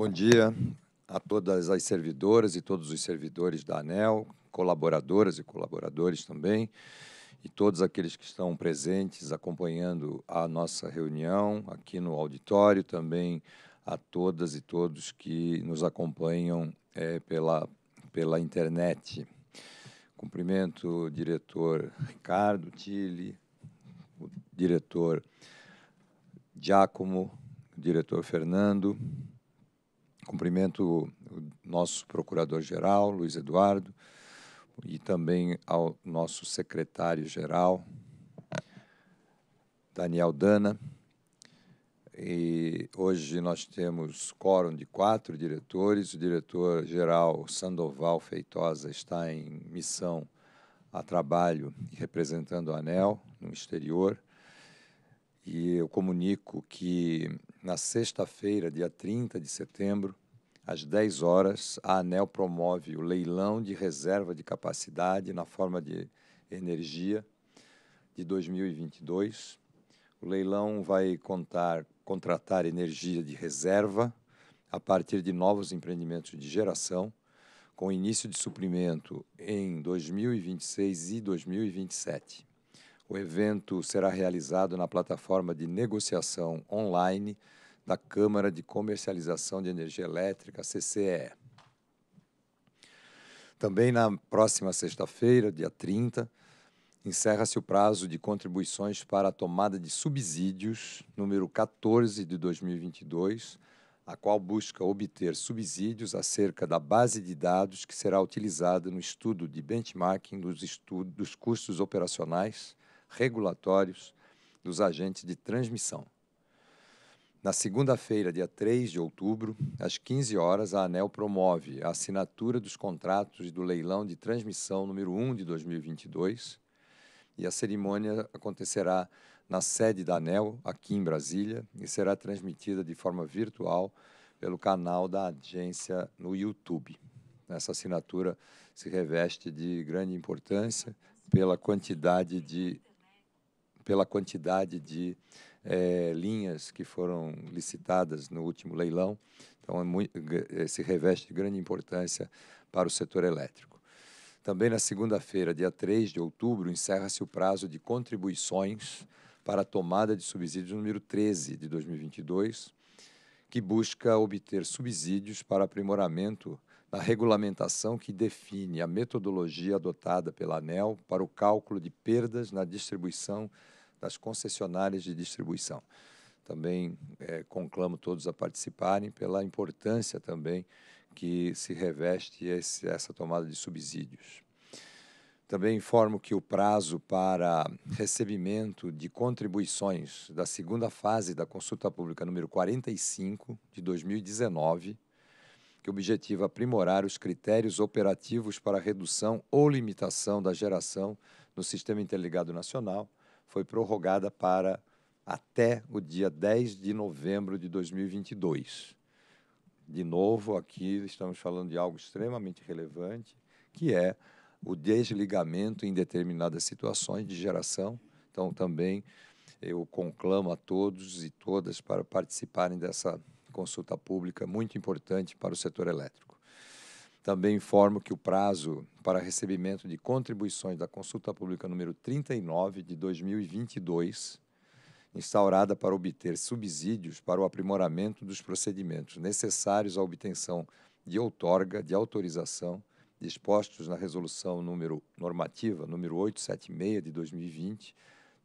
Bom dia a todas as servidoras e todos os servidores da ANEL, colaboradoras e colaboradores também, e todos aqueles que estão presentes acompanhando a nossa reunião aqui no auditório, também a todas e todos que nos acompanham é, pela, pela internet. Cumprimento o diretor Ricardo Tille, o diretor Giacomo, o diretor Fernando, Cumprimento o nosso procurador-geral, Luiz Eduardo, e também ao nosso secretário-geral, Daniel Dana. E hoje nós temos quórum de quatro diretores. O diretor-geral Sandoval Feitosa está em missão a trabalho representando o ANEL no exterior. E eu comunico que na sexta-feira, dia 30 de setembro, às 10 horas, a ANEL promove o leilão de reserva de capacidade na forma de energia de 2022. O leilão vai contar, contratar energia de reserva a partir de novos empreendimentos de geração, com início de suprimento em 2026 e 2027. O evento será realizado na plataforma de negociação online da Câmara de Comercialização de Energia Elétrica, CCE. Também na próxima sexta-feira, dia 30, encerra-se o prazo de contribuições para a tomada de subsídios, número 14 de 2022, a qual busca obter subsídios acerca da base de dados que será utilizada no estudo de benchmarking dos, estudos, dos custos operacionais, regulatórios dos agentes de transmissão. Na segunda-feira, dia 3 de outubro, às 15 horas, a ANEL promove a assinatura dos contratos do leilão de transmissão número 1 de 2022 e a cerimônia acontecerá na sede da ANEL, aqui em Brasília, e será transmitida de forma virtual pelo canal da agência no YouTube. Essa assinatura se reveste de grande importância pela quantidade de pela quantidade de é, linhas que foram licitadas no último leilão. Então, é muito, eh, se reveste de grande importância para o setor elétrico. Também na segunda-feira, dia 3 de outubro, encerra-se o prazo de contribuições para a tomada de subsídios número 13 de 2022, que busca obter subsídios para aprimoramento na regulamentação que define a metodologia adotada pela ANEL para o cálculo de perdas na distribuição das concessionárias de distribuição. Também é, conclamo todos a participarem pela importância também que se reveste esse, essa tomada de subsídios. Também informo que o prazo para recebimento de contribuições da segunda fase da consulta pública número 45 de 2019, que objetiva aprimorar os critérios operativos para redução ou limitação da geração no Sistema Interligado Nacional, foi prorrogada para até o dia 10 de novembro de 2022. De novo, aqui estamos falando de algo extremamente relevante, que é o desligamento em determinadas situações de geração. Então, também eu conclamo a todos e todas para participarem dessa consulta pública muito importante para o setor elétrico. Também informo que o prazo para recebimento de contribuições da consulta pública número 39 de 2022, instaurada para obter subsídios para o aprimoramento dos procedimentos necessários à obtenção de outorga de autorização dispostos na resolução número normativa número 876 de 2020,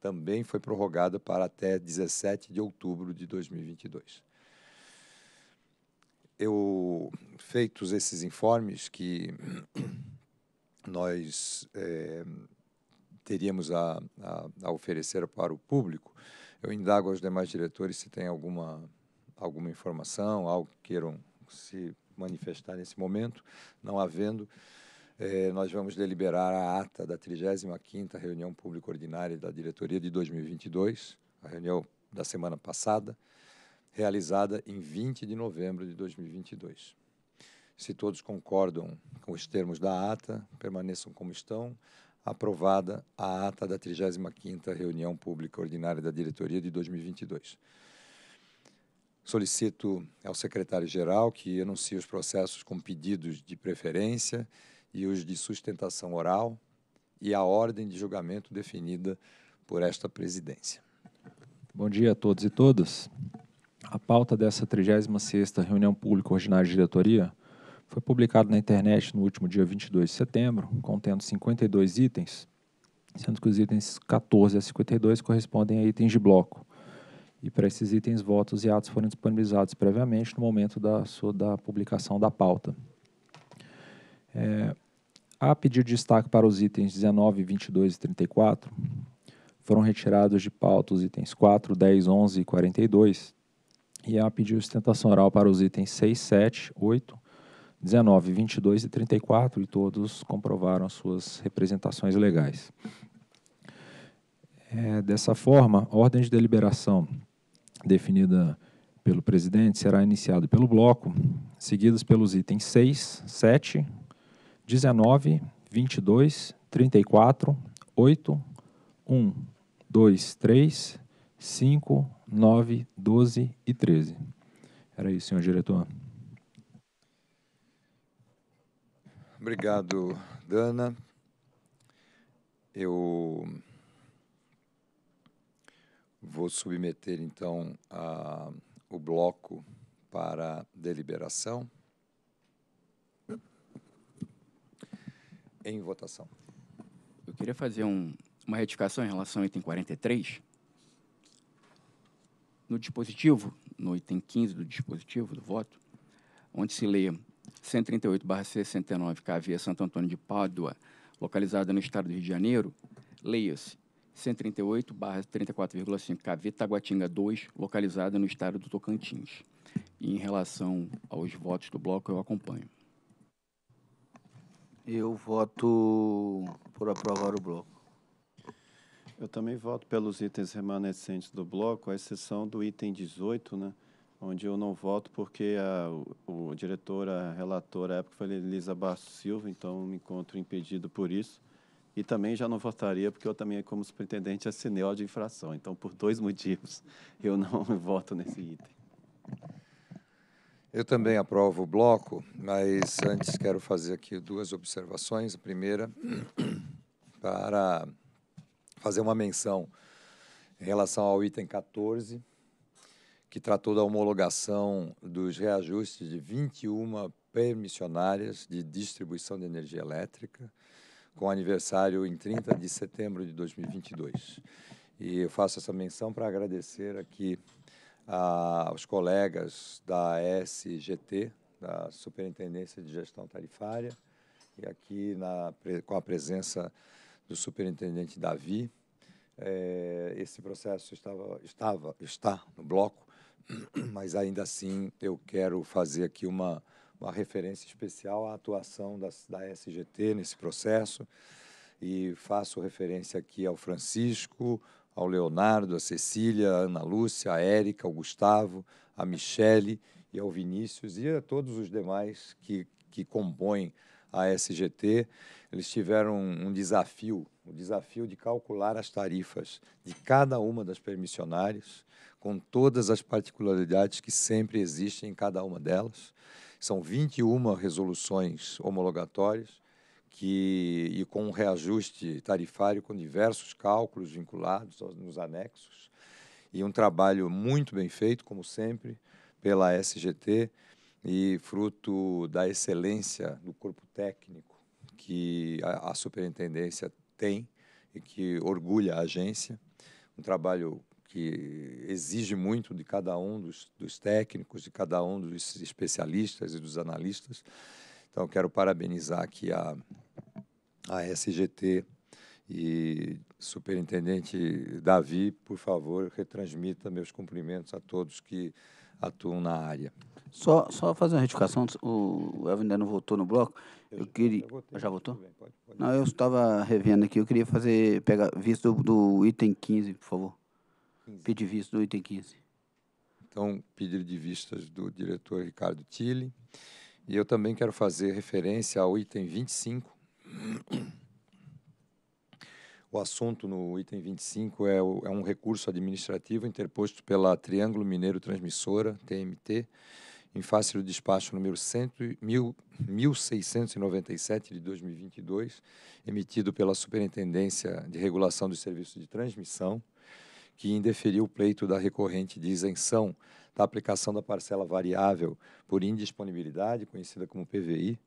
também foi prorrogada para até 17 de outubro de 2022 eu feitos esses informes que nós é, teríamos a, a, a, oferecer para o público, eu indago aos demais diretores se tem alguma, alguma informação, algo que queiram se manifestar nesse momento, não havendo, eh, nós vamos deliberar a ata da 35ª reunião pública ordinária da diretoria de 2022, a reunião da semana passada, realizada em 20 de novembro de 2022. Se todos concordam com os termos da ata, permaneçam como estão. Aprovada a ata da 35ª reunião pública ordinária da diretoria de 2022. Solicito ao secretário-geral que anuncie os processos com pedidos de preferência e os de sustentação oral e a ordem de julgamento definida por esta presidência. Bom dia a todos e todas. A pauta dessa 36ª reunião pública ordinária de diretoria foi publicada na internet no último dia 22 de setembro, contendo 52 itens, sendo que os itens 14 a 52 correspondem a itens de bloco. E para esses itens, votos e atos foram disponibilizados previamente no momento da, sua, da publicação da pauta. É, a pedido de destaque para os itens 19, 22 e 34, foram retirados de pauta os itens 4, 10, 11 e 42, e a pediu sustentação oral para os itens 6, 7, 8, 19, 22 e 34, e todos comprovaram suas representações legais. É, dessa forma, a ordem de deliberação definida pelo presidente será iniciada pelo bloco, seguidos pelos itens 6, 7, 19, 22, 34, 8, 1, 2, 3, 5, 9, 12 e 13. Era isso, senhor diretor. Obrigado, Dana. Eu vou submeter então a, o bloco para deliberação. Em votação. Eu queria fazer um, uma retificação em relação ao item 43 no dispositivo, no item 15 do dispositivo do voto, onde se lê 138-69 Cavia Santo Antônio de Pádua, localizada no estado do Rio de Janeiro, leia-se 138-34,5 KV Taguatinga 2, localizada no estado do Tocantins. E em relação aos votos do bloco, eu acompanho. Eu voto por aprovar o bloco. Eu também voto pelos itens remanescentes do bloco, à exceção do item 18, né? onde eu não voto porque a, o, o diretor, a relatora à época foi Elisa Barço Silva, então me encontro impedido por isso. E também já não votaria porque eu também, como superintendente, assinei a de infração. Então, por dois motivos, eu não voto nesse item. Eu também aprovo o bloco, mas antes quero fazer aqui duas observações. A primeira, para fazer uma menção em relação ao item 14, que tratou da homologação dos reajustes de 21 permissionárias de distribuição de energia elétrica, com aniversário em 30 de setembro de 2022. E eu faço essa menção para agradecer aqui aos colegas da SGT, da Superintendência de Gestão Tarifária, e aqui na, com a presença do superintendente Davi. É, esse processo estava, estava, está no bloco, mas ainda assim eu quero fazer aqui uma, uma referência especial à atuação da, da SGT nesse processo e faço referência aqui ao Francisco, ao Leonardo, à Cecília, à Ana Lúcia, à Érica, ao Gustavo, à Michele e ao Vinícius e a todos os demais que, que compõem a SGT, eles tiveram um, um desafio, o desafio de calcular as tarifas de cada uma das permissionárias, com todas as particularidades que sempre existem em cada uma delas. São 21 resoluções homologatórias que, e com um reajuste tarifário com diversos cálculos vinculados nos anexos. E um trabalho muito bem feito, como sempre, pela SGT e fruto da excelência do corpo técnico que a, a superintendência tem e que orgulha a agência. Um trabalho que exige muito de cada um dos, dos, técnicos, de cada um dos especialistas e dos analistas. Então, quero parabenizar aqui a, a SGT e Superintendente Davi, por favor, retransmita meus cumprimentos a todos que atuam na área. Só, só fazer uma retificação, o Elvin ainda não votou no bloco. Eu, queria. já votou? Bem, pode, pode. Não, eu estava revendo aqui, eu queria fazer. Pegar visto do, do item 15, por favor. 15. Pedir visto do item 15. Então, pedido de vistas do diretor Ricardo Tille. E eu também quero fazer referência ao item 25. O assunto no item 25 é, é um recurso administrativo interposto pela Triângulo Mineiro Transmissora, TMT, em face do despacho número 100, 1697 de 2022, emitido pela Superintendência de Regulação dos Serviços de Transmissão, que indeferiu o pleito da recorrente de isenção da aplicação da parcela variável por indisponibilidade, conhecida como PVI,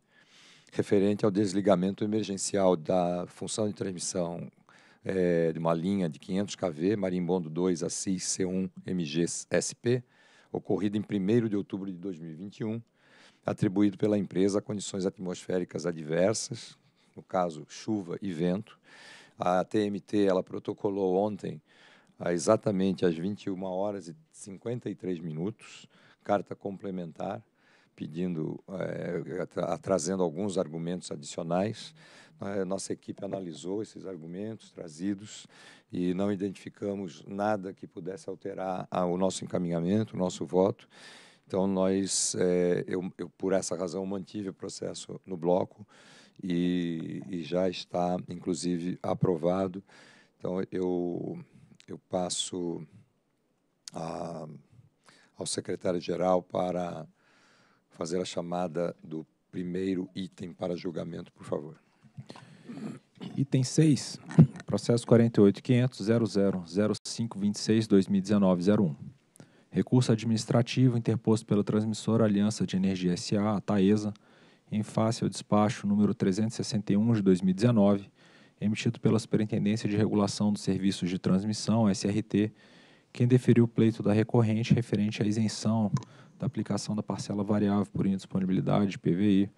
referente ao desligamento emergencial da função de transmissão é, de uma linha de 500 kV, Marimbondo 2 Assis C1 MG SP, ocorrida em 1 de outubro de 2021, atribuído pela empresa a condições atmosféricas adversas, no caso chuva e vento. A TMT ela protocolou ontem, exatamente às 21 horas e 53 minutos, carta complementar pedindo, é, trazendo alguns argumentos adicionais é, nossa equipe analisou esses argumentos trazidos e não identificamos nada que pudesse alterar o nosso encaminhamento, o nosso voto. Então, nós, é, eu, eu, por essa razão, mantive o processo no bloco e, e já está, inclusive, aprovado. Então, eu, eu passo a, ao secretário-geral para fazer a chamada do primeiro item para julgamento, por favor. Item 6, processo 48.500.00.0526.2019.01. Recurso administrativo interposto pela transmissora Aliança de Energia SA, a Taesa, em face ao despacho número 361 de 2019, emitido pela Superintendência de Regulação dos Serviços de Transmissão, SRT, quem deferiu o pleito da recorrente referente à isenção da aplicação da parcela variável por indisponibilidade, PVI,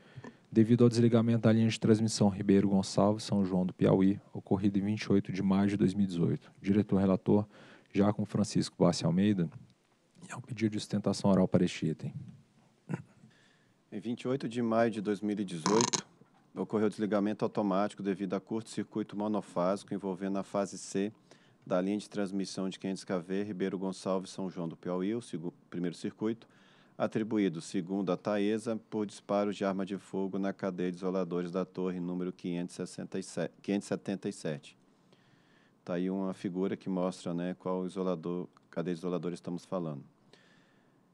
devido ao desligamento da linha de transmissão Ribeiro Gonçalves São João do Piauí, ocorrido em 28 de maio de 2018. diretor relator, já com Francisco Bassi Almeida, é um pedido de sustentação oral para este item. Em 28 de maio de 2018, ocorreu desligamento automático devido a curto-circuito monofásico envolvendo a fase C da linha de transmissão de 500 kV Ribeiro Gonçalves São João do Piauí, o primeiro circuito, atribuído, segundo a Taesa, por disparos de arma de fogo na cadeia de isoladores da torre número 567. 577. Está aí uma figura que mostra né, qual isolador, cadeia de isoladores estamos falando.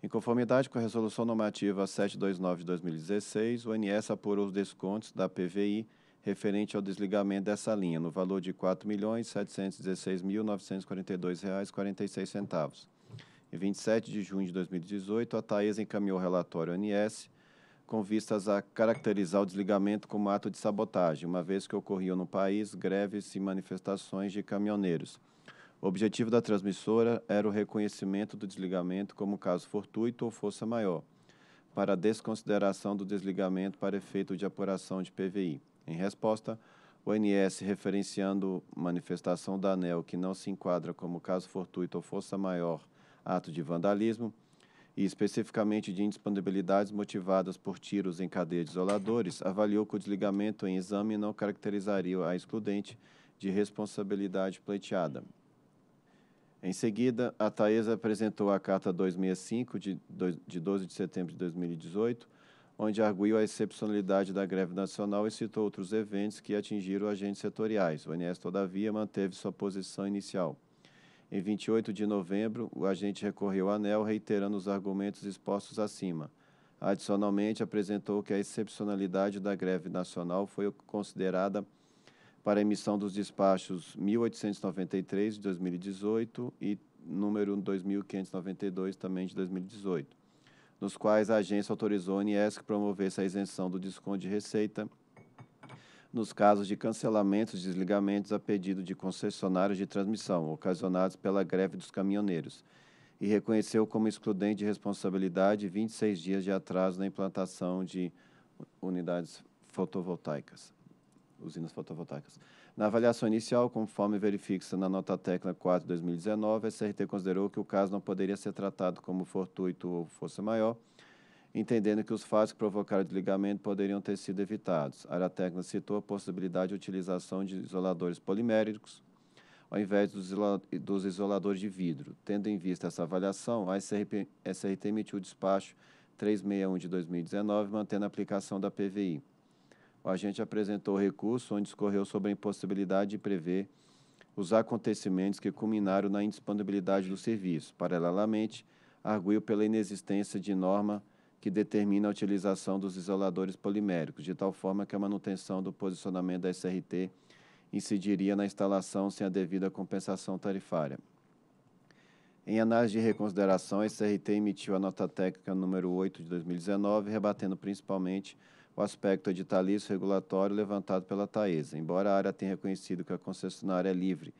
Em conformidade com a resolução normativa 729 de 2016, o ANS apurou os descontos da PVI referente ao desligamento dessa linha, no valor de R$ 4.716.942,46. Em 27 de junho de 2018, a Taesa encaminhou o relatório à ANS com vistas a caracterizar o desligamento como ato de sabotagem, uma vez que ocorriam no país greves e manifestações de caminhoneiros. O objetivo da transmissora era o reconhecimento do desligamento como caso fortuito ou força maior, para desconsideração do desligamento para efeito de apuração de PVI. Em resposta, o NS, referenciando manifestação da ANEL que não se enquadra como caso fortuito ou força maior ato de vandalismo e especificamente de indisponibilidades motivadas por tiros em cadeias isoladores, avaliou que o desligamento em exame não caracterizaria a excludente de responsabilidade pleiteada. Em seguida, a Taesa apresentou a Carta 265, de, de 12 de setembro de 2018, onde arguiu a excepcionalidade da greve nacional e citou outros eventos que atingiram agentes setoriais. O INS, todavia, manteve sua posição inicial. Em 28 de novembro, o agente recorreu à ANEL reiterando os argumentos expostos acima. Adicionalmente, apresentou que a excepcionalidade da greve nacional foi considerada para a emissão dos despachos 1893 de 2018 e número 2592 também de 2018, nos quais a agência autorizou a Uniesc promovesse a isenção do desconto de receita nos casos de cancelamentos, desligamentos a pedido de concessionários de transmissão, ocasionados pela greve dos caminhoneiros, e reconheceu como excludente de responsabilidade 26 dias de atraso na implantação de unidades fotovoltaicas, usinas fotovoltaicas. Na avaliação inicial, conforme verifica-se na nota técnica 4 2019, a SRT considerou que o caso não poderia ser tratado como fortuito ou força maior, entendendo que os fatos que provocaram o desligamento poderiam ter sido evitados. A área técnica citou a possibilidade de utilização de isoladores poliméricos ao invés dos, isoladores de vidro. Tendo em vista essa avaliação, a SRT, SRT emitiu o despacho 361 de 2019, mantendo a aplicação da PVI. O agente apresentou recurso onde discorreu sobre a impossibilidade de prever os acontecimentos que culminaram na indisponibilidade do serviço. Paralelamente, arguiu pela inexistência de norma que determina a utilização dos isoladores poliméricos, de tal forma que a manutenção do posicionamento da SRT incidiria na instalação sem a devida compensação tarifária. Em análise de reconsideração, a SRT emitiu a nota técnica número 8 de 2019, rebatendo principalmente o aspecto editalício regulatório levantado pela Taesa, embora a área tenha reconhecido que a concessionária é livre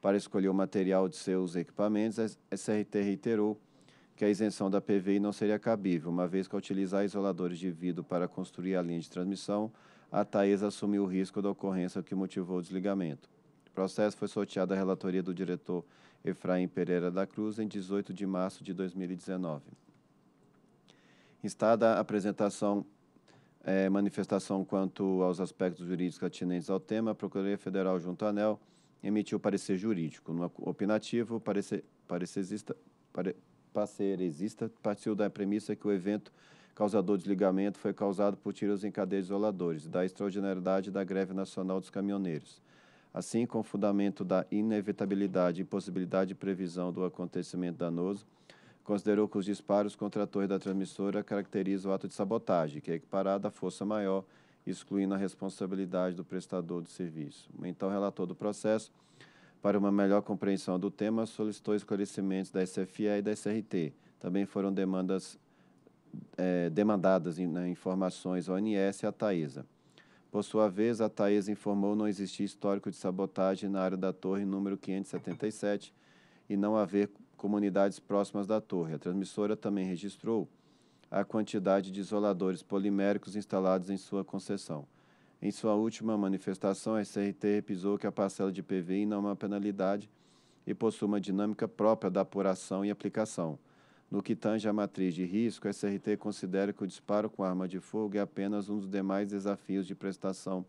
para escolher o material de seus equipamentos, a SRT reiterou que a isenção da PVI não seria cabível, uma vez que ao utilizar isoladores de vidro para construir a linha de transmissão, a Thais assumiu o risco da ocorrência que motivou o desligamento. O processo foi sorteado à relatoria do diretor Efraim Pereira da Cruz em 18 de março de 2019. Instada a apresentação é, manifestação quanto aos aspectos jurídicos atinentes ao tema, a Procuradoria Federal junto à ANEL emitiu parecer jurídico. No opinativo, parecer, parecesista, pare, para ser heresista partiu da premissa que o evento causador de ligamento foi causado por tiros em cadeias isoladores, da extraordinariedade da greve nacional dos caminhoneiros. Assim, com o fundamento da inevitabilidade e possibilidade de previsão do acontecimento danoso, considerou que os disparos contra a torre da transmissora caracterizam o ato de sabotagem, que é equiparado à força maior, excluindo a responsabilidade do prestador de serviço. Então, o relator do processo para uma melhor compreensão do tema, solicitou esclarecimentos da SFE e da SRT. Também foram demandas, é, demandadas em, né, informações ONS e à Taesa. Por sua vez, a Taesa informou não existir histórico de sabotagem na área da torre número 577 e não haver comunidades próximas da torre. A transmissora também registrou a quantidade de isoladores poliméricos instalados em sua concessão. Em sua última manifestação, a SRT repisou que a parcela de PVI não é uma penalidade e possui uma dinâmica própria da apuração e aplicação. No que tange à matriz de risco, a SRT considera que o disparo com arma de fogo é apenas um dos demais desafios de prestação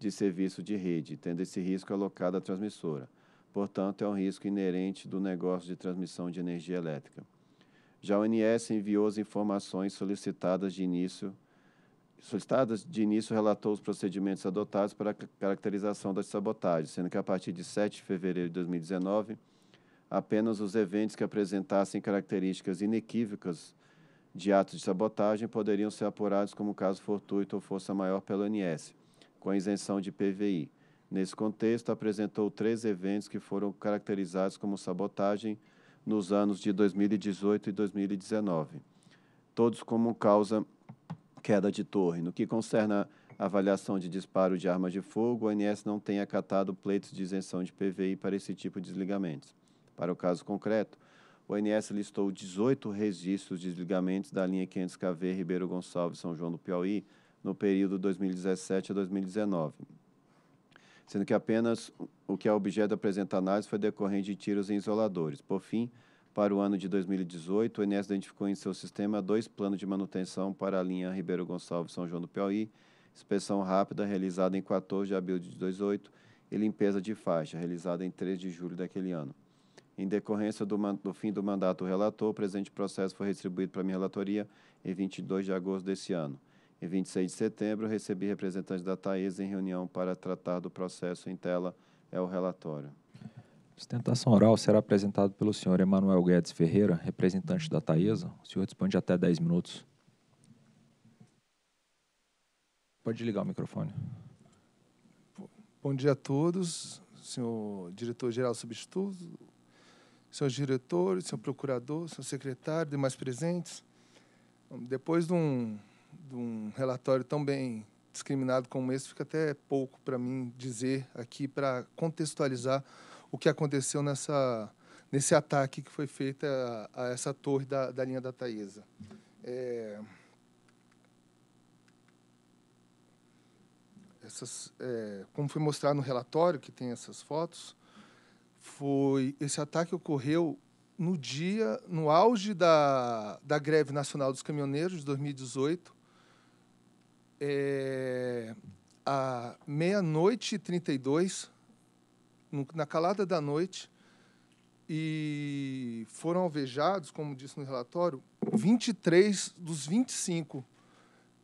de serviço de rede, tendo esse risco alocado à transmissora. Portanto, é um risco inerente do negócio de transmissão de energia elétrica. Já o NS enviou as informações solicitadas de início solicitadas, de início relatou os procedimentos adotados para a caracterização das sabotagens, sendo que a partir de 7 de fevereiro de 2019, apenas os eventos que apresentassem características inequívocas de atos de sabotagem poderiam ser apurados como caso fortuito ou força maior pelo ONS, com isenção de PVI. Nesse contexto, apresentou três eventos que foram caracterizados como sabotagem nos anos de 2018 e 2019, todos como causa queda de torre. No que concerne a avaliação de disparo de arma de fogo, o ANS não tem acatado pleitos de isenção de PVI para esse tipo de desligamentos. Para o caso concreto, o ANS listou 18 registros de desligamentos da linha 500KV Ribeiro Gonçalves São João do Piauí no período 2017 a 2019, sendo que apenas o que é objeto da presente análise foi decorrente de tiros em isoladores. Por fim, para o ano de 2018, o Enes identificou em seu sistema dois planos de manutenção para a linha Ribeiro Gonçalves São João do Piauí, inspeção rápida realizada em 14 de abril de 2018 e limpeza de faixa realizada em 3 de julho daquele ano. Em decorrência do, do fim do mandato do relator, o presente processo foi distribuído para minha relatoria em 22 de agosto desse ano. Em 26 de setembro, recebi representantes da Taesa em reunião para tratar do processo em tela é o relatório. Sustentação oral será apresentada pelo senhor Emanuel Guedes Ferreira, representante da Taesa. O senhor dispõe de até 10 minutos. Pode ligar o microfone. Bom dia a todos, senhor diretor-geral substituto, senhores diretores, senhor procurador, senhor secretário, demais presentes. Depois de um, de um relatório tão bem discriminado como esse, fica até pouco para mim dizer aqui para contextualizar o que aconteceu nessa, nesse ataque que foi feito a, a essa torre da, da linha da Taesa. É, essas, é, como foi mostrado no relatório que tem essas fotos, foi esse ataque ocorreu no dia, no auge da, da greve nacional dos caminhoneiros de 2018, é, à meia-noite e 32, na calada da noite e foram alvejados, como disse no relatório, 23 dos 25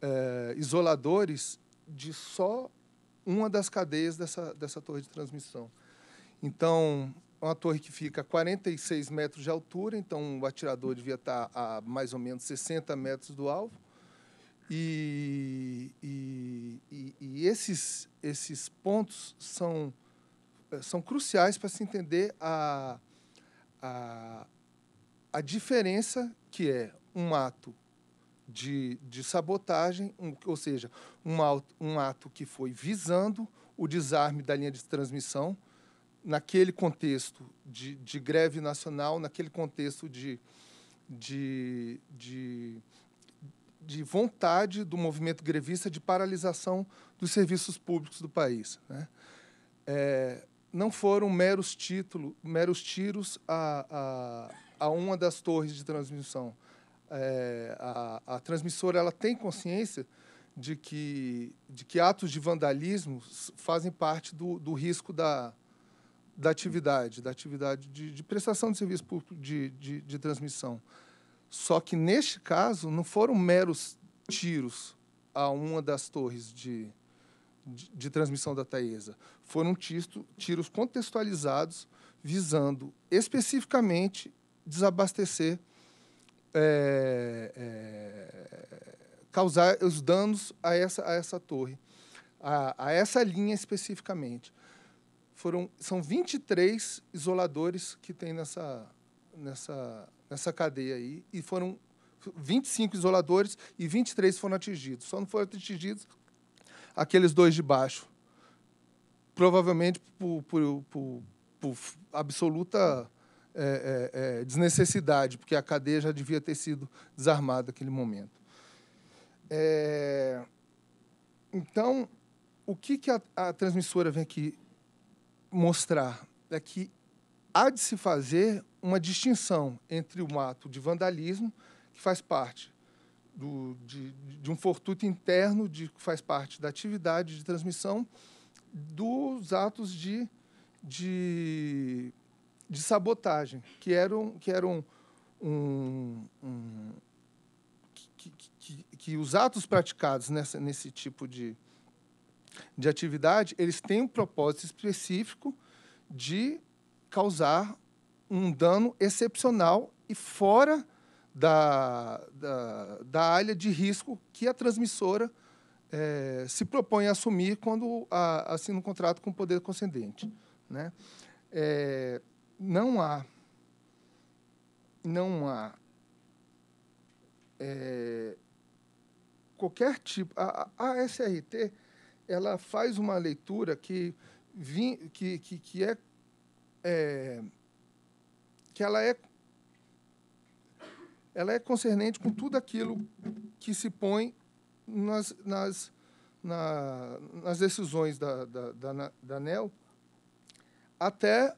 é, isoladores de só uma das cadeias dessa, dessa torre de transmissão. Então, é uma torre que fica a 46 metros de altura, então o atirador devia estar a mais ou menos 60 metros do alvo. E, e, e, e esses, esses pontos são eh, são cruciais para se entender a, a, a diferença que é um ato de, de sabotagem, um, ou seja, um, um ato que foi visando o desarme da linha de transmissão, naquele contexto de, de greve nacional, naquele contexto de, de, de, de, vontade do movimento grevista de paralisação dos serviços públicos do país. Né? É, não foram meros, títulos meros tiros a, a, a uma das torres de transmissão. É, a, a transmissora ela tem consciência de que, de que atos de vandalismo fazem parte do, do risco da, da atividade, da atividade de, de prestação de serviço público de, de, de, transmissão. Só que, neste caso, não foram meros tiros a uma das torres de, de, de transmissão da Taesa. Foram tisto, tiros contextualizados visando especificamente desabastecer, é, é, causar os danos a essa, a essa torre, a, a essa linha especificamente. Foram, são 23 isoladores que tem nessa, nessa, nessa cadeia aí, e foram 25 isoladores e 23 foram atingidos. Só não foram atingidos aqueles dois de baixo. Provavelmente por, por, por, por absoluta é, é, é, desnecessidade, porque a cadeia já devia ter sido desarmada naquele momento. É, então, o que, que a, a transmissora vem aqui mostrar? É que há de se fazer uma distinção entre o ato de vandalismo, que faz parte do, de, de, um fortuito interno de, que faz parte da atividade de transmissão dos atos de, de, de sabotagem, que eram, que eram um, um que, que, que, os atos praticados nessa, nesse tipo de, de atividade, eles têm um propósito específico de causar um dano excepcional e fora da, da, da área de risco que a transmissora é, se propõe a assumir quando a, assina um contrato com o poder concedente. Né? É, não há, não há é, qualquer tipo. A, a SRT ela faz uma leitura que, vim, que, que, que é, é que ela é ela é concernente com tudo aquilo que se põe nas, nas, na, nas decisões da, da, da, da ANEL até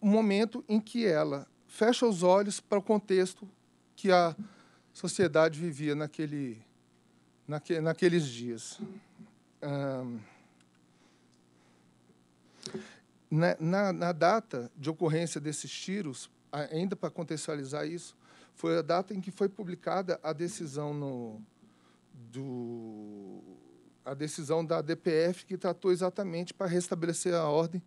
o momento em que ela fecha os olhos para o contexto que a sociedade vivia naquele, naque, naqueles dias. na, na, na data de ocorrência desses tiros, ainda para contextualizar isso, foi a data em que foi publicada a decisão no, do a decisão da DPF que tratou exatamente para restabelecer a ordem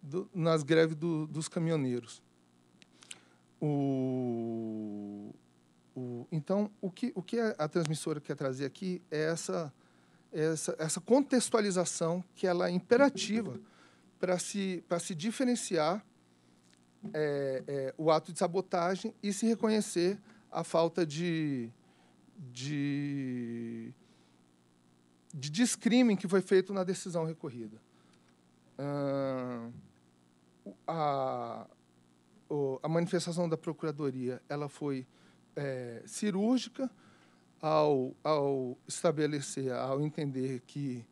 do, nas greves do, dos caminhoneiros. O, o, então, o que, o que a, transmissora quer trazer aqui é essa, é essa, essa contextualização que ela é imperativa para se, para se diferenciar é, é, o ato de sabotagem e se reconhecer a falta de, de, de descrime que foi feito na decisão recorrida. a, a manifestação da Procuradoria ela foi é, cirúrgica ao, ao estabelecer, ao entender que,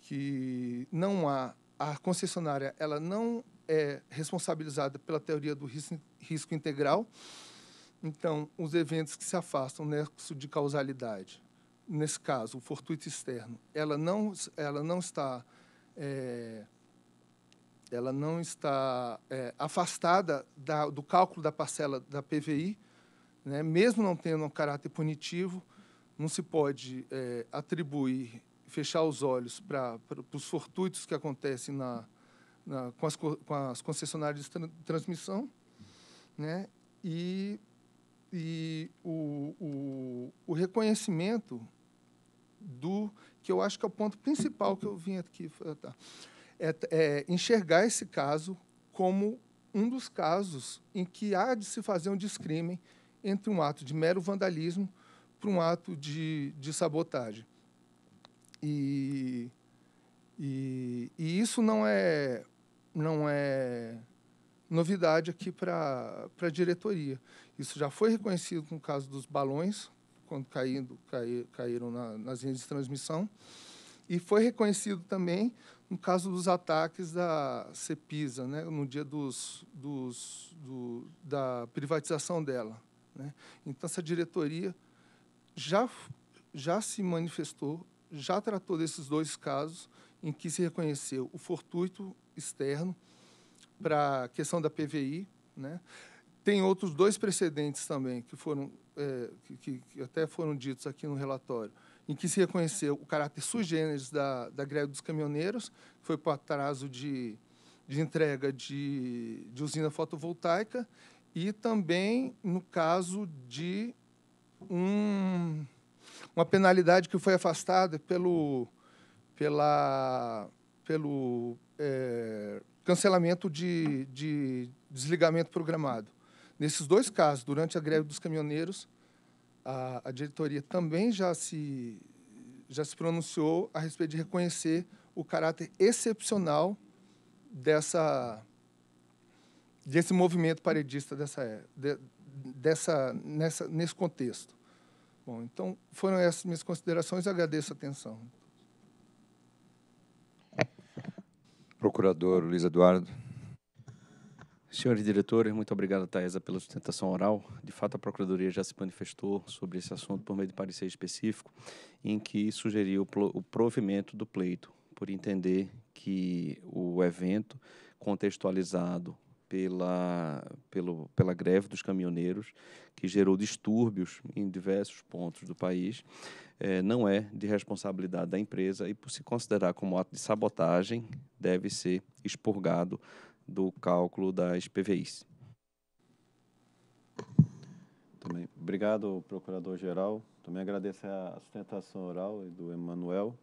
que não há a concessionária ela não é responsabilizada pela teoria do risco, integral. Então, os eventos que se afastam do né, nexo de causalidade, nesse caso, o fortuito externo, ela não, ela não está, é, ela não está é, afastada da, do cálculo da parcela da PVI, né? mesmo não tendo um caráter punitivo, não se pode é, atribuir, fechar os olhos para os fortuitos que acontecem na, na, com, as, com as concessionárias de transmissão, né? E, e o, o, o reconhecimento do que eu acho que é o ponto principal que eu vim aqui tá, é, é, enxergar esse caso como um dos casos em que há de se fazer um discrimen entre um ato de mero vandalismo para um ato de, de sabotagem. E, e, e isso não é não é novidade aqui para a diretoria. Isso já foi reconhecido no caso dos balões, quando caindo, caí, caíram na, nas linhas de transmissão, e foi reconhecido também no caso dos ataques da Cepisa, né, no dia dos, dos, do, da privatização dela. Né? Então, essa diretoria já, já se manifestou, já tratou desses dois casos em que se reconheceu o fortuito externo para a questão da PVI. Né? Tem outros dois precedentes também que foram é, que, que, até foram ditos aqui no relatório, em que se reconheceu o caráter sui generis da, da greve dos caminhoneiros, que foi para atraso de, de entrega de, de usina fotovoltaica, e também no caso de um, uma penalidade que foi afastada pelo pela, pelo é, cancelamento de, de desligamento programado. Nesses dois casos, durante a greve dos caminhoneiros, a, a, diretoria também já se, já se pronunciou a respeito de reconhecer o caráter excepcional dessa, desse movimento paredista dessa, é, de, dessa, nessa, nesse contexto. Bom, então foram essas minhas considerações e agradeço a atenção. Procurador Luiz Eduardo. Senhores diretores, muito obrigado, Taesa, pela sustentação oral. De fato, a Procuradoria já se manifestou sobre esse assunto por meio de parecer específico, em que sugeriu o provimento do pleito, por entender que o evento contextualizado pela, pelo, pela greve dos caminhoneiros, que gerou distúrbios em diversos pontos do país, é, não é de responsabilidade da empresa e, por se considerar como ato de sabotagem, deve ser expurgado do cálculo das PVIs. Também. Obrigado, procurador-geral. Também agradeço a sustentação oral do Emanuel.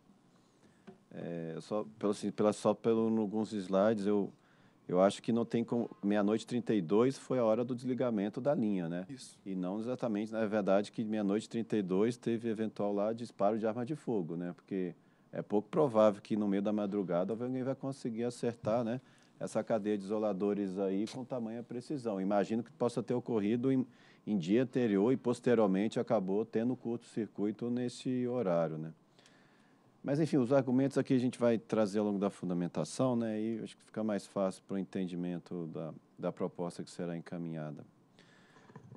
É, só, pelo, assim, só pelo alguns slides, eu eu acho que não tem como. Meia-noite 32 foi a hora do desligamento da linha, né? Isso. E não exatamente, na né? é verdade, que meia-noite 32 teve eventual lá disparo de arma de fogo, né? Porque é pouco provável que no meio da madrugada alguém vai conseguir acertar, né? Essa cadeia de isoladores aí com tamanha precisão. Imagino que possa ter ocorrido em, em dia anterior e posteriormente acabou tendo curto-circuito nesse horário, né? Mas, enfim, os argumentos aqui a gente vai trazer ao longo da fundamentação, né? E acho que fica mais fácil para o entendimento da, da proposta que será encaminhada.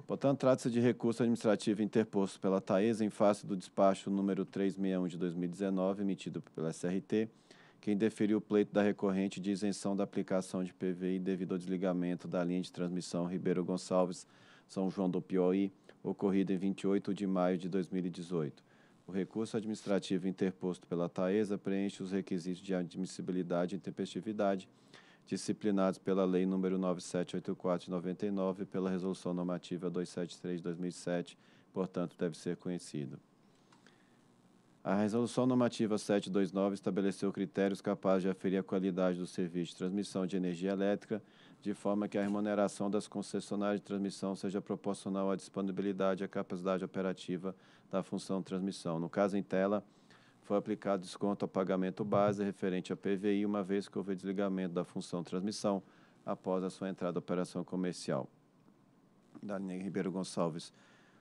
Portanto, trata-se de recurso administrativo interposto pela Taesa em face do despacho número 361 de 2019, emitido pela SRT, quem deferiu o pleito da recorrente de isenção da aplicação de PVI devido ao desligamento da linha de transmissão Ribeiro Gonçalves São João do Piauí, ocorrido em 28 de maio de 2018. O recurso administrativo interposto pela Taesa preenche os requisitos de admissibilidade e tempestividade disciplinados pela Lei nº 9784 de 99 e pela Resolução Normativa 273 de 2007, portanto, deve ser conhecido. A Resolução Normativa 729 estabeleceu critérios capazes de aferir a qualidade do serviço de transmissão de energia elétrica de forma que a remuneração das concessionárias de transmissão seja proporcional à disponibilidade e à capacidade operativa da função de transmissão. No caso em tela, foi aplicado desconto ao pagamento base referente à PVI, uma vez que houve desligamento da função de transmissão após a sua entrada à operação comercial. Daniel Ribeiro Gonçalves,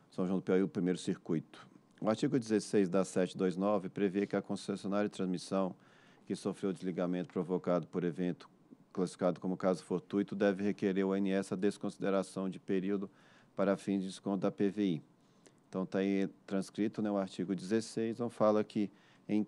São João do Piauí, o primeiro circuito. O artigo 16 da 729 prevê que a concessionária de transmissão que sofreu desligamento provocado por evento classificado como caso fortuito, deve requerer o ANS a desconsideração de período para fins de desconto da PVI. Então, está aí transcrito né, o artigo 16, onde então fala que em,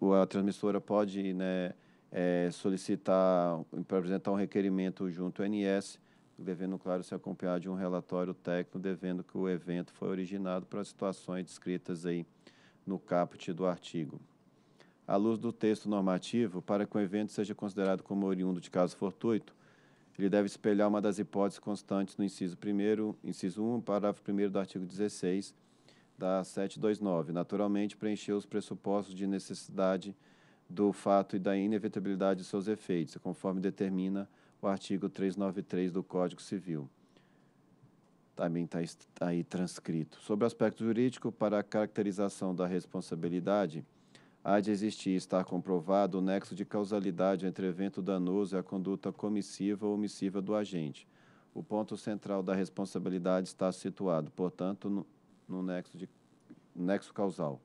o, a transmissora pode né, é, solicitar, apresentar um requerimento junto ao ANS, devendo, claro, se acompanhar de um relatório técnico, devendo que o evento foi originado para as situações descritas aí no caput do artigo à luz do texto normativo, para que o evento seja considerado como oriundo de caso fortuito, ele deve espelhar uma das hipóteses constantes no inciso 1, inciso 1, parágrafo 1 do artigo 16 da 729. Naturalmente, preencher os pressupostos de necessidade do fato e da inevitabilidade de seus efeitos, conforme determina o artigo 393 do Código Civil. Também tá está tá aí transcrito. Sobre o aspecto jurídico, para a caracterização da responsabilidade Há de existir e estar comprovado o nexo de causalidade entre evento danoso e a conduta comissiva ou omissiva do agente. O ponto central da responsabilidade está situado, portanto, no, no nexo, de, nexo causal.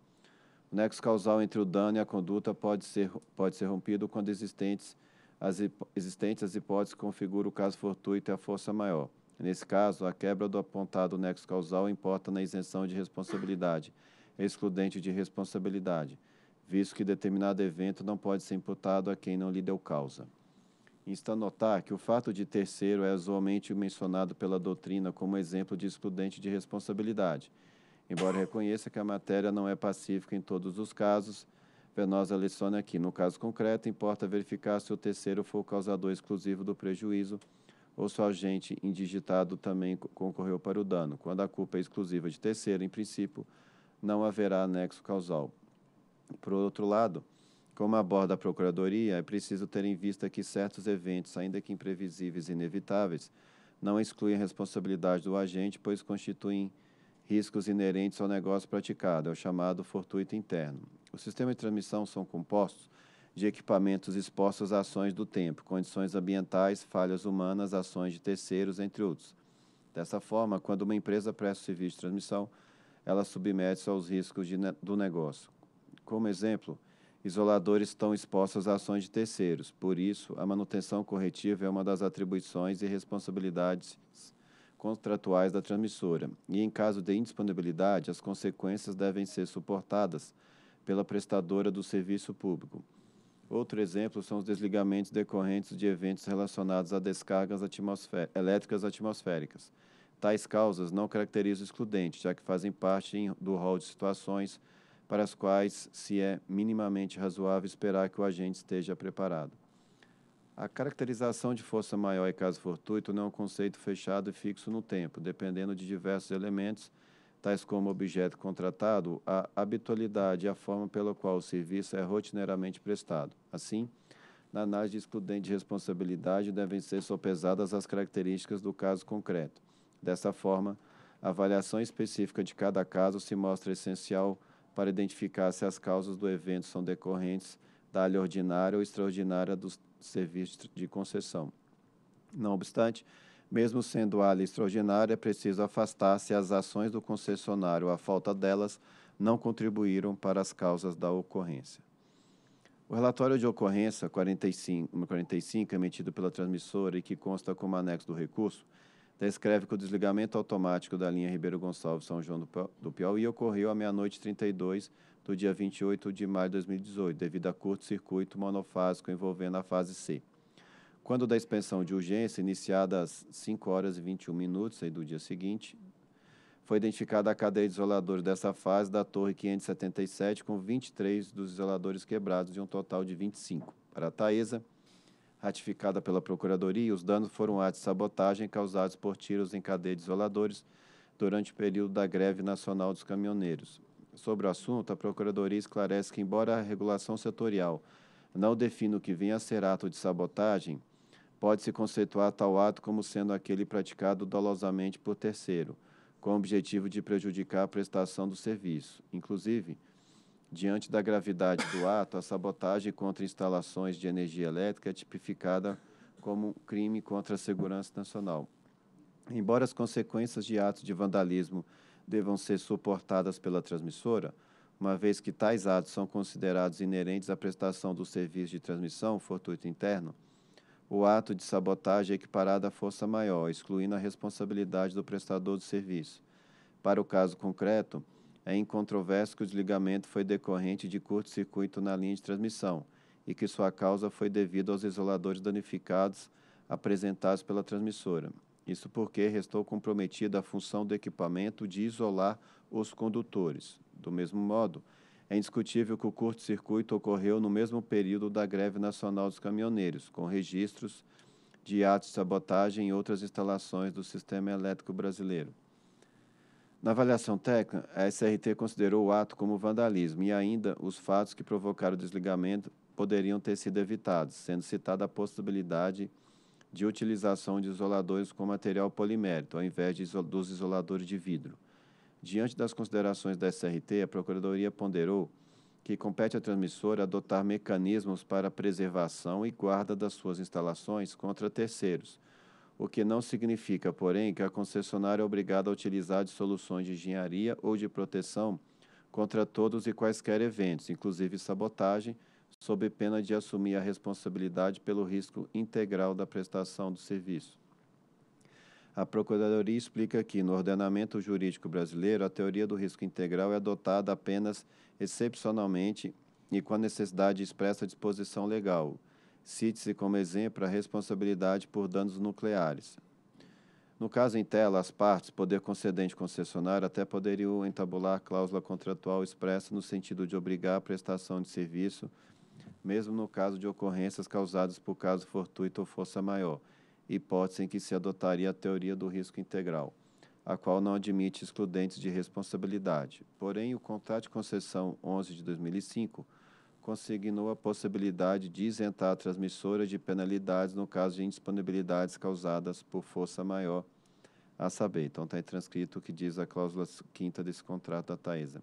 O nexo causal entre o dano e a conduta pode ser, pode ser rompido quando existentes as, existentes as hipóteses configuram o caso fortuito e a força maior. Nesse caso, a quebra do apontado nexo causal importa na isenção de responsabilidade, excludente de responsabilidade visto que determinado evento não pode ser imputado a quem não lhe deu causa. Insta notar que o fato de terceiro é usualmente mencionado pela doutrina como exemplo de excludente de responsabilidade, embora reconheça que a matéria não é pacífica em todos os casos. venosa leciona aqui, no caso concreto, importa verificar se o terceiro foi o causador exclusivo do prejuízo ou se o agente indigitado também concorreu para o dano. Quando a culpa é exclusiva de terceiro, em princípio, não haverá anexo causal. Por outro lado, como aborda a Procuradoria, é preciso ter em vista que certos eventos, ainda que imprevisíveis e inevitáveis, não excluem a responsabilidade do agente, pois constituem riscos inerentes ao negócio praticado, é o chamado fortuito interno. Os sistemas de transmissão são compostos de equipamentos expostos a ações do tempo, condições ambientais, falhas humanas, ações de terceiros, entre outros. Dessa forma, quando uma empresa presta serviço de transmissão, ela submete-se aos riscos de, do negócio. Como exemplo, isoladores estão expostos a ações de terceiros. Por isso, a manutenção corretiva é uma das atribuições e responsabilidades contratuais da transmissora. E em caso de indisponibilidade, as consequências devem ser suportadas pela prestadora do serviço público. Outro exemplo são os desligamentos decorrentes de eventos relacionados a descargas elétricas atmosféricas. Tais causas não caracterizam excludente, já que fazem parte do rol de situações para as quais se é minimamente razoável esperar que o agente esteja preparado. A caracterização de força maior e caso fortuito não é um conceito fechado e fixo no tempo, dependendo de diversos elementos, tais como o objeto contratado, a habitualidade e a forma pela qual o serviço é rotineiramente prestado. Assim, na análise de excludente de responsabilidade devem ser sopesadas as características do caso concreto. Dessa forma, a avaliação específica de cada caso se mostra essencial para identificar se as causas do evento são decorrentes da área ordinária ou extraordinária dos serviços de concessão. Não obstante, mesmo sendo área extraordinária, é preciso afastar se as ações do concessionário, a falta delas, não contribuíram para as causas da ocorrência. O relatório de ocorrência 45, 45 emitido pela transmissora e que consta como anexo do recurso, descreve então, que o desligamento automático da linha Ribeiro Gonçalves São João do Piauí ocorreu à meia-noite 32 do dia 28 de maio de 2018, devido a curto-circuito monofásico envolvendo a fase C. Quando da expensão de urgência, iniciada às 5 horas e 21 minutos aí do dia seguinte, foi identificada a cadeia de isoladores dessa fase da torre 577, com 23 dos isoladores quebrados, de um total de 25. Para a Taesa, ratificada pela Procuradoria, os danos foram atos de sabotagem causados por tiros em cadeia de isoladores durante o período da greve nacional dos caminhoneiros. Sobre o assunto, a Procuradoria esclarece que, embora a regulação setorial não defina o que vem a ser ato de sabotagem, pode-se conceituar tal ato como sendo aquele praticado dolosamente por terceiro, com o objetivo de prejudicar a prestação do serviço. Inclusive, Diante da gravidade do ato, a sabotagem contra instalações de energia elétrica é tipificada como crime contra a segurança nacional. Embora as consequências de atos de vandalismo devam ser suportadas pela transmissora, uma vez que tais atos são considerados inerentes à prestação do serviço de transmissão fortuito interno, o ato de sabotagem é equiparado à força maior, excluindo a responsabilidade do prestador do serviço. Para o caso concreto, é incontroverso que o desligamento foi decorrente de curto-circuito na linha de transmissão e que sua causa foi devido aos isoladores danificados apresentados pela transmissora. Isso porque restou comprometida a função do equipamento de isolar os condutores. Do mesmo modo, é indiscutível que o curto-circuito ocorreu no mesmo período da greve nacional dos caminhoneiros, com registros de atos de sabotagem em outras instalações do sistema elétrico brasileiro. Na avaliação técnica, a SRT considerou o ato como vandalismo e ainda os fatos que provocaram o desligamento poderiam ter sido evitados, sendo citada a possibilidade de utilização de isoladores com material polimérico, ao invés de, dos isoladores de vidro. Diante das considerações da SRT, a Procuradoria ponderou que compete à transmissora adotar mecanismos para preservação e guarda das suas instalações contra terceiros, o que não significa, porém, que a concessionária é obrigada a utilizar de soluções de engenharia ou de proteção contra todos e quaisquer eventos, inclusive sabotagem, sob pena de assumir a responsabilidade pelo risco integral da prestação do serviço. A Procuradoria explica que, no ordenamento jurídico brasileiro, a teoria do risco integral é adotada apenas excepcionalmente e com a necessidade de expressa disposição legal, Cite-se como exemplo a responsabilidade por danos nucleares. No caso em tela, as partes, poder concedente e concessionário, até poderiam entabular cláusula contratual expressa no sentido de obrigar a prestação de serviço, mesmo no caso de ocorrências causadas por caso fortuito ou força maior, hipótese em que se adotaria a teoria do risco integral, a qual não admite excludentes de responsabilidade. Porém, o contrato de concessão 11 de 2005 consignou a possibilidade de isentar transmissoras de penalidades no caso de indisponibilidades causadas por força maior, a saber. Então está transcrito o que diz a cláusula quinta desse contrato da Taesa.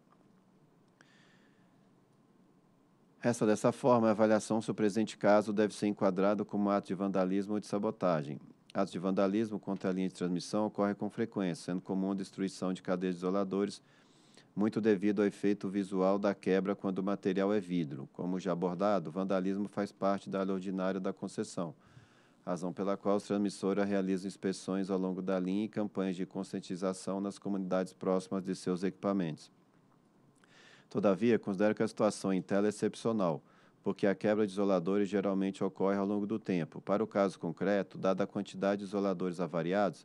Resta dessa forma a avaliação se o presente caso deve ser enquadrado como ato de vandalismo ou de sabotagem. Atos de vandalismo contra a linha de transmissão ocorrem com frequência, sendo comum a destruição de cadeias de isoladores, muito devido ao efeito visual da quebra quando o material é vidro. Como já abordado, vandalismo faz parte da área ordinária da concessão, razão pela qual os transmissores realizam inspeções ao longo da linha e campanhas de conscientização nas comunidades próximas de seus equipamentos. Todavia, considero que a situação em tela é excepcional, porque a quebra de isoladores geralmente ocorre ao longo do tempo. Para o caso concreto, dada a quantidade de isoladores avariados,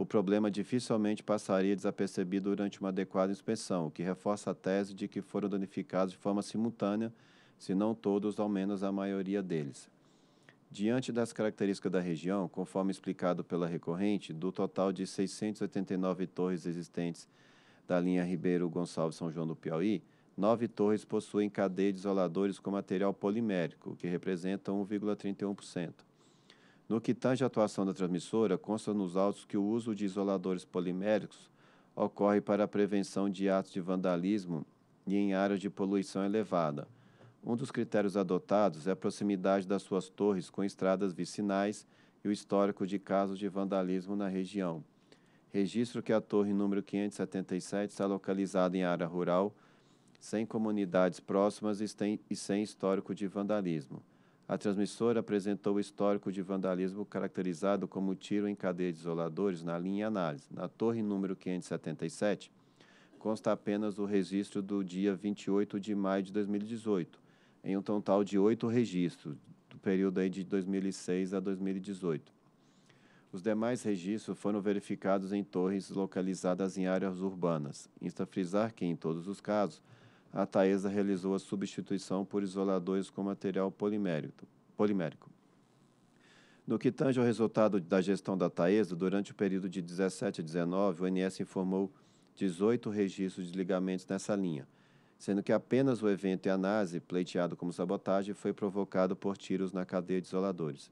o problema dificilmente passaria desapercebido durante uma adequada inspeção, o que reforça a tese de que foram danificados de forma simultânea, se não todos, ao menos a maioria deles. Diante das características da região, conforme explicado pela recorrente, do total de 689 torres existentes da linha Ribeiro Gonçalves São João do Piauí, nove torres possuem cadeia de isoladores com material polimérico, que representa 1,31%. No que tange à atuação da transmissora, consta nos autos que o uso de isoladores poliméricos ocorre para a prevenção de atos de vandalismo e em áreas de poluição elevada. Um dos critérios adotados é a proximidade das suas torres com estradas vicinais e o histórico de casos de vandalismo na região. Registro que a torre número 577 está localizada em área rural, sem comunidades próximas e sem histórico de vandalismo. A transmissora apresentou o histórico de vandalismo caracterizado como tiro em cadeia de isoladores na linha análise. Na torre número 577, consta apenas o registro do dia 28 de maio de 2018, em um total de oito registros, do período aí de 2006 a 2018. Os demais registros foram verificados em torres localizadas em áreas urbanas. Insta frisar que, em todos os casos, a Taesa realizou a substituição por isoladores com material polimérico. No que tange ao resultado da gestão da Taesa, durante o período de 17 a 19, o NS informou 18 registros de ligamentos nessa linha, sendo que apenas o evento Anase, pleiteado como sabotagem, foi provocado por tiros na cadeia de isoladores.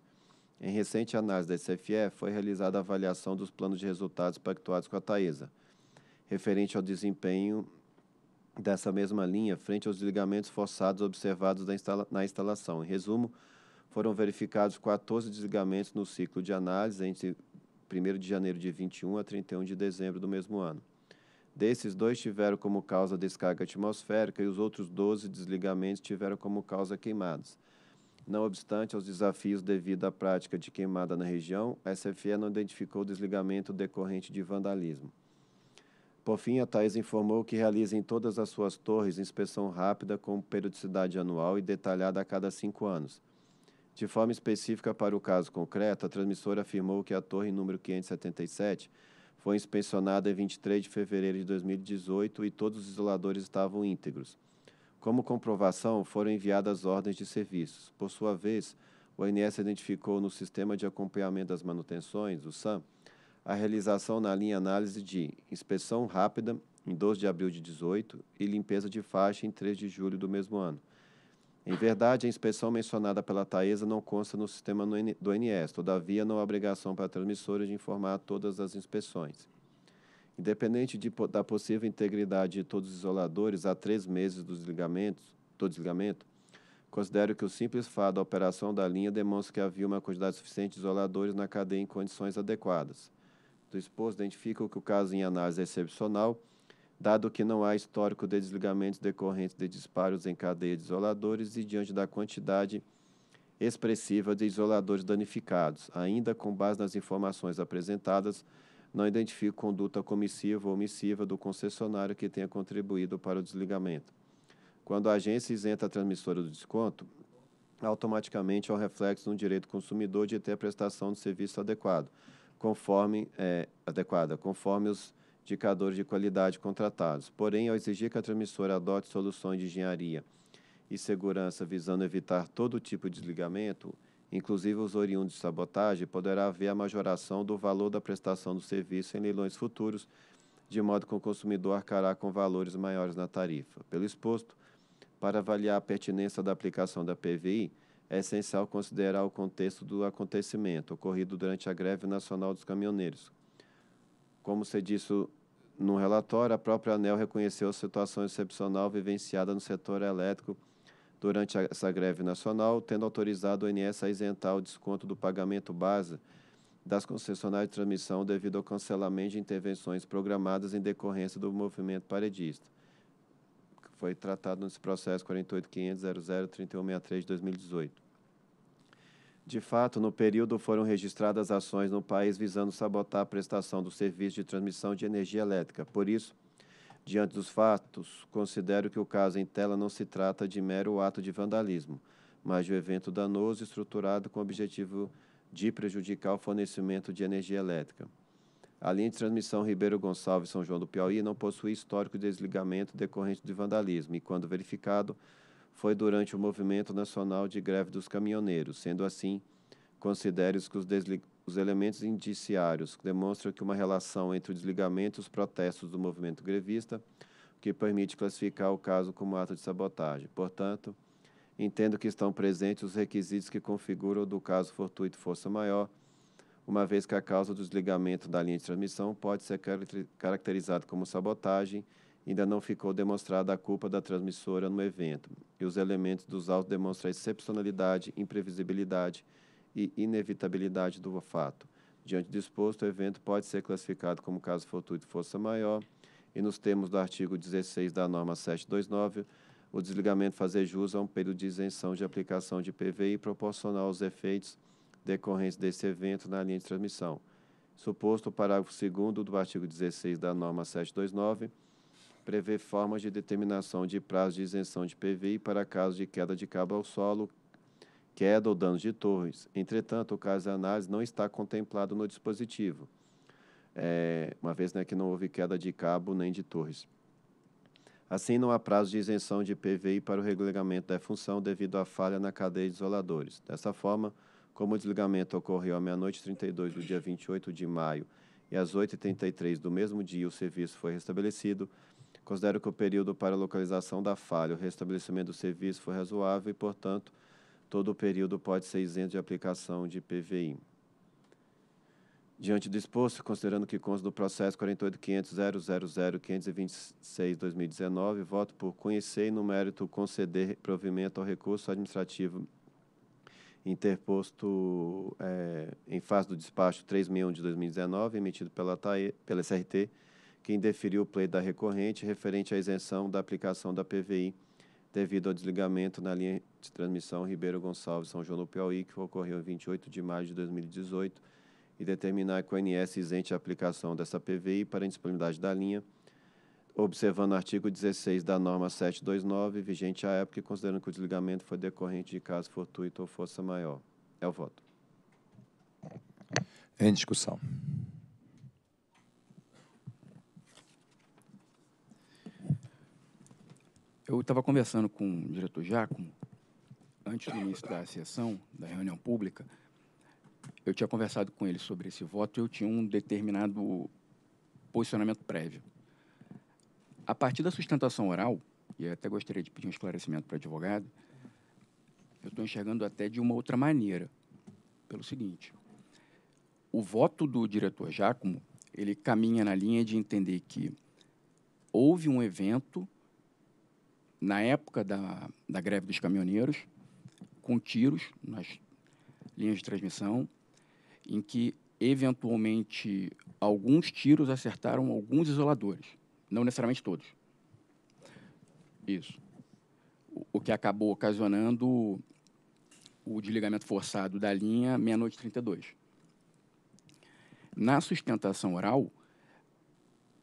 Em recente análise da SFE, foi realizada a avaliação dos planos de resultados pactuados com a Taesa, referente ao desempenho dessa mesma linha frente aos desligamentos forçados observados na instalação. Em resumo, foram verificados 14 desligamentos no ciclo de análise entre 1 de janeiro de 21 a 31 de dezembro do mesmo ano. Desses, dois tiveram como causa descarga atmosférica e os outros 12 desligamentos tiveram como causa queimadas. Não obstante aos desafios devido à prática de queimada na região, a SFE não identificou desligamento decorrente de vandalismo. Por fim, a Thais informou que realiza em todas as suas torres inspeção rápida com periodicidade anual e detalhada a cada cinco anos. De forma específica para o caso concreto, a transmissora afirmou que a torre número 577 foi inspecionada em 23 de fevereiro de 2018 e todos os isoladores estavam íntegros. Como comprovação, foram enviadas ordens de serviços. Por sua vez, o ANS identificou no Sistema de Acompanhamento das Manutenções, o SAM, a realização na linha análise de inspeção rápida em 12 de abril de 18 e limpeza de faixa em 3 de julho do mesmo ano. Em verdade, a inspeção mencionada pela Taesa não consta no sistema do NS, todavia não há obrigação para a transmissora de informar todas as inspeções. Independente de, da possível integridade de todos os isoladores, há três meses do desligamento, considero que o simples fato da operação da linha demonstra que havia uma quantidade suficiente de isoladores na cadeia em condições adequadas do exposto identificam que o caso em análise é excepcional, dado que não há histórico de desligamentos decorrentes de disparos em cadeia de isoladores e diante da quantidade expressiva de isoladores danificados. Ainda com base nas informações apresentadas, não identifico conduta comissiva ou omissiva do concessionário que tenha contribuído para o desligamento. Quando a agência isenta a transmissora do desconto, automaticamente é um reflexo no direito do consumidor de ter a prestação de serviço adequado conforme é, adequada, conforme os indicadores de qualidade contratados. Porém, ao exigir que a transmissora adote soluções de engenharia e segurança visando evitar todo tipo de desligamento, inclusive os oriundos de sabotagem, poderá haver a majoração do valor da prestação do serviço em leilões futuros, de modo que o consumidor arcará com valores maiores na tarifa. Pelo exposto, para avaliar a pertinência da aplicação da PVI, é essencial considerar o contexto do acontecimento ocorrido durante a greve nacional dos caminhoneiros. Como se disse no relatório, a própria ANEL reconheceu a situação excepcional vivenciada no setor elétrico durante essa greve nacional, tendo autorizado o ONS a isentar o desconto do pagamento base das concessionárias de transmissão devido ao cancelamento de intervenções programadas em decorrência do movimento paredista foi tratado nesse processo 48.500.003163 de 2018. De fato, no período foram registradas ações no país visando sabotar a prestação do serviço de transmissão de energia elétrica. Por isso, diante dos fatos, considero que o caso em tela não se trata de mero ato de vandalismo, mas de um evento danoso estruturado com o objetivo de prejudicar o fornecimento de energia elétrica. A linha de transmissão Ribeiro Gonçalves São João do Piauí não possui histórico de desligamento decorrente de vandalismo e, quando verificado, foi durante o movimento nacional de greve dos caminhoneiros. Sendo assim, considere se que os, os elementos indiciários demonstram que uma relação entre o desligamento e os protestos do movimento grevista, que permite classificar o caso como ato de sabotagem. Portanto, entendo que estão presentes os requisitos que configuram do caso fortuito força maior uma vez que a causa do desligamento da linha de transmissão pode ser caracterizada como sabotagem, ainda não ficou demonstrada a culpa da transmissora no evento, e os elementos dos autos demonstram a excepcionalidade, imprevisibilidade e inevitabilidade do fato. Diante disposto, o evento pode ser classificado como caso fortuito de força maior, e nos termos do artigo 16 da norma 729, o desligamento fazer jus a um período de isenção de aplicação de PVI proporcional aos efeitos decorrentes desse evento na linha de transmissão. Suposto o parágrafo 2 do artigo 16 da norma 729, prevê formas de determinação de prazo de isenção de PVI para casos de queda de cabo ao solo, queda ou danos de torres. Entretanto, o caso de análise não está contemplado no dispositivo, é, uma vez né, que não houve queda de cabo nem de torres. Assim, não há prazo de isenção de PVI para o regulamento da função devido à falha na cadeia de isoladores. Dessa forma, como o desligamento ocorreu à meia-noite 32 do dia 28 de maio e às 8h33 do mesmo dia o serviço foi restabelecido, considero que o período para localização da falha, o restabelecimento do serviço foi razoável e, portanto, todo o período pode ser isento de aplicação de PVI. Diante do exposto, considerando que consta do processo 48.500.000.526.2019, 2019 voto por conhecer e, no mérito, conceder provimento ao recurso administrativo interposto é, em face do despacho 361 de 2019, emitido pela, TAE, pela SRT, que indeferiu o pleito da recorrente referente à isenção da aplicação da PVI devido ao desligamento na linha de transmissão Ribeiro Gonçalves-São João do Piauí, que ocorreu em 28 de maio de 2018, e determinar que o INS isente a aplicação dessa PVI para a indisponibilidade da linha, observando o artigo 16 da norma 729, vigente à época e considerando que o desligamento foi decorrente de caso fortuito ou força maior. É o voto. Em discussão. Eu estava conversando com o diretor Jacomo, antes do início da sessão, da reunião pública, eu tinha conversado com ele sobre esse voto e eu tinha um determinado posicionamento prévio a partir da sustentação oral, e até gostaria de pedir um esclarecimento para o advogado, eu estou enxergando até de uma outra maneira, pelo seguinte: o voto do diretor Jacomo ele caminha na linha de entender que houve um evento na época da, da greve dos caminhoneiros com tiros nas linhas de transmissão, em que eventualmente alguns tiros acertaram alguns isoladores. Não necessariamente todos. Isso. O, o que acabou ocasionando o desligamento forçado da linha meia-noite 32. Na sustentação oral,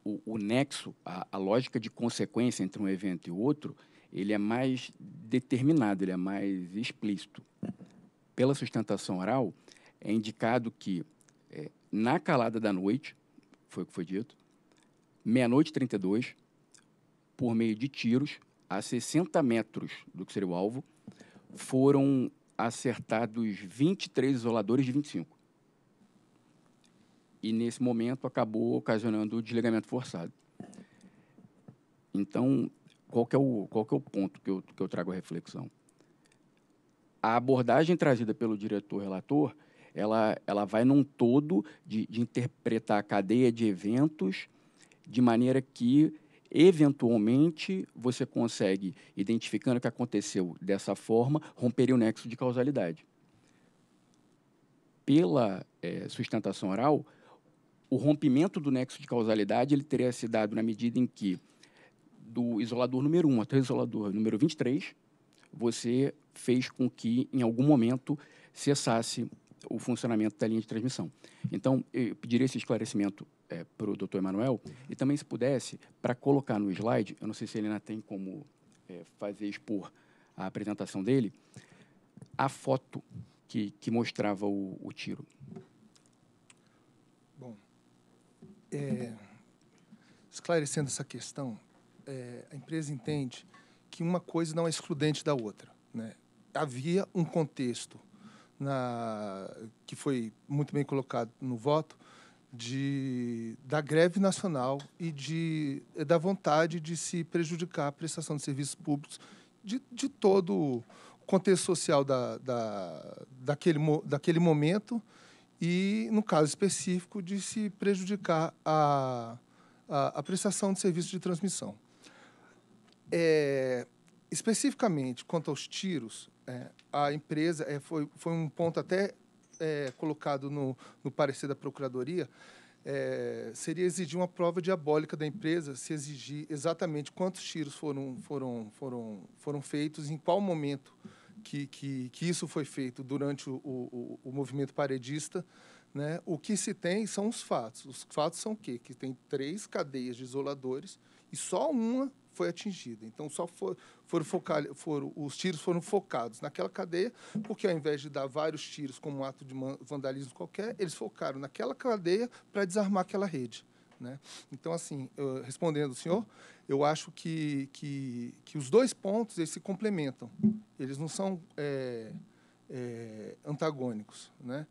o, o nexo, a, a, lógica de consequência entre um evento e outro, ele é mais determinado, ele é mais explícito. Pela sustentação oral, é indicado que, é, na calada da noite, foi o que foi dito, meia-noite 32, por meio de tiros, a 60 metros do que seria o alvo, foram acertados 23 isoladores de 25. E nesse momento acabou ocasionando o desligamento forçado. Então, qual que é o, qual que é o ponto que eu, que eu trago a reflexão? A abordagem trazida pelo diretor-relator, ela, ela vai num todo de, de interpretar a cadeia de eventos de maneira que eventualmente você consegue, identificando o que aconteceu dessa forma, romper o nexo de causalidade. Pela é, sustentação oral, o rompimento do nexo de causalidade ele teria se dado na medida em que, do isolador número 1 até o isolador número 23, você fez com que, em algum momento, cessasse o funcionamento da linha de transmissão. Então, eu pediria esse esclarecimento é, para o doutor Emanuel, e também, se pudesse, para colocar no slide, eu não sei se ele ainda tem como é, fazer expor a apresentação dele, a foto que, que mostrava o, o tiro. Bom, é, esclarecendo essa questão, é, a empresa entende que uma coisa não é excludente da outra. Né? Havia um contexto na, que foi muito bem colocado no voto, de, da greve nacional e de, eh, da vontade de se prejudicar a prestação de serviços públicos de, de todo o contexto social da, da, daquele, daquele momento e, no caso específico, de se prejudicar a, a, a prestação de serviços de transmissão. É, especificamente quanto aos tiros, é, a empresa é, foi, foi um ponto até é, colocado no, no, parecer da Procuradoria é, seria exigir uma prova diabólica da empresa se exigir exatamente quantos tiros foram, foram, foram, foram feitos, em qual momento que, que, que isso foi feito durante o, o, o movimento paredista. Né? O que se tem são os fatos. Os fatos são o quê? Que tem três cadeias de isoladores e só uma foi atingida. Então, só for, foram, focar, foram, os tiros foram focados naquela cadeia, porque ao invés de dar vários tiros como um ato de vandalismo qualquer, eles focaram naquela cadeia para desarmar aquela rede. Né? Então, assim, eu, respondendo o senhor, eu acho que, que, que, os dois pontos eles se complementam. Eles não são é, é, antagônicos. Né?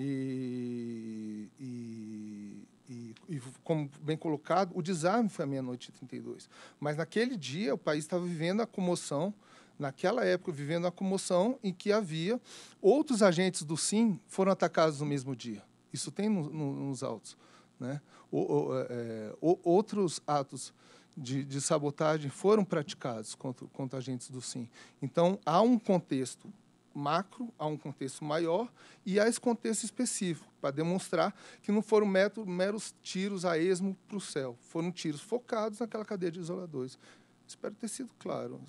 E, e, e, e, como bem colocado, o desarme foi à meia-noite e 32. Mas naquele dia, o país estava vivendo a comoção, naquela época, vivendo a comoção em que havia outros agentes do SIM foram atacados no mesmo dia. Isso tem no, no, nos autos. Né? O, o, é, é o, outros atos de, de, sabotagem foram praticados contra, contra agentes do SIM. Então, há um contexto macro a um contexto maior e a esse contexto específico, para demonstrar que não foram meros tiros a esmo para o céu, foram tiros focados naquela cadeia de isoladores. Espero ter sido claro.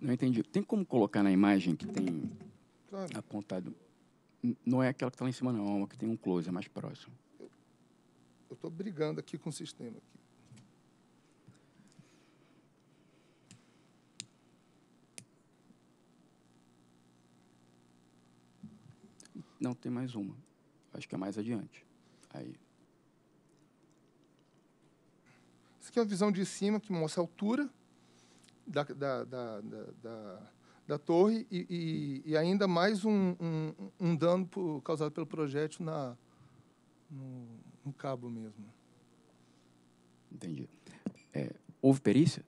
Não entendi. Tem como colocar na imagem que tem claro. apontado? Não é aquela que está lá em cima, não, é uma que tem um close, é mais próximo. Eu estou brigando aqui com o sistema. Aqui. Não, tem mais uma. Acho que é mais adiante. Aí. Isso aqui é uma visão de cima que mostra a altura da, da, da, da, da torre e, e, e, ainda mais um, um, um dano por, causado pelo projétil na, no, no cabo mesmo. Entendi. É, houve perícia?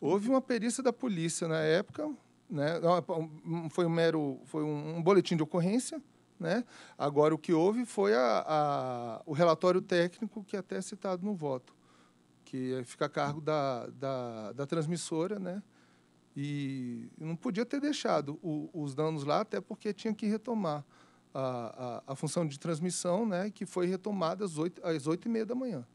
Houve uma perícia da polícia na época, né? É, foi um mero, foi um, boletim de ocorrência. Né? Agora, o que houve foi a, a, o relatório técnico que é até é citado no voto, que é, fica a cargo da, da, da transmissora, né? E não podia ter deixado o, os danos lá, até porque tinha que retomar a, a, a função de transmissão, né? Que foi retomada às oito, às oito e meia da manhã.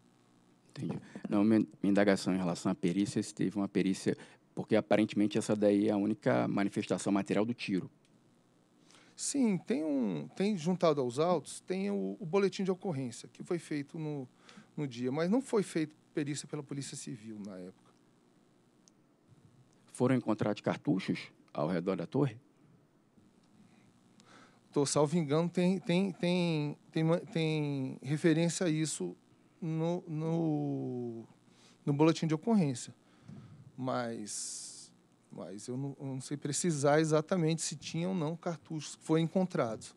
Entendi. Não, minha indagação em relação à perícia, se teve uma perícia porque aparentemente essa daí é a única manifestação material do tiro. Sim, tem um, tem juntado aos autos, tem o, o boletim de ocorrência que foi feito no, no dia, mas não foi feito perícia pela Polícia Civil na época. Foram encontrados cartuchos ao redor da torre? Tô salvo engano, tem, tem, tem, tem, tem referência a isso no, no, no boletim de ocorrência mas, mas eu não, eu não sei precisar exatamente se tinham ou não cartuchos que foram encontrados.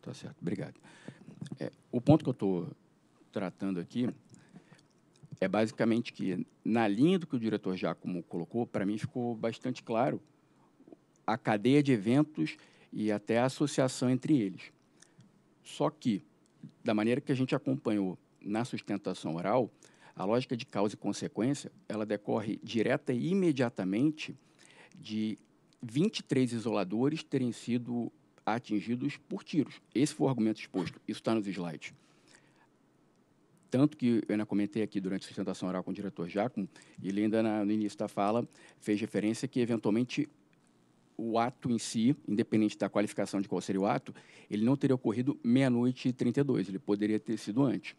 Tá certo, obrigado. É, o ponto que eu estou tratando aqui é basicamente que, na linha do que o diretor Giacomo colocou, para mim ficou bastante claro a cadeia de eventos e até a associação entre eles. Só que, da maneira que a gente acompanhou na sustentação oral, a lógica de causa e consequência, ela decorre direta e imediatamente de 23 isoladores terem sido atingidos por tiros. Esse foi o argumento exposto. Isso está nos slides. Tanto que eu ainda comentei aqui durante a sustentação oral com o diretor e ele ainda na, no início da fala fez referência que, eventualmente, o ato em si, independente da qualificação de qual seria o ato, ele não teria ocorrido meia-noite e 32, ele poderia ter sido antes.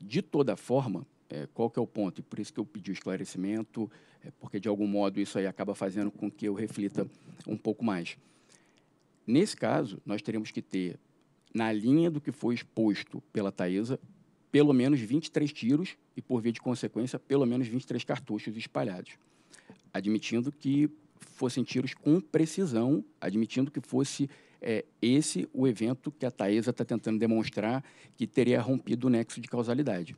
De toda forma, é, qual que é o ponto? E por isso que eu pedi o esclarecimento, é, porque de algum modo isso aí acaba fazendo com que eu reflita um pouco mais. Nesse caso, nós teremos que ter, na linha do que foi exposto pela Taesa, pelo menos 23 tiros e, por via de consequência, pelo menos 23 cartuchos espalhados, admitindo que fossem tiros com precisão, admitindo que fosse é, esse o evento que a Taesa está tentando demonstrar que teria rompido o nexo de causalidade.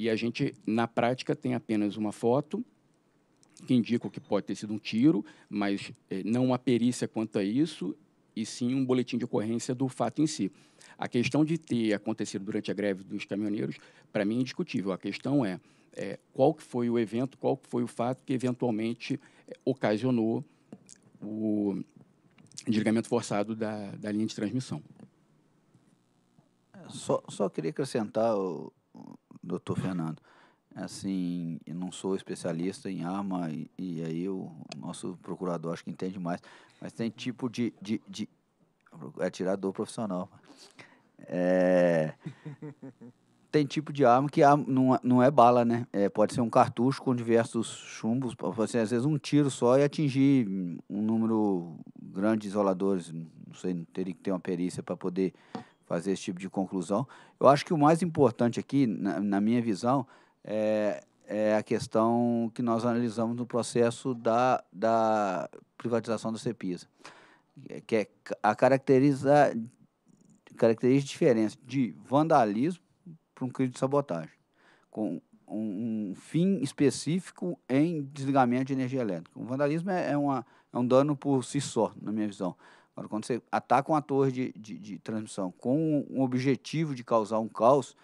E a gente, na prática, tem apenas uma foto que indica que pode ter sido um tiro, mas eh, não uma perícia quanto a isso, e sim um boletim de ocorrência do fato em si. A questão de ter acontecido durante a greve dos caminhoneiros, para mim, é indiscutível. A questão é, é, qual que foi o evento, qual que foi o fato que eventualmente é, ocasionou o desligamento forçado da, da linha de transmissão. É, só, só queria acrescentar, doutor Fernando. É assim, eu não sou especialista em arma e, e aí o nosso procurador acho que entende mais, mas tem tipo de, de, de é atirador profissional. É, tem tipo de arma que não, não é bala, né? É, pode ser um cartucho com diversos chumbos, pode ser às vezes um tiro só e atingir um número grande de isoladores. Não sei, teria que ter uma perícia para poder fazer esse tipo de conclusão. Eu acho que o mais importante aqui, na, na minha visão, é, é, a questão que nós analisamos no processo da, da privatização da Cepisa, que é a caracteriza, característica diferença de vandalismo para um crime de sabotagem, com um, um, fim específico em desligamento de energia elétrica. O vandalismo é, é, uma, é um dano por si só, na minha visão. Agora, quando você ataca uma torre de, de, de transmissão com um objetivo de causar um caos,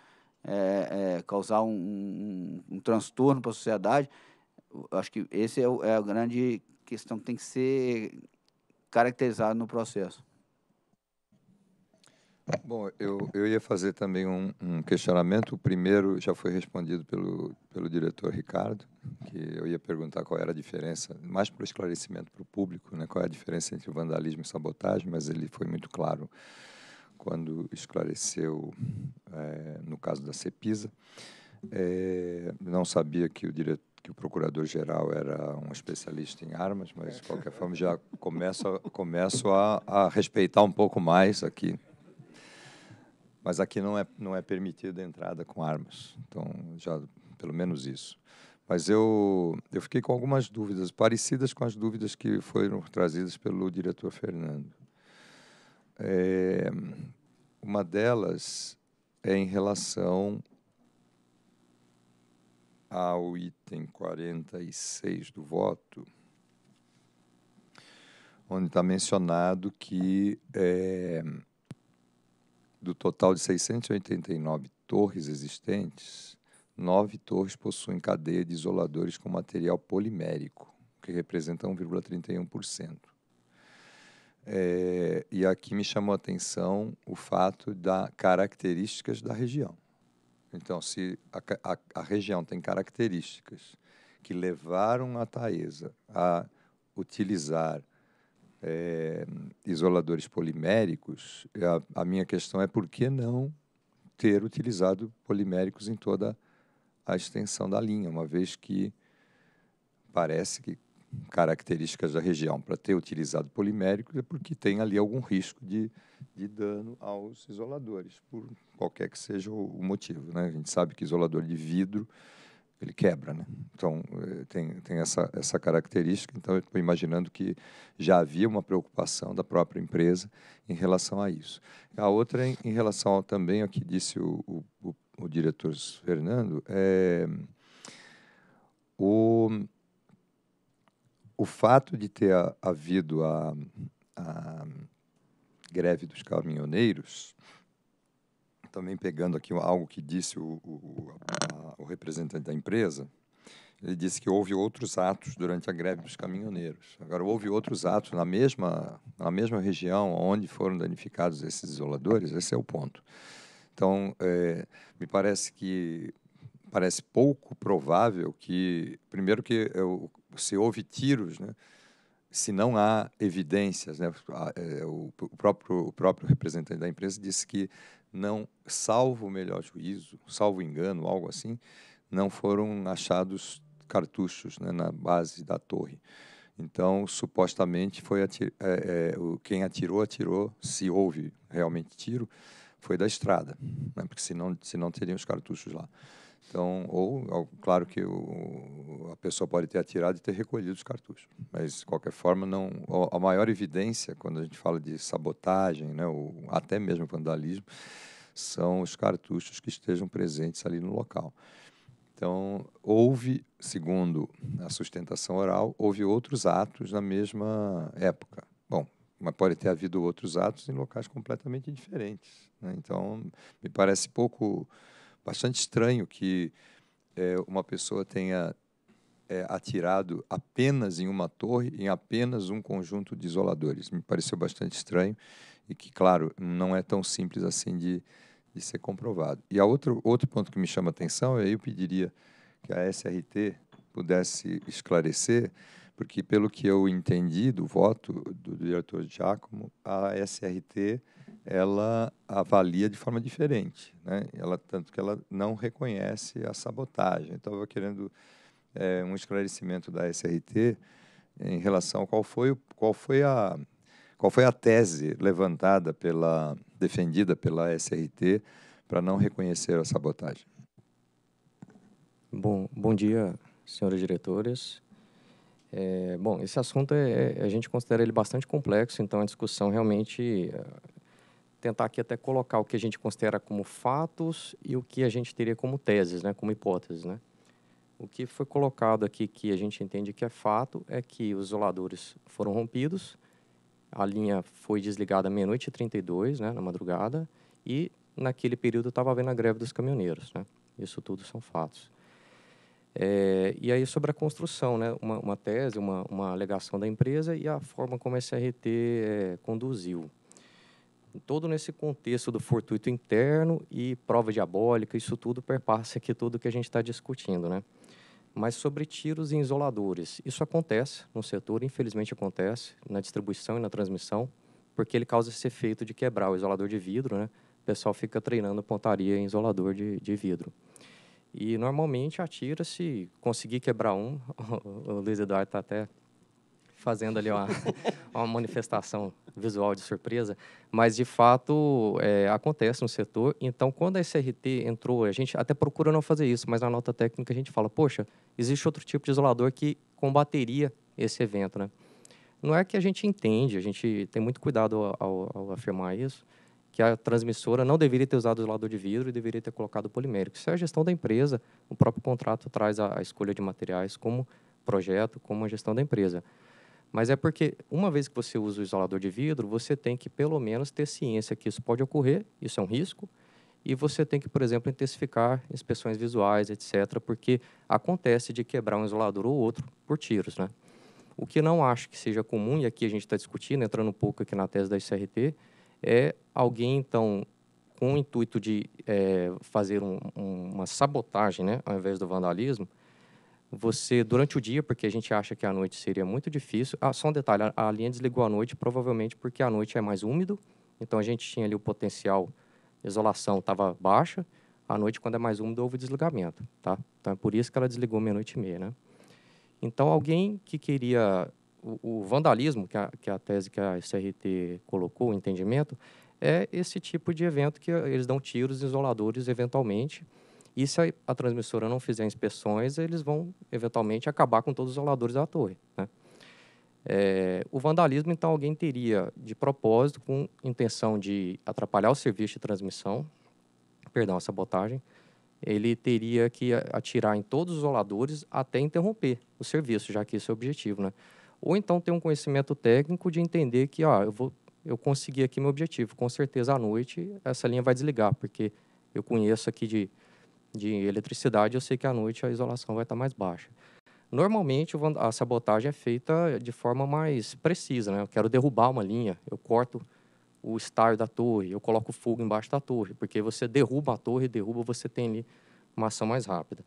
é, é, causar um, um, um transtorno para a sociedade, acho que esse é, o, é a grande questão que tem que ser caracterizada no processo. Bom, eu, eu ia fazer também um, um, questionamento. O primeiro já foi respondido pelo, pelo diretor Ricardo, que eu ia perguntar qual era a diferença, mais para o esclarecimento para o público, né, qual é a diferença entre vandalismo e sabotagem, mas ele foi muito claro quando esclareceu é, no caso da CEPISA. É, não sabia que o diretor que o procurador-geral era um especialista em armas, mas, de qualquer forma, já começo, começo a, a respeitar um pouco mais aqui mas aqui não é, não é permitida a entrada com armas. Então, já pelo menos isso. Mas eu, eu fiquei com algumas dúvidas, parecidas com as dúvidas que foram trazidas pelo diretor Fernando. É, uma delas é em relação ao item 46 do voto, onde está mencionado que. É, do total de 689 torres existentes, nove torres possuem cadeia de isoladores com material polimérico, que representa 1,31%. É, e aqui me chamou a atenção o fato das características da região. Então, se a, a, a, região tem características que levaram a Taesa a utilizar é, isoladores poliméricos, a, a, minha questão é por que não ter utilizado poliméricos em toda a extensão da linha, uma vez que parece que características da região para ter utilizado poliméricos é porque tem ali algum risco de, de dano aos isoladores, por qualquer que seja o, o motivo. Né? A gente sabe que isolador de vidro ele quebra, né? Então eh, tem, tem essa, essa característica. Então eu estou imaginando que já havia uma preocupação da própria empresa em relação a isso. A outra é em, em relação ao, também ao que disse o, o, o, o diretor Fernando é o o fato de ter havido a, a greve dos caminhoneiros também pegando aqui algo que disse o, o, a, o representante da empresa, ele disse que houve outros atos durante a greve dos caminhoneiros. Agora, houve outros atos na mesma, na mesma região onde foram danificados esses isoladores, esse é o ponto. Então, é, me parece que parece pouco provável que, primeiro que é, se houve tiros, né, se não há evidências, né, é, o, próprio, o próprio representante da empresa disse que não, salvo o melhor juízo, salvo engano, algo assim, não foram achados cartuchos né, na base da torre. Então, supostamente, foi atir é, é, quem atirou, atirou, se houve realmente tiro, foi da estrada, né, porque senão, senão teriam os cartuchos lá. Então, ou, claro que o, a pessoa pode ter atirado e ter recolhido os cartuchos, mas de qualquer forma não. A maior evidência quando a gente fala de sabotagem, né, ou até mesmo vandalismo, são os cartuchos que estejam presentes ali no local. Então, houve, segundo a sustentação oral, houve outros atos na mesma época. Bom, mas pode ter havido outros atos em locais completamente diferentes. Né? Então, me parece pouco bastante estranho que é, uma pessoa tenha é, atirado apenas em uma torre, em apenas um conjunto de isoladores. Me pareceu bastante estranho e que, claro, não é tão simples assim de, de ser comprovado. E a outro, outro ponto que me chama a atenção, e aí eu pediria que a SRT pudesse esclarecer, porque, pelo que eu entendi do voto do diretor Giacomo, a SRT ela avalia de forma diferente, né? Ela tanto que ela não reconhece a sabotagem. Então, eu vou querendo é, um esclarecimento da SRT em relação a qual foi qual foi a qual foi a tese levantada pela defendida pela SRT para não reconhecer a sabotagem. Bom, bom dia, senhores diretores. É, bom, esse assunto é, é a gente considera ele bastante complexo, então a discussão realmente tentar aqui até colocar o que a gente considera como fatos e o que a gente teria como teses, né, como hipóteses, né? O que foi colocado aqui que a gente entende que é fato é que os isoladores foram rompidos, a linha foi desligada meia-noite e 32, né, na madrugada, e naquele período estava havendo a greve dos caminhoneiros, né? Isso tudo são fatos. É, e aí sobre a construção, né? Uma, uma tese, uma, uma alegação da empresa e a forma como a SRT é, eh, conduziu todo nesse contexto do fortuito interno e prova diabólica, isso tudo perpassa aqui tudo que a gente está discutindo, né? Mas sobre tiros em isoladores, isso acontece no setor, infelizmente acontece, na distribuição e na transmissão, porque ele causa esse efeito de quebrar o isolador de vidro, né? O pessoal fica treinando pontaria em isolador de, de vidro. E normalmente atira se conseguir quebrar um, o Luiz Eduardo está até fazendo ali uma, uma manifestação visual de surpresa, mas de fato é, acontece no setor. Então, quando a SRT entrou, a gente até procura não fazer isso, mas na nota técnica a gente fala: poxa, existe outro tipo de isolador que combateria esse evento, né? Não é que a gente entende, a gente tem muito cuidado ao, ao, afirmar isso, que a transmissora não deveria ter usado isolador de vidro e deveria ter colocado polimérico. Isso é a gestão da empresa, o próprio contrato traz a, a escolha de materiais como projeto, como a gestão da empresa. Mas é porque, uma vez que você usa o isolador de vidro, você tem que, pelo menos, ter ciência que isso pode ocorrer, isso é um risco, e você tem que, por exemplo, intensificar inspeções visuais, etc., porque acontece de quebrar um isolador ou outro por tiros, né? O que não acho que seja comum, e aqui a gente está discutindo, entrando um pouco aqui na tese da ICRT, é alguém, então, com o intuito de é, fazer um, um, uma sabotagem, né, ao invés do vandalismo, você, durante o dia, porque a gente acha que à noite seria muito difícil. Ah, só um detalhe: a, a linha desligou à noite, provavelmente porque à noite é mais úmido, então a gente tinha ali o potencial, isolação estava baixa. À noite, quando é mais úmido, houve desligamento, tá? Então é por isso que ela desligou meia-noite e meia, né? Então, alguém que queria o, o vandalismo, que a, que a tese que a SRT colocou, o entendimento, é esse tipo de evento que eles dão tiros isoladores eventualmente. E se a, a transmissora não fizer inspeções, eles vão eventualmente acabar com todos os isoladores da torre. Né? É, o vandalismo, então, alguém teria de propósito, com intenção de atrapalhar o serviço de transmissão, perdão, a sabotagem, ele teria que atirar em todos os isoladores até interromper o serviço, já que esse é o objetivo, né? Ou então ter um conhecimento técnico de entender que, ah, eu vou, eu consegui aqui meu objetivo, com certeza à noite essa linha vai desligar, porque eu conheço aqui de de eletricidade, eu sei que à noite a isolação vai estar mais baixa. Normalmente a sabotagem é feita de forma mais precisa, né? Eu quero derrubar uma linha, eu corto o estágio da torre, eu coloco fogo embaixo da torre, porque você derruba a torre, derruba, você tem ali uma ação mais rápida.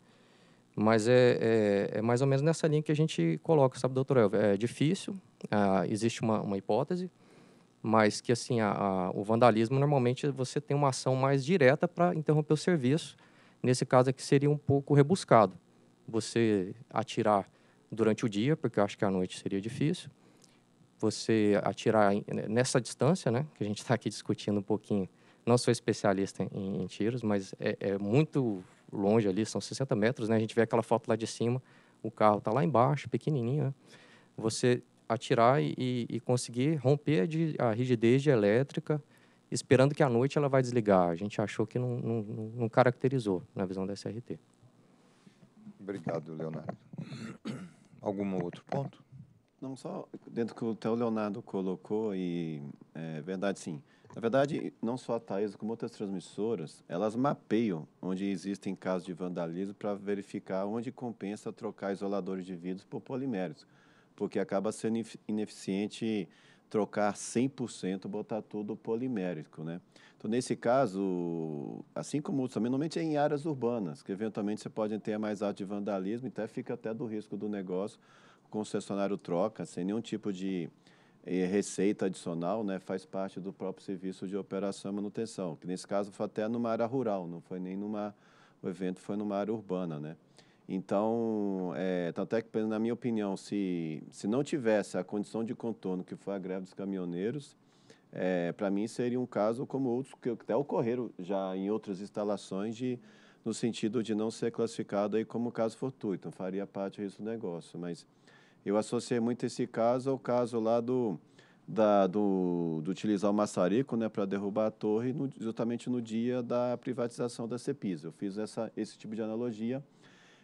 Mas é, é, é mais ou menos nessa linha que a gente coloca, sabe, doutor Elvio? É difícil, ah, existe uma, uma, hipótese, mas que assim, a, a, o vandalismo normalmente você tem uma ação mais direta para interromper o serviço, Nesse caso aqui seria um pouco rebuscado. Você atirar durante o dia, porque eu acho que à noite seria difícil. Você atirar né, nessa distância, né, que a gente está aqui discutindo um pouquinho. Não sou especialista em, em tiros, mas é, é, muito longe ali, são 60 metros, né? A gente vê aquela foto lá de cima, o carro está lá embaixo, pequenininho, né? Você atirar e, e conseguir romper a rigidez de elétrica, esperando que à noite ela vai desligar. A gente achou que não, não, não caracterizou na visão da SRT. Obrigado, Leonardo. Algum outro ponto? Não, só dentro do que o Teo Leonardo colocou, e é verdade sim. Na verdade, não só a Taesa, como outras transmissoras, elas mapeiam onde existem casos de vandalismo para verificar onde compensa trocar isoladores de vidros por poliméricos, porque acaba sendo ineficiente trocar 100%, botar tudo polimérico, né? Então, nesse caso, assim como outros, também, normalmente é em áreas urbanas, que eventualmente você pode ter mais alto de vandalismo, até fica até do risco do negócio, o concessionário troca, sem nenhum tipo de eh, receita adicional, né? Faz parte do próprio serviço de operação e manutenção, que nesse caso foi até numa área rural, não foi nem numa... O evento foi numa área urbana, né? Então, é, tanto é que, na minha opinião, se, se não tivesse a condição de contorno que foi a greve dos caminhoneiros, é, para mim seria um caso como outros que até ocorreram já em outras instalações de no sentido de não ser classificado aí como caso fortuito, não faria parte disso do negócio, mas eu associei muito esse caso ao caso lá do, da, do, do utilizar o maçarico né, para derrubar a torre no, justamente no dia da privatização da Cepisa. Eu fiz essa, esse tipo de analogia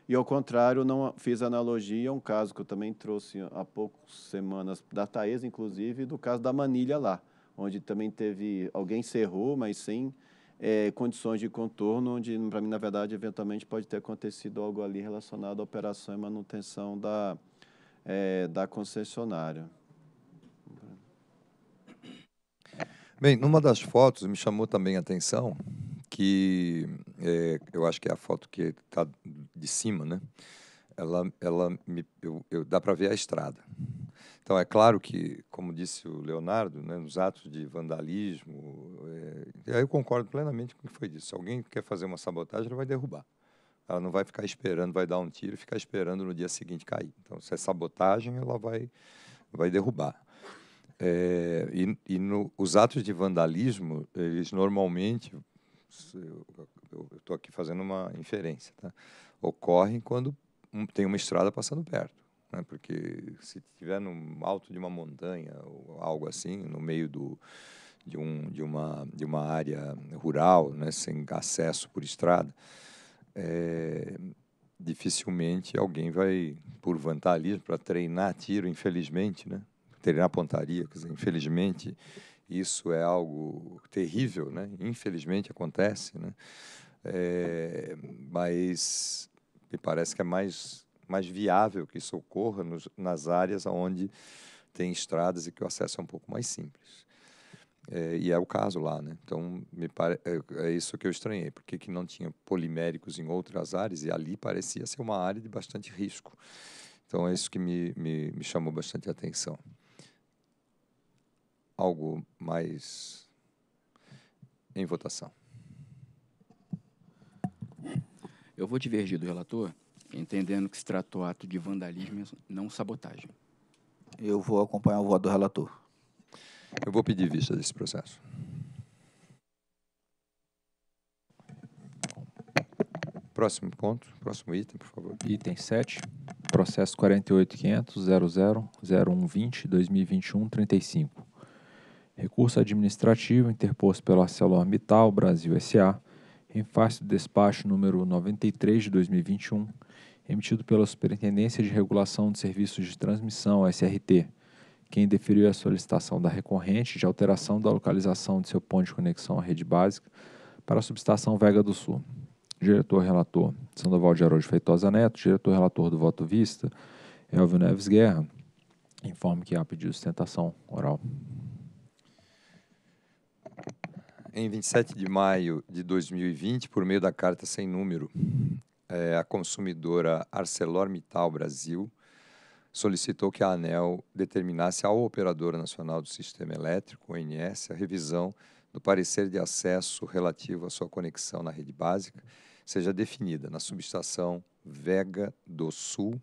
e ao contrário, não fiz analogia a um caso que eu também trouxe há poucas semanas, da Taesa, inclusive, do caso da Manilha lá, onde também teve. Alguém cerrou, mas sem é, condições de contorno, onde, para mim, na verdade, eventualmente pode ter acontecido algo ali relacionado à operação e manutenção da, é, da concessionária. Bem, numa das fotos me chamou também a atenção que é, eu acho que é a foto que está de cima, né? Ela, ela me, eu, eu dá para ver a estrada. Então é claro que, como disse o Leonardo, né, nos atos de vandalismo, é, eu concordo plenamente com o que foi dito. Se alguém quer fazer uma sabotagem, ela vai derrubar. Ela não vai ficar esperando, vai dar um tiro e ficar esperando no dia seguinte cair. Então, se é sabotagem, ela vai, vai derrubar. É, e, e no, os atos de vandalismo, eles normalmente eu estou aqui fazendo uma inferência, tá? ocorrem quando tem uma estrada passando perto. Né? Porque se estiver no alto de uma montanha ou algo assim, no meio do, de, um, de, uma, de uma área rural, né? sem acesso por estrada, é, dificilmente alguém vai, por vandalismo, para treinar tiro, infelizmente, né? treinar pontaria, quer dizer, infelizmente isso é algo terrível, né? Infelizmente acontece, né? É, mas me parece que é mais, mais viável que isso ocorra nos, nas áreas onde tem estradas e que o acesso é um pouco mais simples. É, e é o caso lá, né? Então, me pare... é, é isso que eu estranhei. Por que, não tinha poliméricos em outras áreas? E ali parecia ser uma área de bastante risco. Então, é isso que me, me, me chamou bastante a atenção algo mais em votação. Eu vou divergir do relator, entendendo que se trata o ato de vandalismo e não sabotagem. Eu vou acompanhar o voto do relator. Eu vou pedir vista desse processo. Próximo ponto, próximo item, por favor. Item 7, processo 48.500.00.0120.2021.35 recurso administrativo interposto pela ArcelorMittal Brasil S.A., em face do despacho número 93 de 2021, emitido pela Superintendência de Regulação de Serviços de Transmissão, SRT, quem deferiu a solicitação da recorrente de alteração da localização de seu ponto de conexão à rede básica para a subestação Vega do Sul. Diretor-relator Sandoval de Araújo Feitosa Neto, diretor-relator do Voto Vista, Elvio Neves Guerra, informe que há pedido de sustentação oral em 27 de maio de 2020, por meio da carta sem número, é, a consumidora ArcelorMittal Brasil solicitou que a ANEL determinasse ao Operador Nacional do Sistema Elétrico, ONS, a revisão do parecer de acesso relativo à sua conexão na rede básica seja definida na subestação Vega do Sul,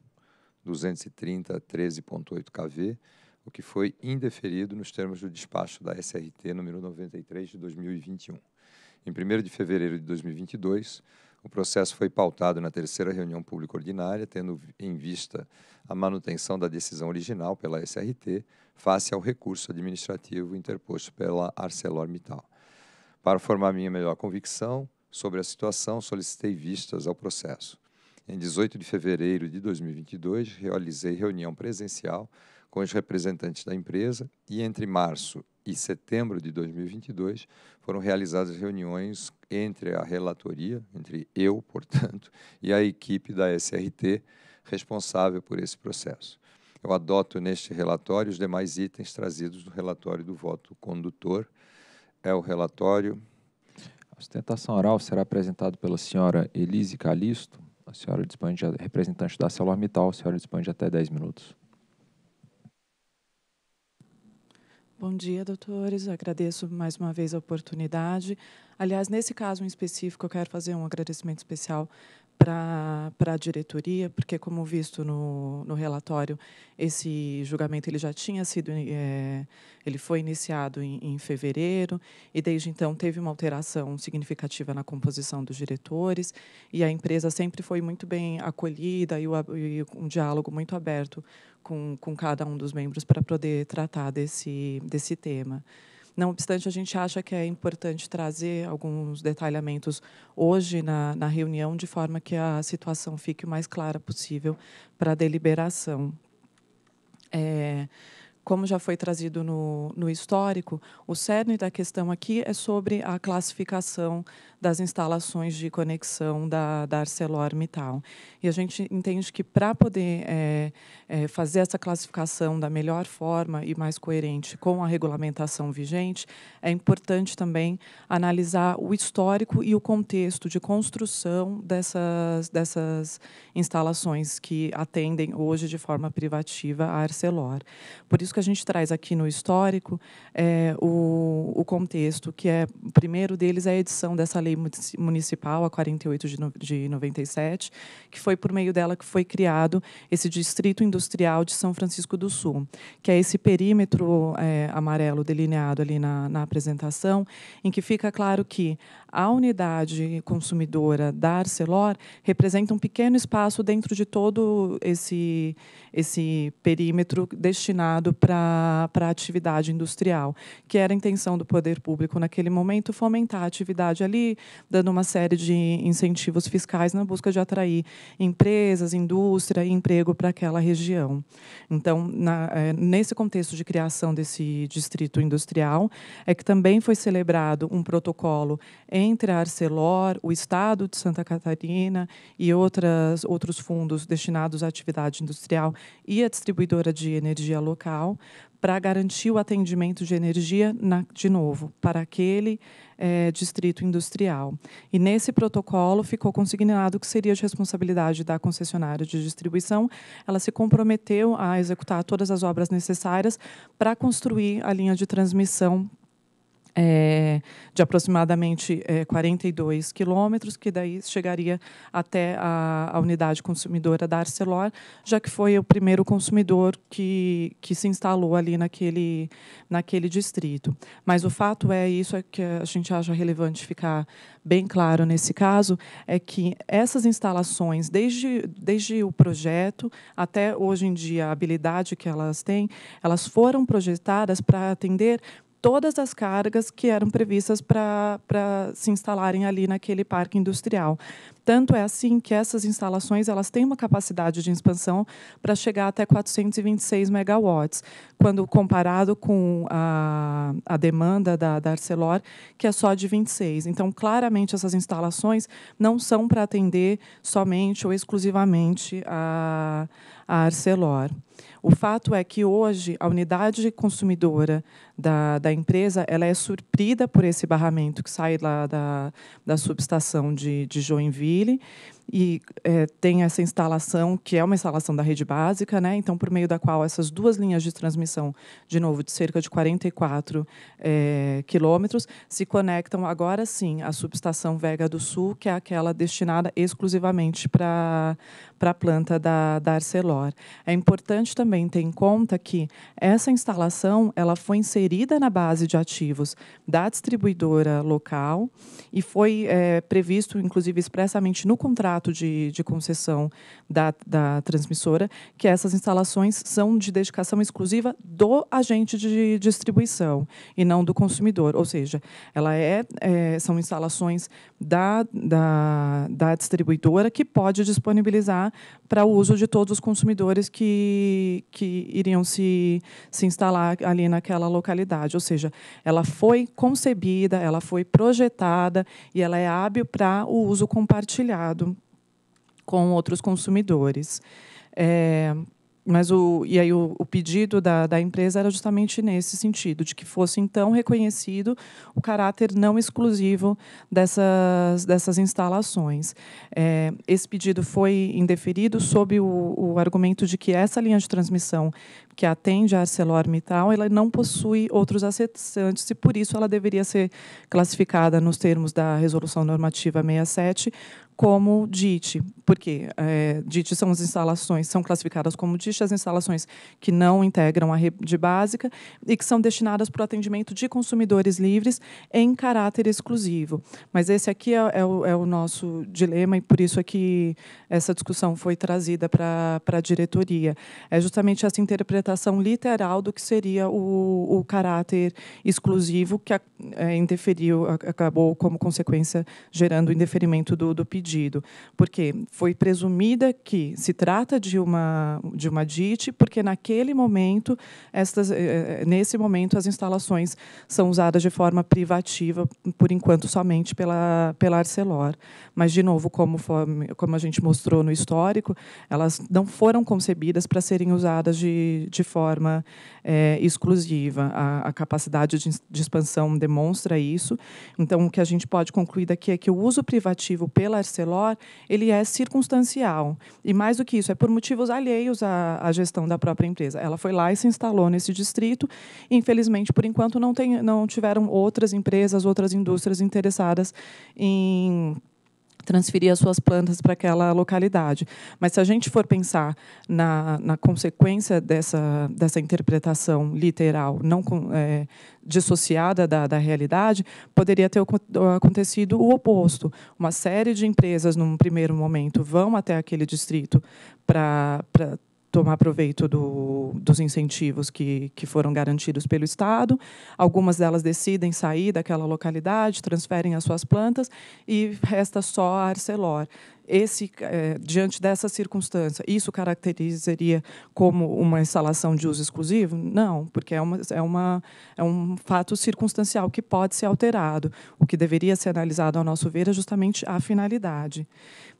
230 13.8 kV, o que foi indeferido nos termos do despacho da SRT número 93 de 2021. Em 1 de fevereiro de 2022, o processo foi pautado na terceira reunião pública ordinária, tendo em vista a manutenção da decisão original pela SRT face ao recurso administrativo interposto pela ArcelorMittal. Para formar minha melhor convicção sobre a situação, solicitei vistas ao processo. Em 18 de fevereiro de 2022, realizei reunião presencial com os representantes da empresa e entre março e setembro de 2022 foram realizadas reuniões entre a relatoria, entre eu, portanto, e a equipe da SRT responsável por esse processo. Eu adoto neste relatório os demais itens trazidos do relatório do voto condutor. É o relatório. A sustentação oral será apresentada pela senhora Elise Calisto. A senhora dispõe de representante da ArcelorMittal. A senhora dispõe de até 10 minutos. Bom dia, doutores. Agradeço mais uma vez a oportunidade. Aliás, nesse caso em específico, eu quero fazer um agradecimento especial para a diretoria, porque, como visto no, no relatório, esse julgamento ele já tinha sido, é, ele foi iniciado em, em, fevereiro e desde então teve uma alteração significativa na composição dos diretores e a empresa sempre foi muito bem acolhida e, o, e um diálogo muito aberto com, com cada um dos membros para poder tratar desse, desse tema. Não obstante, a gente acha que é importante trazer alguns detalhamentos hoje na, na reunião, de forma que a situação fique o mais clara possível para a deliberação. É, como já foi trazido no, no histórico, o cerne da questão aqui é sobre a classificação das instalações de conexão da, da ArcelorMittal. E a gente entende que, para poder é, é, fazer essa classificação da melhor forma e mais coerente com a regulamentação vigente, é importante também analisar o histórico e o contexto de construção dessas, dessas instalações que atendem hoje de forma privativa a Arcelor. Por isso que a gente traz aqui no histórico é, o, o contexto, que é, o primeiro deles é a edição dessa lei Lei Municipal, a 48 de, 97, que foi por meio dela que foi criado esse Distrito Industrial de São Francisco do Sul, que é esse perímetro é, amarelo delineado ali na, na apresentação, em que fica claro que a unidade consumidora da Arcelor representa um pequeno espaço dentro de todo esse, esse perímetro destinado para a atividade industrial, que era a intenção do poder público naquele momento fomentar a atividade ali, dando uma série de incentivos fiscais na busca de atrair empresas, indústria e emprego para aquela região. Então, na, eh, nesse contexto de criação desse distrito industrial, é que também foi celebrado um protocolo em entre a Arcelor, o Estado de Santa Catarina e outras, outros fundos destinados à atividade industrial e a distribuidora de energia local para garantir o atendimento de energia, na, de novo, para aquele é, distrito industrial. E nesse protocolo ficou consignado que seria de responsabilidade da concessionária de distribuição. Ela se comprometeu a executar todas as obras necessárias para construir a linha de transmissão é, de aproximadamente é, 42 quilômetros, que daí chegaria até a, a, unidade consumidora da Arcelor, já que foi o primeiro consumidor que, que se instalou ali naquele, naquele distrito. Mas o fato é, isso é que a gente acha relevante ficar bem claro nesse caso, é que essas instalações, desde, desde o projeto até hoje em dia, a habilidade que elas têm, elas foram projetadas para atender todas as cargas que eram previstas para se instalarem ali naquele parque industrial. Tanto é assim que essas instalações elas têm uma capacidade de expansão para chegar até 426 megawatts, quando comparado com a, a demanda da, da Arcelor, que é só de 26. Então, claramente, essas instalações não são para atender somente ou exclusivamente a, a Arcelor. O fato é que hoje a unidade consumidora da, da empresa ela é surprida por esse barramento que sai lá da, da subestação de, de Joinville e é, tem essa instalação que é uma instalação da rede básica, né? Então, por meio da qual essas duas linhas de transmissão, de novo, de cerca de 44 é, quilômetros, se conectam agora sim à subestação Vega do Sul, que é aquela destinada exclusivamente para para a planta da, da Arcelor. É importante também ter em conta que essa instalação ela foi inserida na base de ativos da distribuidora local e foi é, previsto, inclusive, expressamente no contrato de, de concessão da, da transmissora, que essas instalações são de dedicação exclusiva do agente de distribuição e não do consumidor. Ou seja, ela é, é são instalações da, da, da distribuidora que pode disponibilizar para o uso de todos os consumidores que, que iriam se, se instalar ali naquela localidade. Ou seja, ela foi concebida, ela foi projetada e ela é hábil para o uso compartilhado com outros consumidores. É, mas o, e aí o, o pedido da, da empresa era justamente nesse sentido, de que fosse então reconhecido o caráter não exclusivo dessas, dessas instalações. É, esse pedido foi indeferido sob o, o argumento de que essa linha de transmissão que atende a ArcelorMittal, ela não possui outros acessantes e, por isso, ela deveria ser classificada nos termos da Resolução Normativa 67 como DIT, porque é, DIT são as instalações, são classificadas como DIT as instalações que não integram a rede básica e que são destinadas para o atendimento de consumidores livres em caráter exclusivo. Mas esse aqui é, é, o, é o, nosso dilema e por isso é que essa discussão foi trazida para, para a diretoria. É justamente essa interpretação literal do que seria o, o caráter exclusivo que é, indeferiu, acabou como consequência gerando o indeferimento do, do pedido. Porque foi presumida que se trata de uma de uma DIT, porque naquele momento estas eh, eh, nesse momento as instalações são usadas de forma privativa, por enquanto somente pela pela Arcelor. Mas de novo, como foi, como a gente mostrou no histórico, elas não foram concebidas para serem usadas de de forma é, exclusiva. A, a capacidade de, de expansão demonstra isso. Então, o que a gente pode concluir daqui é que o uso privativo pela Arcelor ele é circunscrito circunstancial. E mais do que isso, é por motivos alheios à, à gestão da própria empresa. Ela foi lá e se instalou nesse distrito. E, infelizmente, por enquanto, não, tem, não tiveram outras empresas, outras indústrias interessadas em transferir as suas plantas para aquela localidade. Mas se a gente for pensar na, na consequência dessa, dessa interpretação literal não é, dissociada da, da realidade, poderia ter acontecido o oposto. Uma série de empresas, num primeiro momento, vão até aquele distrito para, para tomar proveito do, dos incentivos que, que foram garantidos pelo Estado. Algumas delas decidem sair daquela localidade, transferem as suas plantas e resta só a Arcelor. Esse, eh, diante dessa circunstância, isso caracterizaria como uma instalação de uso exclusivo? Não, porque é, uma, é, uma, é um fato circunstancial que pode ser alterado. O que deveria ser analisado, ao nosso ver, é justamente a finalidade.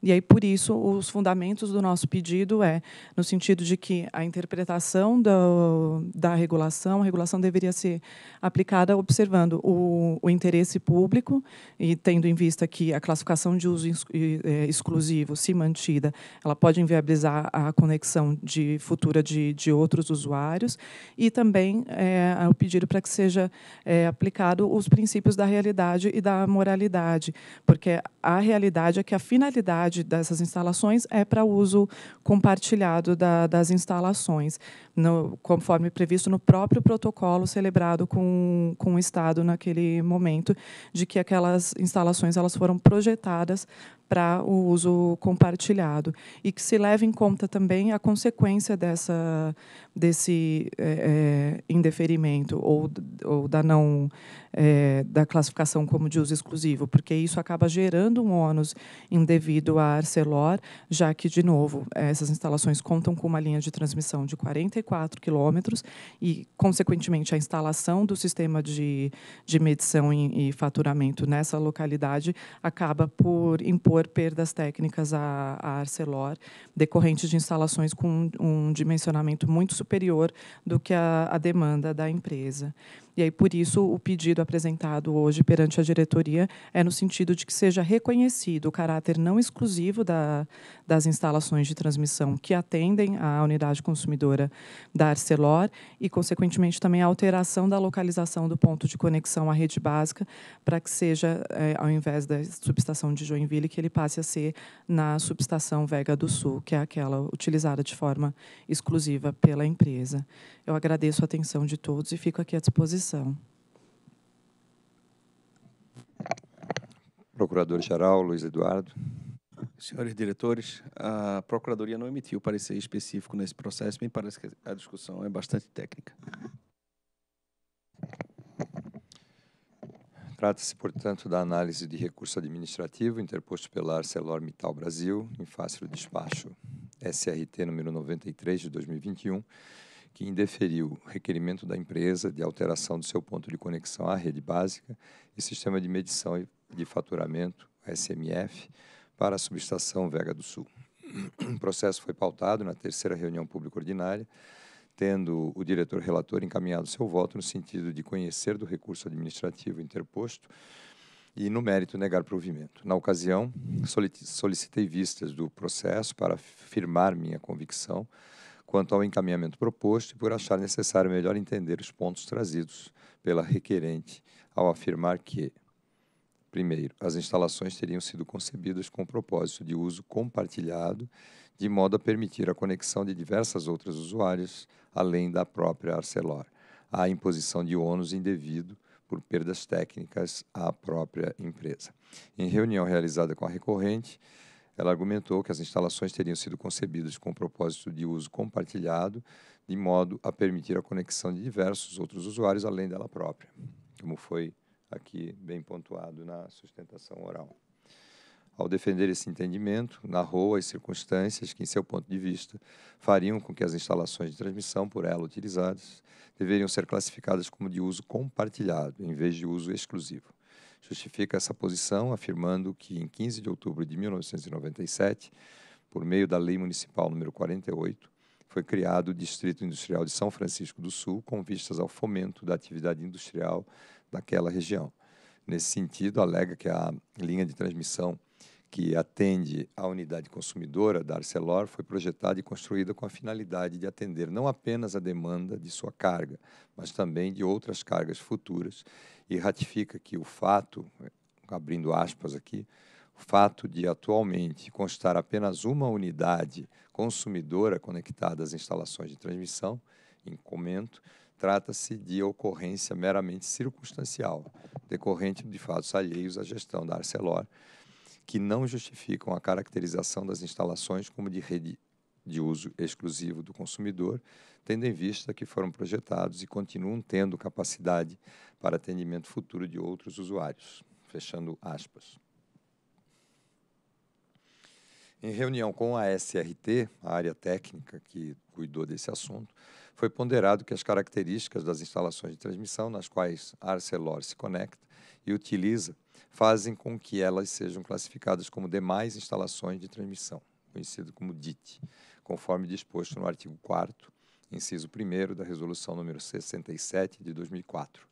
E aí, por isso, os fundamentos do nosso pedido é no sentido de que a interpretação do, da regulação, a regulação deveria ser aplicada observando o, o, interesse público e tendo em vista que a classificação de uso é, exclusivo, se mantida, ela pode inviabilizar a conexão de futura de, de outros usuários e também é, o pedido para que seja é, aplicado os princípios da realidade e da moralidade, porque a realidade é que a finalidade dessas instalações é para uso compartilhado da, das instalações, no, conforme previsto no próprio protocolo celebrado com, com o Estado naquele momento, de que aquelas instalações elas foram projetadas para o uso compartilhado e que se leve em conta também a consequência dessa desse é, é, indeferimento ou, ou da não é, da classificação como de uso exclusivo, porque isso acaba gerando um ônus indevido à Arcelor, já que, de novo, essas instalações contam com uma linha de transmissão de 44 quilômetros e, consequentemente, a instalação do sistema de, de medição e, e faturamento nessa localidade acaba por impor perdas técnicas à, à Arcelor, decorrentes de instalações com um, um dimensionamento muito superior do que a, a demanda da empresa. E aí, por isso, o pedido apresentado hoje perante a diretoria é no sentido de que seja reconhecido o caráter não exclusivo da, das instalações de transmissão que atendem à unidade consumidora da Arcelor e, consequentemente, também a alteração da localização do ponto de conexão à rede básica para que seja, é, ao invés da subestação de Joinville, que ele passe a ser na subestação Vega do Sul, que é aquela utilizada de forma exclusiva pela empresa. Eu agradeço a atenção de todos e fico aqui à disposição disposição. Procurador-Geral Luiz Eduardo. Senhores diretores, a Procuradoria não emitiu parecer específico nesse processo, me parece que a discussão é bastante técnica. Trata-se, portanto, da análise de recurso administrativo interposto pela ArcelorMittal Brasil em face do despacho SRT número 93 de 2021, que indeferiu o requerimento da empresa de alteração do seu ponto de conexão à rede básica e sistema de medição de faturamento, SMF, para a subestação Vega do Sul. O processo foi pautado na terceira reunião pública ordinária, tendo o diretor relator encaminhado seu voto no sentido de conhecer do recurso administrativo interposto e, no mérito, negar provimento. Na ocasião, solicitei vistas do processo para firmar minha convicção quanto ao encaminhamento proposto e por achar necessário melhor entender os pontos trazidos pela requerente ao afirmar que, primeiro, as instalações teriam sido concebidas com o propósito de uso compartilhado, de modo a permitir a conexão de diversas outras usuárias, além da própria Arcelor, a imposição de ônus indevido por perdas técnicas à própria empresa. Em reunião realizada com a recorrente, ela argumentou que as instalações teriam sido concebidas com o propósito de uso compartilhado, de modo a permitir a conexão de diversos outros usuários além dela própria, como foi aqui bem pontuado na sustentação oral. Ao defender esse entendimento, narrou as circunstâncias que, em seu ponto de vista, fariam com que as instalações de transmissão por ela utilizadas deveriam ser classificadas como de uso compartilhado, em vez de uso exclusivo justifica essa posição, afirmando que em 15 de outubro de 1997, por meio da Lei Municipal número 48, foi criado o Distrito Industrial de São Francisco do Sul com vistas ao fomento da atividade industrial daquela região. Nesse sentido, alega que a linha de transmissão que atende à unidade consumidora da Arcelor foi projetada e construída com a finalidade de atender não apenas a demanda de sua carga, mas também de outras cargas futuras, e ratifica que o fato, abrindo aspas aqui, o fato de atualmente constar apenas uma unidade consumidora conectada às instalações de transmissão, em comento, trata-se de ocorrência meramente circunstancial, decorrente de fatos alheios à gestão da Arcelor, que não justificam a caracterização das instalações como de rede de uso exclusivo do consumidor, tendo em vista que foram projetados e continuam tendo capacidade para atendimento futuro de outros usuários. Fechando aspas. Em reunião com a SRT, a área técnica que cuidou desse assunto, foi ponderado que as características das instalações de transmissão nas quais a Arcelor se conecta e utiliza fazem com que elas sejam classificadas como demais instalações de transmissão, conhecido como DIT, conforme disposto no artigo 4 inciso 1 da resolução número 67 de 2004.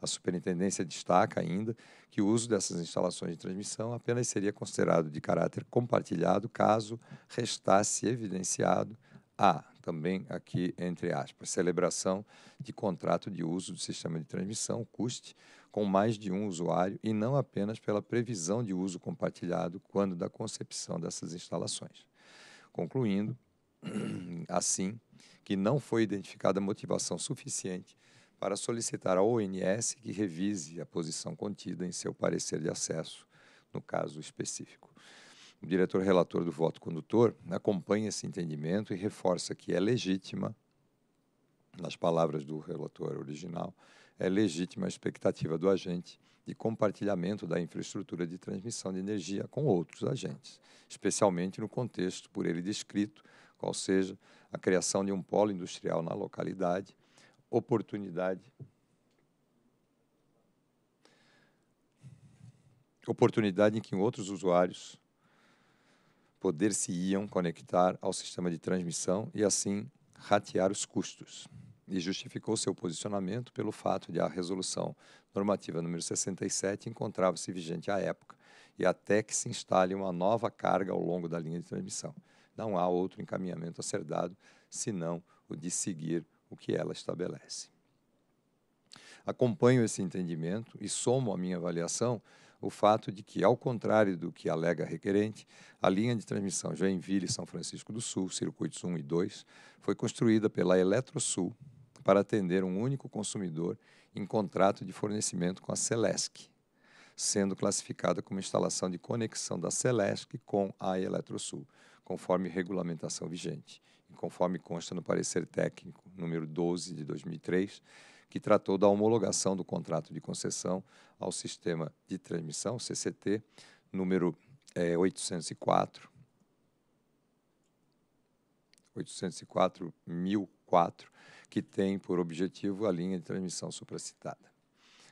A superintendência destaca ainda que o uso dessas instalações de transmissão apenas seria considerado de caráter compartilhado caso restasse evidenciado a, também aqui entre aspas, celebração de contrato de uso do sistema de transmissão, custe com mais de um usuário e não apenas pela previsão de uso compartilhado quando da concepção dessas instalações. Concluindo, assim, que não foi identificada motivação suficiente para solicitar à ONS que revise a posição contida em seu parecer de acesso, no caso específico. O diretor relator do voto condutor acompanha esse entendimento e reforça que é legítima, nas palavras do relator original, é legítima a expectativa do agente de compartilhamento da infraestrutura de transmissão de energia com outros agentes, especialmente no contexto por ele descrito, qual seja a criação de um polo industrial na localidade, oportunidade oportunidade em que outros usuários poder se iam conectar ao sistema de transmissão e assim ratear os custos e justificou seu posicionamento pelo fato de a resolução normativa número 67 encontrava-se vigente à época e até que se instale uma nova carga ao longo da linha de transmissão. Não há outro encaminhamento a ser dado senão o de seguir o que ela estabelece. Acompanho esse entendimento e somo à minha avaliação o fato de que, ao contrário do que alega a requerente, a linha de transmissão Joinville-São Francisco do Sul, circuitos 1 e 2, foi construída pela Eletrosul, para atender um único consumidor em contrato de fornecimento com a Celesc, sendo classificada como instalação de conexão da Celesc com a Eletrosul, conforme regulamentação vigente e conforme consta no parecer técnico número 12 de 2003, que tratou da homologação do contrato de concessão ao sistema de transmissão CCT número é, 804 que tem por objetivo a linha de transmissão supracitada.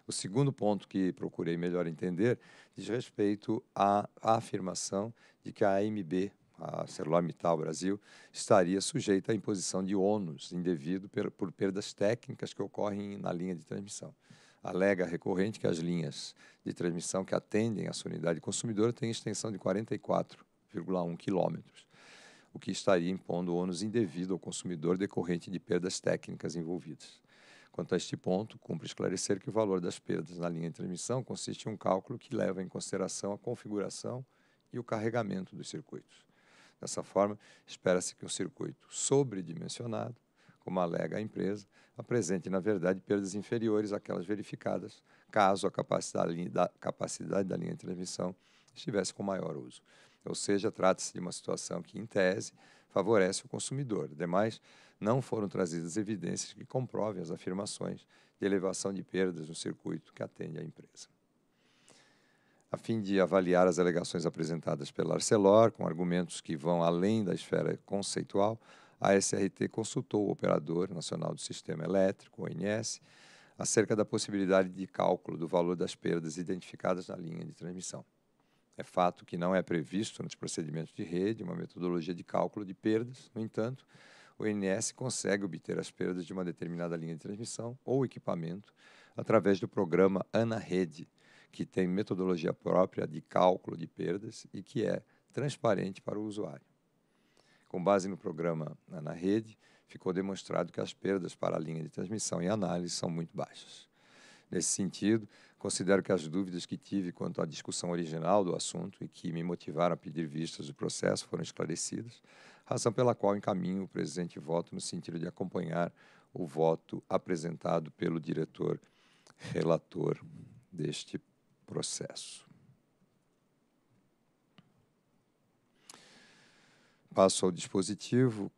O segundo ponto que procurei melhor entender diz respeito à, afirmação de que a AMB, a Celular Mital Brasil, estaria sujeita à imposição de ônus indevido por perdas técnicas que ocorrem na linha de transmissão. Alega a recorrente que as linhas de transmissão que atendem a sua unidade consumidora têm extensão de 44,1 quilômetros o que estaria impondo ônus indevido ao consumidor decorrente de perdas técnicas envolvidas. Quanto a este ponto, cumpre esclarecer que o valor das perdas na linha de transmissão consiste em um cálculo que leva em consideração a configuração e o carregamento dos circuitos. Dessa forma, espera-se que um circuito sobredimensionado, como alega a empresa, apresente, na verdade, perdas inferiores àquelas verificadas caso a capacidade da linha, de transmissão estivesse com maior uso. Ou seja, trata-se de uma situação que, em tese, favorece o consumidor. Demais, não foram trazidas evidências que comprovem as afirmações de elevação de perdas no circuito que atende a empresa. A fim de avaliar as alegações apresentadas pela Arcelor, com argumentos que vão além da esfera conceitual, a SRT consultou o Operador Nacional do Sistema Elétrico, ONS, acerca da possibilidade de cálculo do valor das perdas identificadas na linha de transmissão. É fato que não é previsto nos procedimentos de rede uma metodologia de cálculo de perdas. No entanto, o INS consegue obter as perdas de uma determinada linha de transmissão ou equipamento através do programa ANA Rede, que tem metodologia própria de cálculo de perdas e que é transparente para o usuário. Com base no programa ANA Rede, ficou demonstrado que as perdas para a linha de transmissão e análise são muito baixas. Nesse sentido, Considero que as dúvidas que tive quanto à discussão original do assunto e que me motivaram a pedir vistas do processo foram esclarecidas, razão pela qual encaminho o presente voto no sentido de acompanhar o voto apresentado pelo diretor relator deste processo. Passo ao dispositivo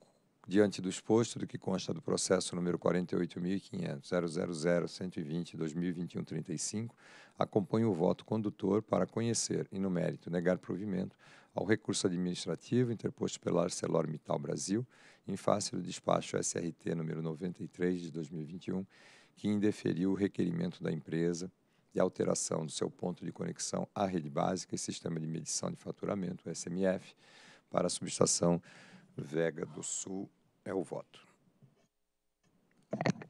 diante do exposto do que consta do processo número 48.500.000.120.2021.35, acompanho o voto condutor para conhecer e, no mérito, negar provimento ao recurso administrativo interposto pela ArcelorMittal Brasil em face do despacho SRT número 93 de 2021, que indeferiu o requerimento da empresa de alteração do seu ponto de conexão à rede básica e sistema de medição de faturamento, SMF, para a subestação Vega do Sul é o voto.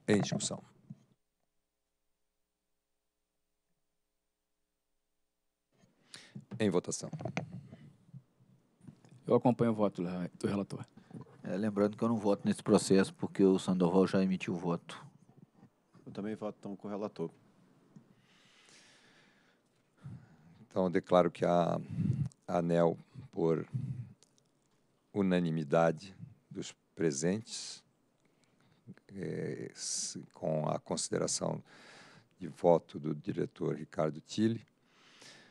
Em discussão. Em votação. Eu acompanho o voto do relator. É, lembrando que eu não voto nesse processo porque o Sandoval já emitiu o voto. Eu também voto então, com o relator. Então, declaro que a ANEL, por unanimidade dos presentes, é, com a consideração de voto do diretor Ricardo Tille,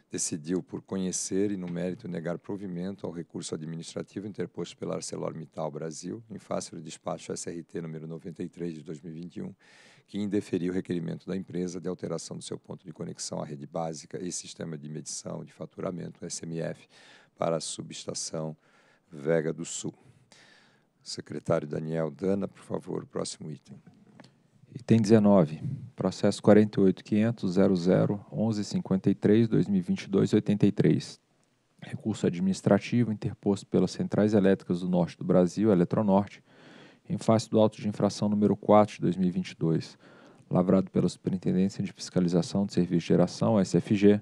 decidiu por conhecer e, no mérito, negar provimento ao recurso administrativo interposto pela ArcelorMittal Brasil, em face do despacho SRT número 93 de 2021, que indeferiu o requerimento da empresa de alteração do seu ponto de conexão à rede básica e sistema de medição de faturamento, SMF, para a subestação Vega do Sul. Secretário Daniel Dana, por favor, próximo item. Item 19, processo 48.500.00.1153.2022.83. Recurso administrativo interposto pelas Centrais Elétricas do Norte do Brasil, Eletronorte, em face do auto de infração número 4 de 2022, lavrado pela Superintendência de Fiscalização de Serviços de Geração, SFG,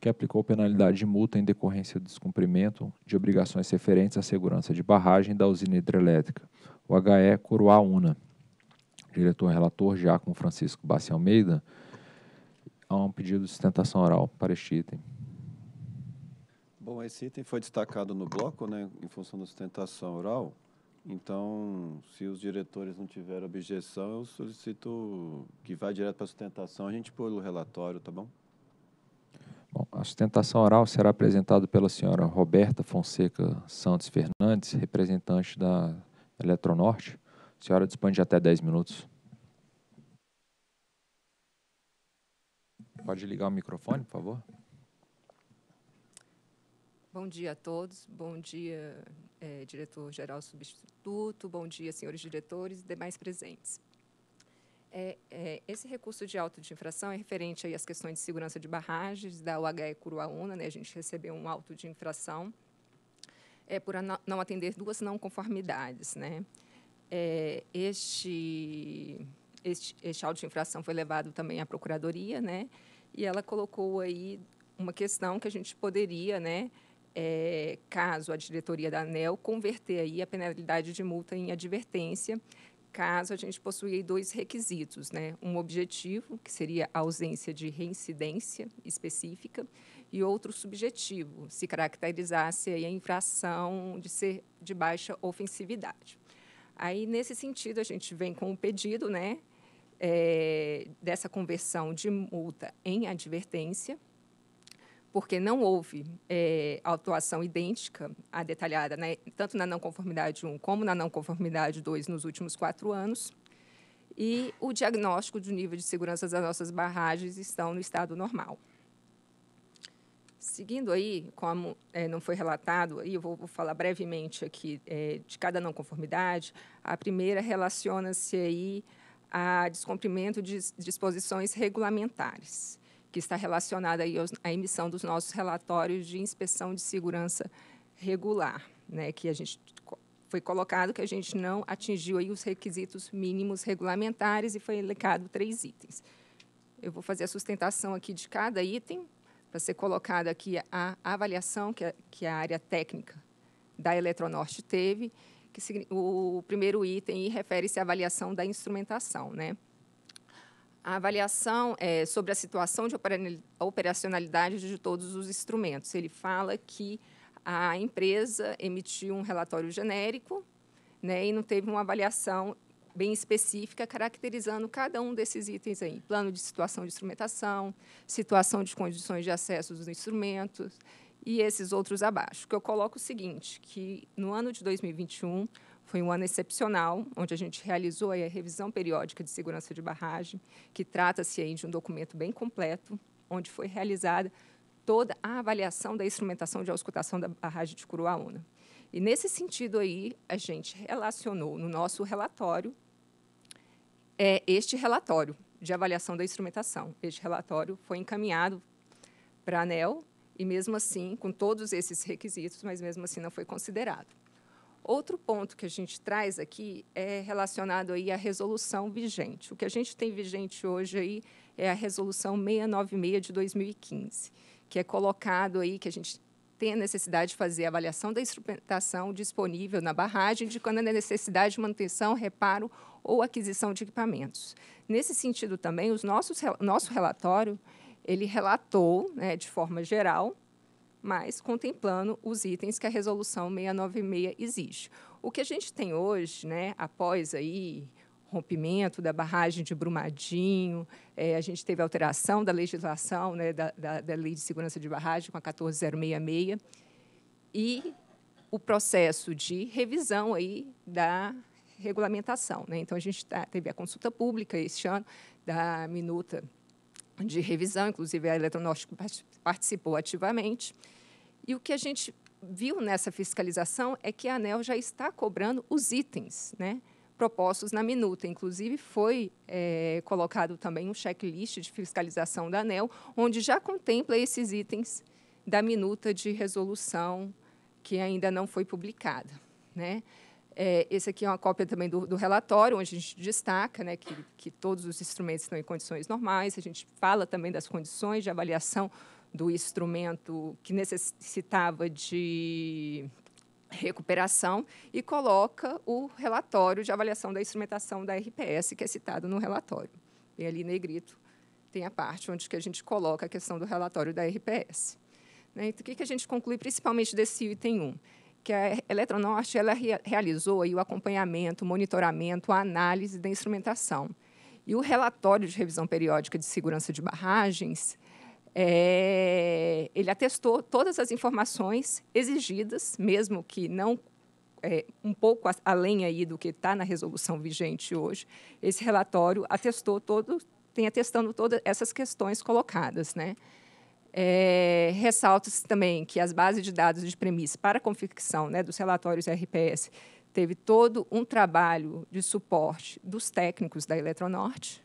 que aplicou penalidade de multa em decorrência do descumprimento de obrigações referentes à segurança de barragem da usina hidrelétrica, o HE Coroá Una. Diretor-relator já com Francisco Bassi Almeida, há um pedido de sustentação oral para este item. Bom, esse item foi destacado no bloco, né, em função da sustentação oral. Então, se os diretores não tiverem objeção, eu solicito que vá direto para a sustentação. A gente põe o relatório, tá bom? Bom, a sustentação oral será apresentada pela senhora Roberta Fonseca Santos Fernandes, representante da Eletronorte. A senhora dispõe de até 10 minutos. Pode ligar o microfone, por favor. Bom dia a todos. Bom dia, é, diretor-geral substituto. Bom dia, senhores diretores e demais presentes. É, é, esse recurso de auto de infração é referente aí às questões de segurança de barragens da UHE Curuaúna, né? A gente recebeu um auto de infração é, por não atender duas não conformidades, né? É, este, este, este auto de infração foi levado também à Procuradoria, né? E ela colocou aí uma questão que a gente poderia, né? É, caso a diretoria da ANEL converter aí a penalidade de multa em advertência, caso, a gente possuía dois requisitos, né? Um objetivo, que seria a ausência de reincidência específica, e outro subjetivo, se caracterizasse a infração de ser de baixa ofensividade. Aí, nesse sentido, a gente vem com o um pedido, né? É, dessa conversão de multa em advertência, porque não houve é, idêntica à detalhada, né, tanto na não conformidade 1 como na não conformidade 2 nos últimos quatro anos. E o diagnóstico do nível de segurança das nossas barragens estão no estado normal. Seguindo aí, como é, não foi relatado, e eu vou, vou, falar brevemente aqui é, de cada não conformidade, a primeira relaciona-se aí a descumprimento de disposições regulamentares que está relacionada aí aos, à emissão dos nossos relatórios de inspeção de segurança regular, né, que a gente foi colocado que a gente não atingiu aí os requisitos mínimos regulamentares e foi elencado três itens. Eu vou fazer a sustentação aqui de cada item, para ser colocada aqui a avaliação que a, que a área técnica da Eletronorte teve, que o primeiro item refere-se à avaliação da instrumentação, né? a avaliação é, sobre a situação de operacionalidade de todos os instrumentos. Ele fala que a empresa emitiu um relatório genérico né, e não teve uma avaliação bem específica caracterizando cada um desses itens aí. Plano de situação de instrumentação, situação de condições de acesso dos instrumentos e esses outros abaixo. Que eu coloco é o seguinte, que no ano de 2021 foi um ano excepcional, onde a gente realizou a revisão periódica de segurança de barragem, que trata-se de um documento bem completo, onde foi realizada toda a avaliação da instrumentação de auscultação da barragem de Curuaúna. E nesse sentido aí, a gente relacionou no nosso relatório é, este relatório de avaliação da instrumentação. Este relatório foi encaminhado para a ANEL e mesmo assim, com todos esses requisitos, mas mesmo assim não foi considerado. Outro ponto que a gente traz aqui é relacionado aí à resolução vigente. O que a gente tem vigente hoje aí é a resolução 696 de 2015, que é colocado aí que a gente tem a necessidade de fazer avaliação da instrumentação disponível na barragem, de quando é necessidade de manutenção, reparo ou aquisição de equipamentos. Nesse sentido também, os nossos, nosso relatório, ele relatou, né, de forma geral, mas contemplando os itens que a resolução 696 exige. O que a gente tem hoje, né, após aí rompimento da barragem de Brumadinho, é, a gente teve alteração da legislação, né, da, da, da lei de segurança de barragem com a 14066 e o processo de revisão aí da regulamentação. Né? Então, a gente tá, teve a consulta pública este ano da minuta de revisão, inclusive a Eletronorte participou ativamente. E o que a gente viu nessa fiscalização é que a ANEL já está cobrando os itens né, propostos na minuta. Inclusive, foi é, colocado também um checklist de fiscalização da ANEL, onde já contempla esses itens da minuta de resolução que ainda não foi publicada. Né? É, esse aqui é uma cópia também do, do relatório, onde a gente destaca né, que, que todos os instrumentos estão em condições normais. A gente fala também das condições de avaliação do instrumento que necessitava de recuperação e coloca o relatório de avaliação da instrumentação da RPS, que é citado no relatório. E ali negrito tem a parte onde que a gente coloca a questão do relatório da RPS. Né? Então, o que, que a gente conclui principalmente desse item 1? que a Eletronorte ela realizou aí o acompanhamento, o monitoramento, a análise da instrumentação. E o relatório de revisão periódica de segurança de barragens, é, ele atestou todas as informações exigidas, mesmo que não é, um pouco a, além aí do que está na resolução vigente hoje. Esse relatório atestou todo, tem atestando todas essas questões colocadas, né? É, Ressalta-se também que as bases de dados de premissa para a confecção né, dos relatórios RPS teve todo um trabalho de suporte dos técnicos da Eletronorte.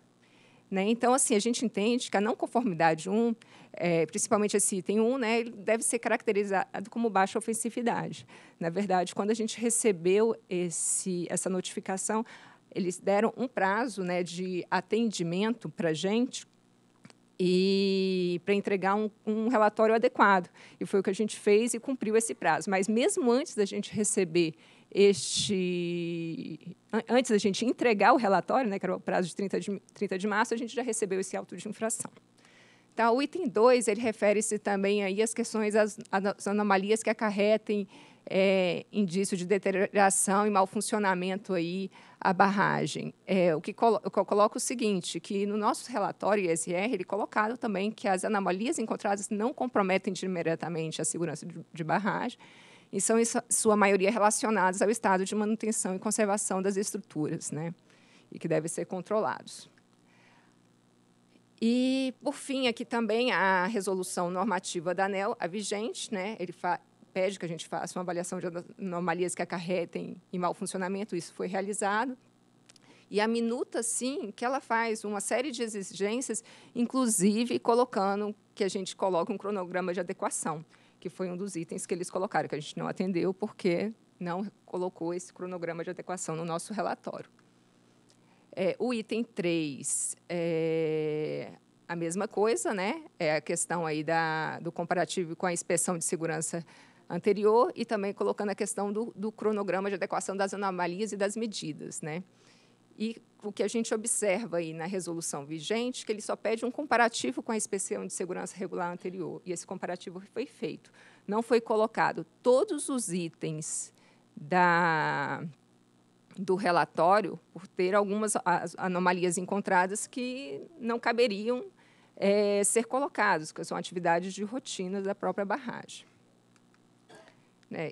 Né? Então, assim, a gente entende que a não conformidade 1, é, principalmente esse item 1, né, deve ser caracterizado como baixa ofensividade. Na verdade, quando a gente recebeu esse, essa notificação, eles deram um prazo né, de atendimento para a gente e para entregar um, um, relatório adequado. E foi o que a gente fez e cumpriu esse prazo. Mas mesmo antes da gente receber este. Antes da gente entregar o relatório, né, que era o prazo de 30 de, 30 de março, a gente já recebeu esse auto de infração. Então, o item 2, ele refere-se também aí às questões, às, às anomalias que acarretem é, indício de deterioração e mau funcionamento aí a barragem. É, o que colo eu coloco o seguinte, que no nosso relatório ISR, ele colocado também que as anomalias encontradas não comprometem diretamente a segurança de, de barragem e são, em sua maioria, relacionadas ao estado de manutenção e conservação das estruturas, né? e que devem ser controlados. E, por fim, aqui também a resolução normativa da ANEL, a vigente, né? ele, pede que a gente faça uma avaliação de anomalias que acarretem em mau funcionamento, isso foi realizado. E a minuta, sim, que ela faz uma série de exigências, inclusive colocando que a gente coloca um cronograma de adequação, que foi um dos itens que eles colocaram, que a gente não atendeu porque não colocou esse cronograma de adequação no nosso relatório. É, o item 3 é a mesma coisa, né? É a questão aí da, do comparativo com a inspeção de segurança anterior e também colocando a questão do, do cronograma de adequação das anomalias e das medidas, né? E o que a gente observa aí na resolução vigente, que ele só pede um comparativo com a inspeção de segurança regular anterior, e esse comparativo foi feito. Não foi colocado todos os itens da, do relatório, por ter algumas anomalias encontradas que não caberiam é, ser colocados, que são atividades de rotina da própria barragem. Né?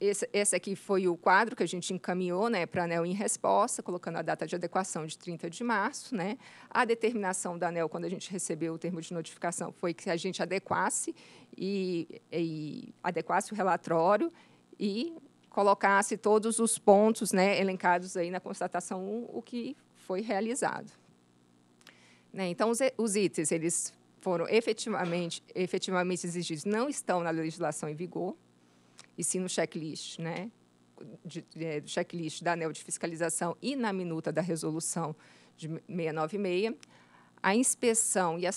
Esse, esse, aqui foi o quadro que a gente encaminhou né, para anel em resposta, colocando a data de adequação de 30 de março. Né? A determinação da anel, quando a gente recebeu o termo de notificação, foi que a gente adequasse e, e adequasse o relatório e colocasse todos os pontos né, elencados aí na constatação 1, o que foi realizado. Né? Então, os, os itens eles foram efetivamente, efetivamente exigidos, não estão na legislação em vigor, e sim no checklist, né? É, do checklist da ANEL de fiscalização e na minuta da resolução de 696, a inspeção e a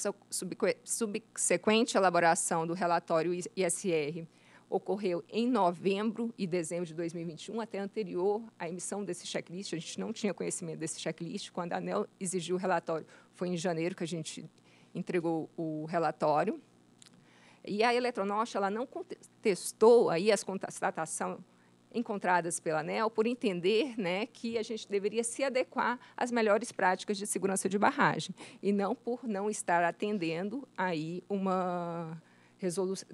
subsequente elaboração do relatório ISR ocorreu em novembro e dezembro de 2021, até anterior à emissão desse checklist. A gente não tinha conhecimento desse checklist. Quando a ANEL exigiu o relatório, foi em janeiro que a gente entregou o relatório. E a Eletronorte ela não contestou aí as constatações encontradas pela ANEL por entender né, que a gente deveria se adequar às melhores práticas de segurança de barragem e não por não estar atendendo aí uma resolução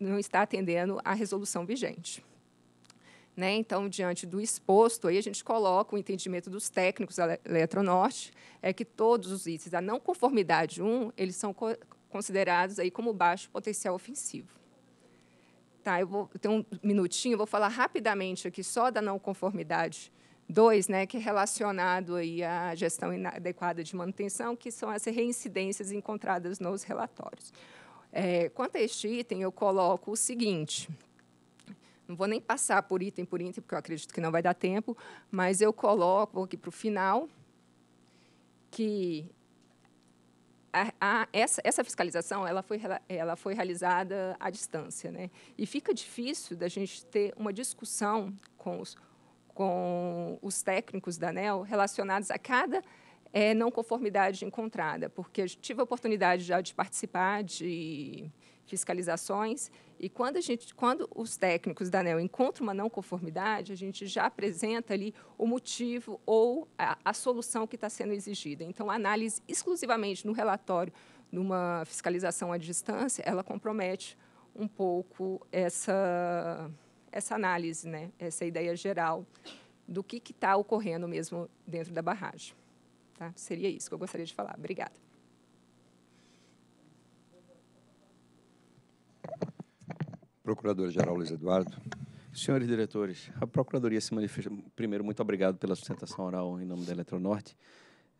não está atendendo a resolução vigente. Né? Então, diante do exposto, aí a gente coloca o entendimento dos técnicos da Eletronorte, é que todos os itens da não conformidade 1, eles são considerados aí como baixo potencial ofensivo. Tá, eu vou ter um minutinho, vou falar rapidamente aqui só da não conformidade 2, né, que é relacionado aí à gestão inadequada de manutenção, que são as reincidências encontradas nos relatórios. É, quanto a este item, eu coloco o seguinte, não vou nem passar por item por item, porque eu acredito que não vai dar tempo, mas eu coloco aqui para o final que a, a, essa, essa, fiscalização ela foi, ela foi realizada à distância. Né? E fica difícil da gente ter uma discussão com os, com os técnicos da ANEL relacionados a cada é, não conformidade encontrada, porque tive a oportunidade já de participar de fiscalizações. E quando, a gente, quando os técnicos da ANEL encontram uma não conformidade, a gente já apresenta ali o motivo ou a, a solução que está sendo exigida. Então, a análise exclusivamente no relatório, numa fiscalização à distância, ela compromete um pouco essa, essa análise, né? essa ideia geral do que está ocorrendo mesmo dentro da barragem. Tá? Seria isso que eu gostaria de falar. Obrigada. Procurador-Geral Luiz Eduardo. Senhores diretores, a Procuradoria se manifesta. Primeiro, muito obrigado pela sustentação oral em nome da Eletronorte.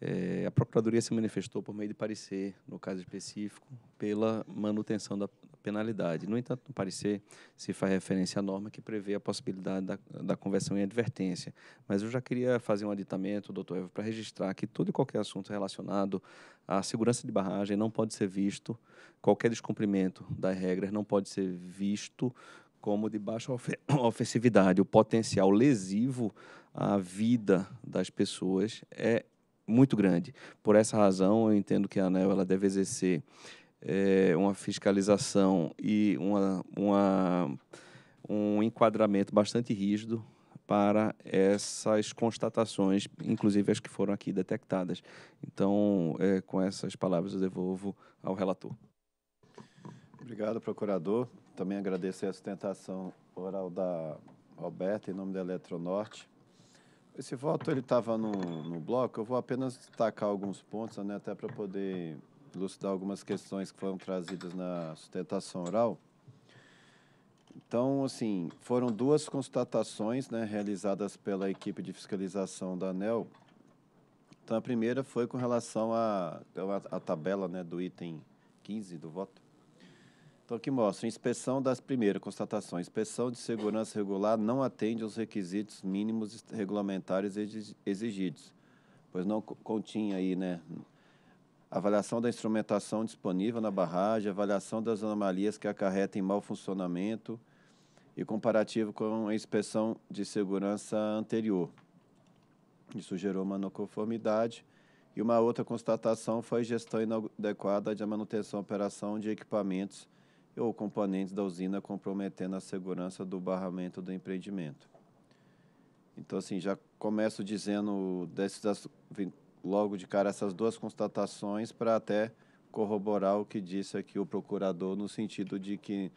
É, a Procuradoria se manifestou por meio de parecer, no caso específico, pela manutenção da, penalidade. No entanto, no parecer, se faz referência à norma que prevê a possibilidade da, da conversão em advertência. Mas eu já queria fazer um aditamento, doutor Evo, para registrar que todo e qualquer assunto relacionado à segurança de barragem não pode ser visto, qualquer descumprimento das regras não pode ser visto como de baixa ofensividade. O potencial lesivo à vida das pessoas é muito grande. Por essa razão, eu entendo que a ANEL ela deve exercer é, uma fiscalização e uma, uma, um enquadramento bastante rígido para essas constatações, inclusive as que foram aqui detectadas. Então, é, com essas palavras, eu devolvo ao relator. Obrigado, procurador. Também agradecer a sustentação oral da Roberta, em nome da Eletronorte. Esse voto ele estava no, no bloco, eu vou apenas destacar alguns pontos, né, até para poder elucidar algumas questões que foram trazidas na sustentação oral. Então, assim, foram duas constatações né, realizadas pela equipe de fiscalização da ANEL. Então, a primeira foi com relação à então, a, a, tabela né, do item 15 do voto. Então, aqui mostra, inspeção das primeiras constatações. Inspeção de segurança regular não atende aos requisitos mínimos regulamentares exigidos, pois não continha aí, né, avaliação da instrumentação disponível na barragem, avaliação das anomalias que acarretem mau funcionamento e comparativo com a inspeção de segurança anterior. Isso gerou uma não conformidade. E uma outra constatação foi gestão inadequada de manutenção e operação de equipamentos ou componentes da usina comprometendo a segurança do barramento do empreendimento. Então, assim, já começo dizendo desses logo de cara essas duas constatações para até corroborar o que disse aqui o procurador no sentido de que,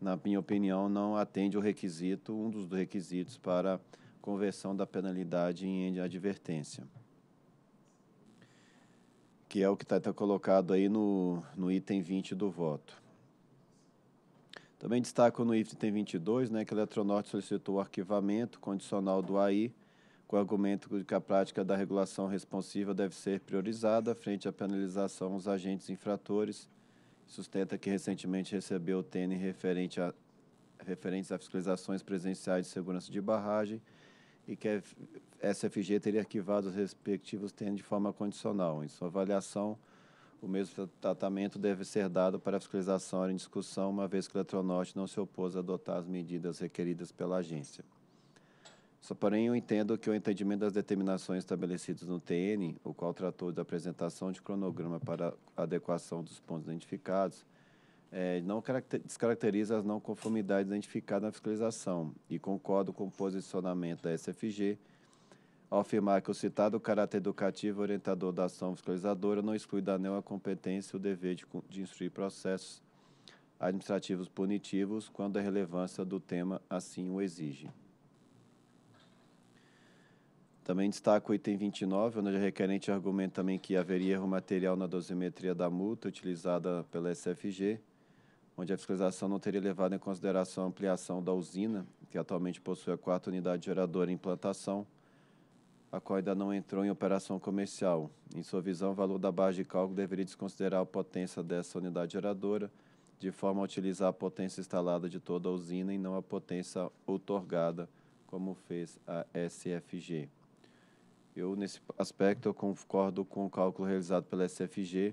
na minha opinião, não atende o requisito, um dos requisitos para conversão da penalidade em advertência. Que é o que está tá colocado aí no, no item 20 do voto. Também destaco no item 22, né, que a Eletronorte solicitou o arquivamento condicional do AI, com o argumento de que a prática da regulação responsiva deve ser priorizada frente à penalização dos agentes infratores. Sustenta que recentemente recebeu o TN referente a, referentes a fiscalizações presenciais de segurança de barragem e que a SFG teria arquivado os respectivos TN de forma condicional. Em sua avaliação, o mesmo tratamento deve ser dado para a fiscalização em discussão, uma vez que o Eletronorte não se opôs a adotar as medidas requeridas pela agência. Só porém eu entendo que o entendimento das determinações estabelecidas no TN, o qual tratou da apresentação de cronograma para adequação dos pontos identificados, é, não descaracteriza as não conformidades identificadas na fiscalização e concordo com o posicionamento da SFG ao afirmar que o citado caráter educativo orientador da ação fiscalizadora não exclui da ANEL a competência e o dever de, de instruir processos administrativos punitivos quando a relevância do tema assim o exige. Também destaco o item 29, onde a requerente argumenta também que haveria erro material na dosimetria da multa utilizada pela SFG, onde a fiscalização não teria levado em consideração a ampliação da usina, que atualmente possui a quarta unidade geradora em implantação, a qual ainda não entrou em operação comercial. Em sua visão, o valor da base de cálculo deveria desconsiderar a potência dessa unidade geradora, de forma a utilizar a potência instalada de toda a usina e não a potência outorgada, como fez a SFG. Eu, nesse aspecto, eu concordo com o cálculo realizado pela SFG,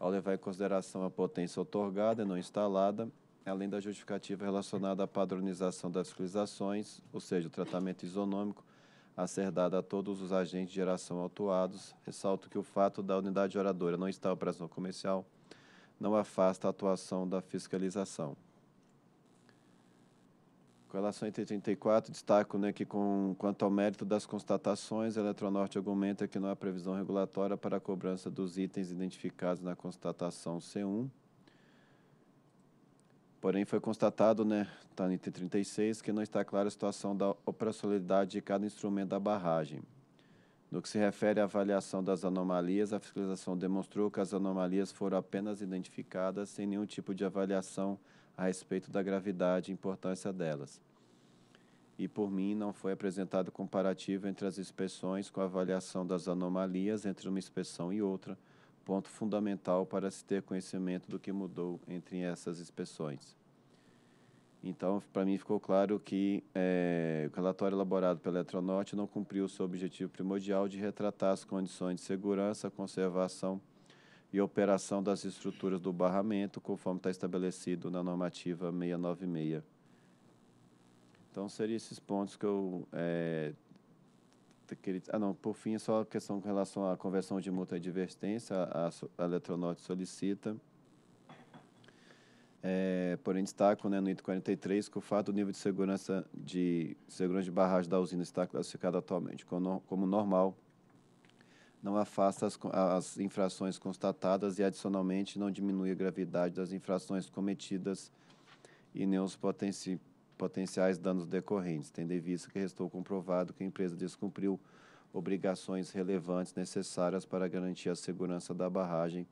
ao levar em consideração a potência otorgada, não instalada, além da justificativa relacionada à padronização das fiscalizações, ou seja, o tratamento isonômico, a ser dado a todos os agentes de geração atuados. Ressalto que o fato da unidade oradora não estar operacional comercial não afasta a atuação da fiscalização. Com relação a 134, destaco né, que, com, quanto ao mérito das constatações, a Eletronorte argumenta que não há previsão regulatória para a cobrança dos itens identificados na constatação C1. Porém, foi constatado, né, está no item 36, que não está clara a situação da operacionalidade de cada instrumento da barragem. No que se refere à avaliação das anomalias, a fiscalização demonstrou que as anomalias foram apenas identificadas sem nenhum tipo de avaliação a respeito da gravidade e importância delas. E por mim não foi apresentado comparativo entre as inspeções com a avaliação das anomalias entre uma inspeção e outra, ponto fundamental para se ter conhecimento do que mudou entre essas inspeções. Então, para mim ficou claro que é, o relatório elaborado pela Eletronorte não cumpriu o seu objetivo primordial de retratar as condições de segurança, conservação e operação das estruturas do barramento, conforme está estabelecido na normativa 696. Então, seriam esses pontos que eu é, ah, não, por fim, só a questão com relação à conversão de multa e advertência, a, a Eletronorte solicita. É, porém, destaco né, no item 43 que o fato do nível de segurança de segurança de barragem da usina está classificado atualmente como, como normal, não afasta as, as infrações constatadas e, adicionalmente, não diminui a gravidade das infrações cometidas e nem os potenci, potenciais danos decorrentes, tendo em vista que restou comprovado que a empresa descumpriu obrigações relevantes necessárias para garantir a segurança da barragem.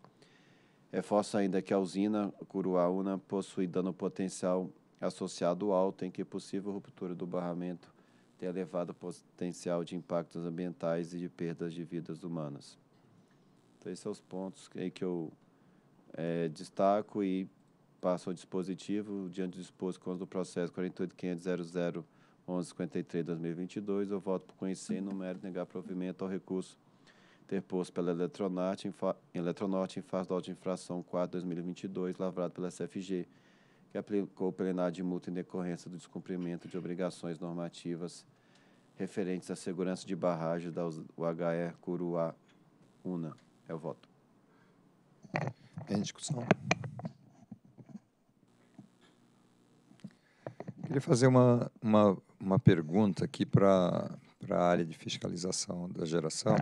Reforço ainda que a usina Curuaúna possui dano potencial associado alto, em que é possível ruptura do barramento tem elevado potencial de impactos ambientais e de perdas de vidas humanas. Então, esses são os pontos que, que eu é, destaco e passo ao dispositivo, diante do disposto do processo 48.500.00.1153.2022, 2022 eu voto por conhecer e no mérito negar provimento ao recurso interposto pela Eletronorte em, fa em fase da auto-infração 4-2022, lavrado pela SFG, que aplicou plenário de multa em decorrência do descumprimento de obrigações normativas referentes à segurança de barragem da UHE Curuá Una. É o voto. Em discussão. Queria fazer uma, uma, uma pergunta aqui para a área de fiscalização da geração,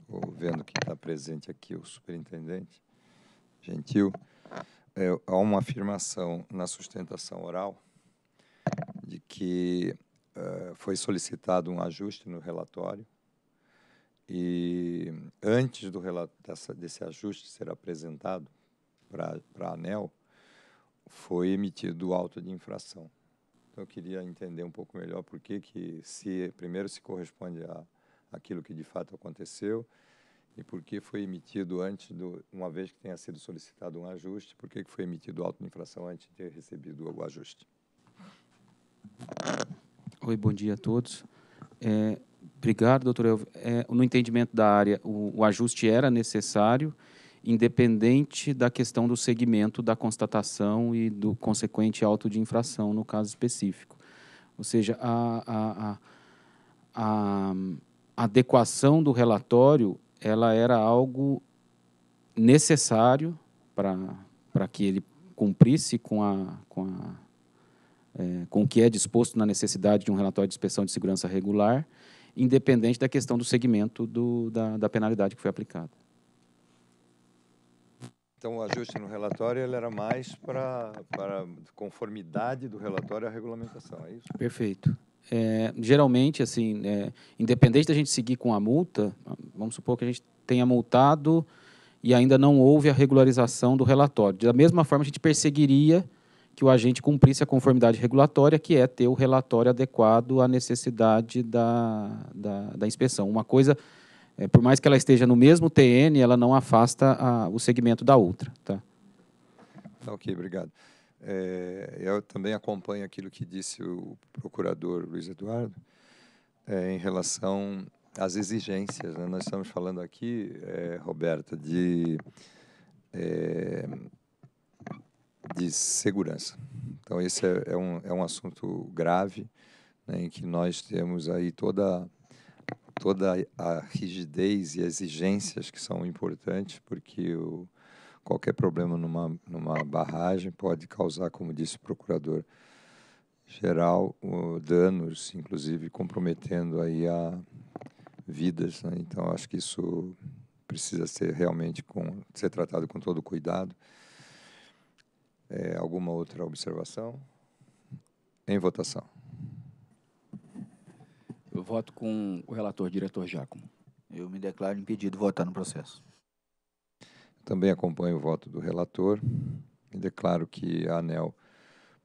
Estou vendo que está presente aqui o superintendente Gentil é, há uma afirmação na sustentação oral de que é, foi solicitado um ajuste no relatório e antes do dessa, desse ajuste ser apresentado para a ANEL, foi emitido o auto de infração. Então, eu queria entender um pouco melhor por que, que se primeiro se corresponde a aquilo que de fato aconteceu e por que foi emitido antes do, uma vez que tenha sido solicitado um ajuste, por que foi emitido auto de infração antes de ter recebido o ajuste? Oi, bom dia a todos. É, obrigado, doutor Elvio. É, no entendimento da área, o, o ajuste era necessário, independente da questão do segmento da constatação e do consequente auto de infração no caso específico. Ou seja, a, a, a, a adequação do relatório ela era algo necessário para que ele cumprisse com, a, com, a, é, com o que é disposto na necessidade de um relatório de inspeção de segurança regular, independente da questão do segmento do, da, da penalidade que foi aplicada. Então, o ajuste no relatório ele era mais para conformidade do relatório à regulamentação, é isso? Perfeito é, geralmente, assim, é, independente da gente seguir com a multa, vamos supor que a gente tenha multado e ainda não houve a regularização do relatório. Da mesma forma, a gente perseguiria que o agente cumprisse a conformidade regulatória, que é ter o relatório adequado à necessidade da, da, da inspeção. Uma coisa, é, por mais que ela esteja no mesmo TN, ela não afasta a, o segmento da outra. Tá? Ok, obrigado. É, eu também acompanho aquilo que disse o procurador Luiz Eduardo é, em relação às exigências. Né? Nós estamos falando aqui, é, Roberta, de, é, de segurança. Então, esse é, é, um, é um assunto grave né, em que nós temos aí toda toda a rigidez e exigências que são importantes, porque o, qualquer problema numa, numa barragem pode causar, como disse o procurador geral, o, danos, inclusive comprometendo aí a vidas. Né? Então, acho que isso precisa ser realmente com, ser tratado com todo cuidado. É, alguma outra observação? Em votação. Eu voto com o relator, diretor Giacomo. Eu me declaro impedido de votar no processo. Também acompanho o voto do relator e declaro que a ANEL,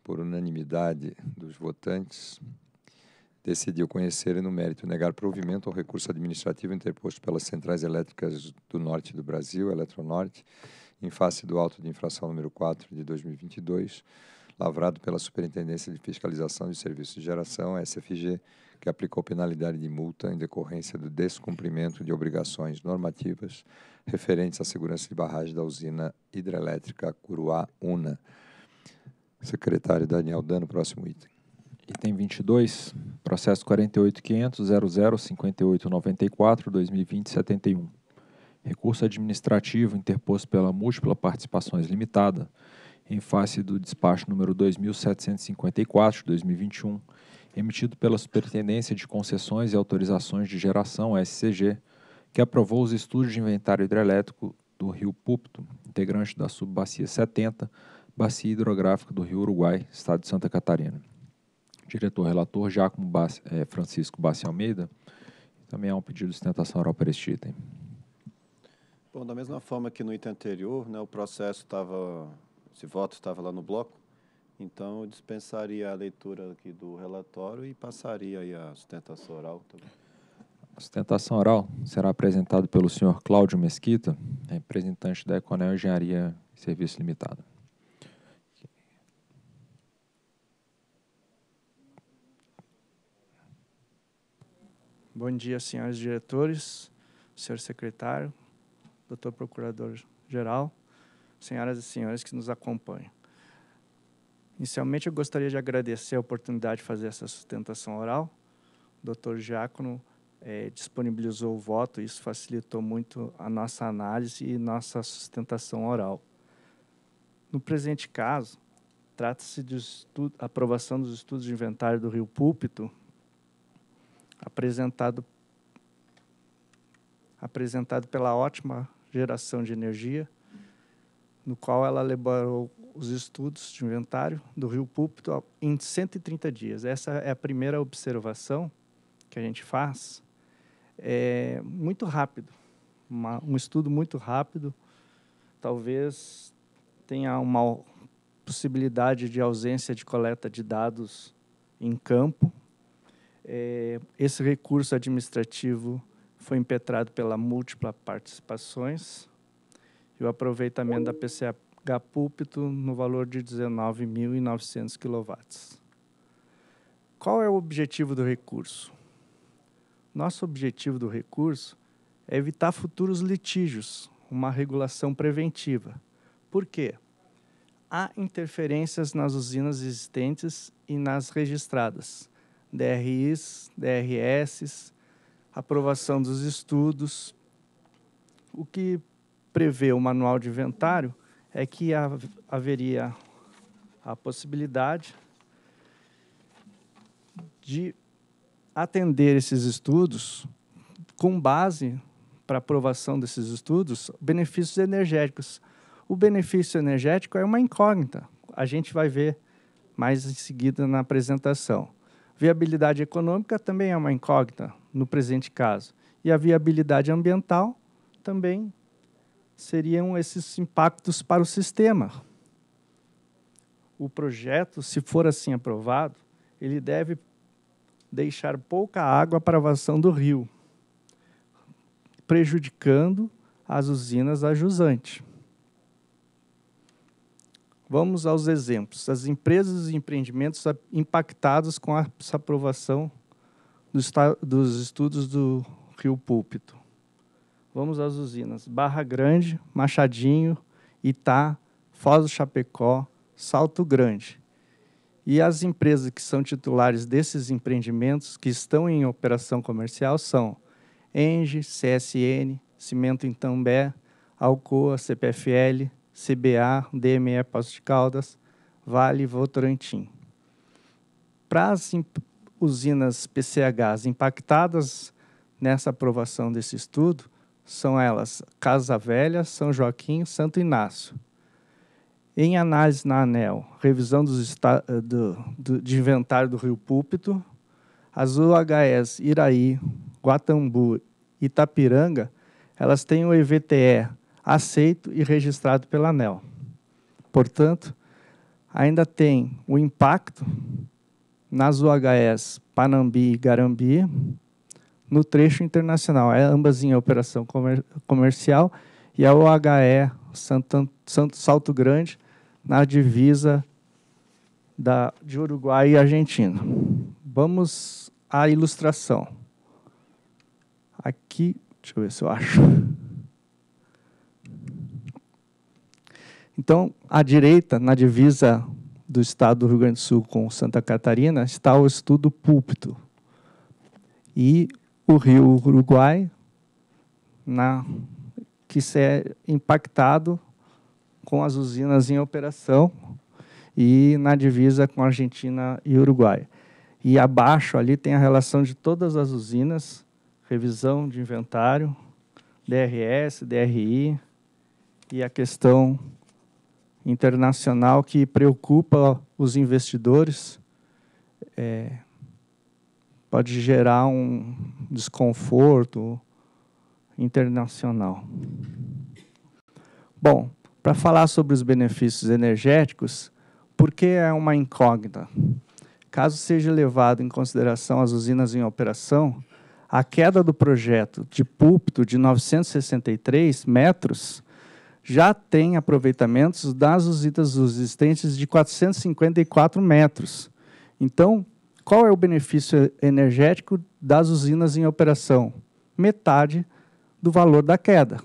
por unanimidade dos votantes, decidiu conhecer e, no mérito, negar provimento ao recurso administrativo interposto pelas centrais elétricas do Norte do Brasil, Eletronorte, em face do auto de infração número 4 de 2022, lavrado pela Superintendência de Fiscalização de Serviços de Geração, SFG, que aplicou penalidade de multa em decorrência do descumprimento de obrigações normativas referentes à segurança de barragem da usina hidrelétrica Curuá-Una. Secretário Daniel Dano, próximo item. Item 22, processo 48.500.00.58.94.2020.71. Recurso administrativo interposto pela múltipla participações limitada em face do despacho número 2754 2021 emitido pela Superintendência de Concessões e Autorizações de Geração, SCG, que aprovou os estudos de inventário hidrelétrico do Rio Púpto, integrante da Subbacia 70, Bacia Hidrográfica do Rio Uruguai, Estado de Santa Catarina. Diretor-relator Jacomo eh, Francisco Bassi Almeida, também há um pedido de sustentação oral para este item. Bom, da mesma forma que no item anterior, né, o processo estava, esse voto estava lá no bloco, então, eu dispensaria a leitura aqui do relatório e passaria aí a sustentação oral A sustentação oral será apresentada pelo senhor Cláudio Mesquita, representante da Econel Engenharia e Serviço Limitado. Bom dia, senhores diretores, senhor secretário, doutor procurador-geral, senhoras e senhores que nos acompanham. Inicialmente, eu gostaria de agradecer a oportunidade de fazer essa sustentação oral. O doutor Giacomo é, eh, disponibilizou o voto, isso facilitou muito a nossa análise e nossa sustentação oral. No presente caso, trata-se de estudo, aprovação dos estudos de inventário do Rio Púlpito, apresentado, apresentado pela ótima geração de energia, no qual ela elaborou os estudos de inventário do rio Púlpito em 130 dias. Essa é a primeira observação que a gente faz. É muito rápido, uma, um estudo muito rápido. Talvez tenha uma possibilidade de ausência de coleta de dados em campo. É, esse recurso administrativo foi impetrado pela múltipla participações e o aproveitamento da PCA megapúlpito no valor de 19.900 kW. Qual é o objetivo do recurso? Nosso objetivo do recurso é evitar futuros litígios, uma regulação preventiva. Por quê? Há interferências nas usinas existentes e nas registradas, DRIs, DRSs, aprovação dos estudos. O que prevê o manual de inventário é que haveria a possibilidade de atender esses estudos com base para aprovação desses estudos benefícios energéticos. O benefício energético é uma incógnita. A gente vai ver mais em seguida na apresentação. Viabilidade econômica também é uma incógnita no presente caso. E a viabilidade ambiental também seriam esses impactos para o sistema. O projeto, se for assim aprovado, ele deve deixar pouca água para a vazão do rio, prejudicando as usinas a jusante. Vamos aos exemplos. As empresas e empreendimentos impactados com essa aprovação dos estudos do Rio Púlpito. Vamos às usinas. Barra Grande, Machadinho, Itá, Foz do Chapecó, Salto Grande. E as empresas que são titulares desses empreendimentos que estão em operação comercial são Enge, CSN, Cimento em Alcoa, CPFL, CBA, DME Passo de Caldas, Vale Votorantim. Para as usinas PCHs impactadas nessa aprovação desse estudo, são elas Casa Velha, São Joaquim, Santo Inácio. Em análise na ANEL, revisão dos eh, do, do, de inventário do Rio Púlpito, as UHS Iraí, Guatambu e Itapiranga, elas têm o EVTE aceito e registrado pela ANEL. Portanto, ainda tem o impacto nas UHS Panambi e Garambi, no trecho internacional, é ambas em operação comer comercial, e a é OHE Santo, Santo Salto Grande, na divisa da, de Uruguai e Argentina. Vamos à ilustração. Aqui, deixa eu ver se eu acho. Então, à direita, na divisa do estado do Rio Grande do Sul com Santa Catarina, está o estudo púlpito. E o rio Uruguai, na, né, que é impactado com as usinas em operação e na divisa com Argentina e Uruguai. E abaixo ali tem a relação de todas as usinas, revisão de inventário, DRS, DRI e a questão internacional que preocupa os investidores. É, pode gerar um desconforto internacional. Bom, para falar sobre os benefícios energéticos, por que é uma incógnita? Caso seja levado em consideração as usinas em operação, a queda do projeto de púlpito de 963 metros já tem aproveitamentos das usinas existentes de 454 metros. Então, qual é o benefício energético das usinas em operação? Metade do valor da queda.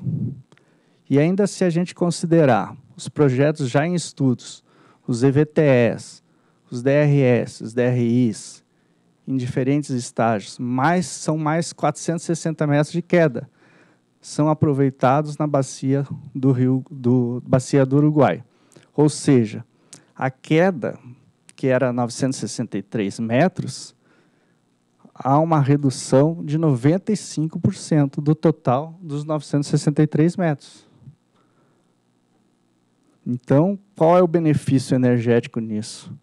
E ainda se a gente considerar os projetos já em estudos, os EVTEs, os DRS, os DRIs, em diferentes estágios, mais, são mais 460 metros de queda. São aproveitados na bacia do rio do bacia do Uruguai. Ou seja, a queda que era 963 metros, há uma redução de 95% do total dos 963 metros. Então, qual é o benefício energético nisso?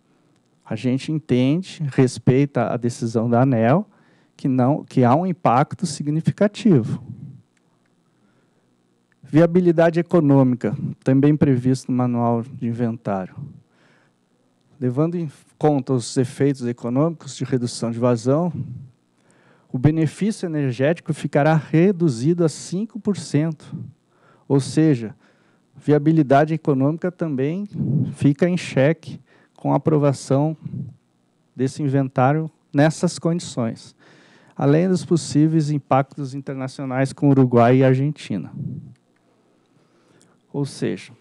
A gente entende, respeita a decisão da ANEL, que, não, que há um impacto significativo. Viabilidade econômica, também previsto no manual de inventário. Levando em conta os efeitos econômicos de redução de vazão, o benefício energético ficará reduzido a 5%, ou seja, viabilidade econômica também fica em xeque com a aprovação desse inventário nessas condições, além dos possíveis impactos internacionais com Uruguai e Argentina. Ou seja,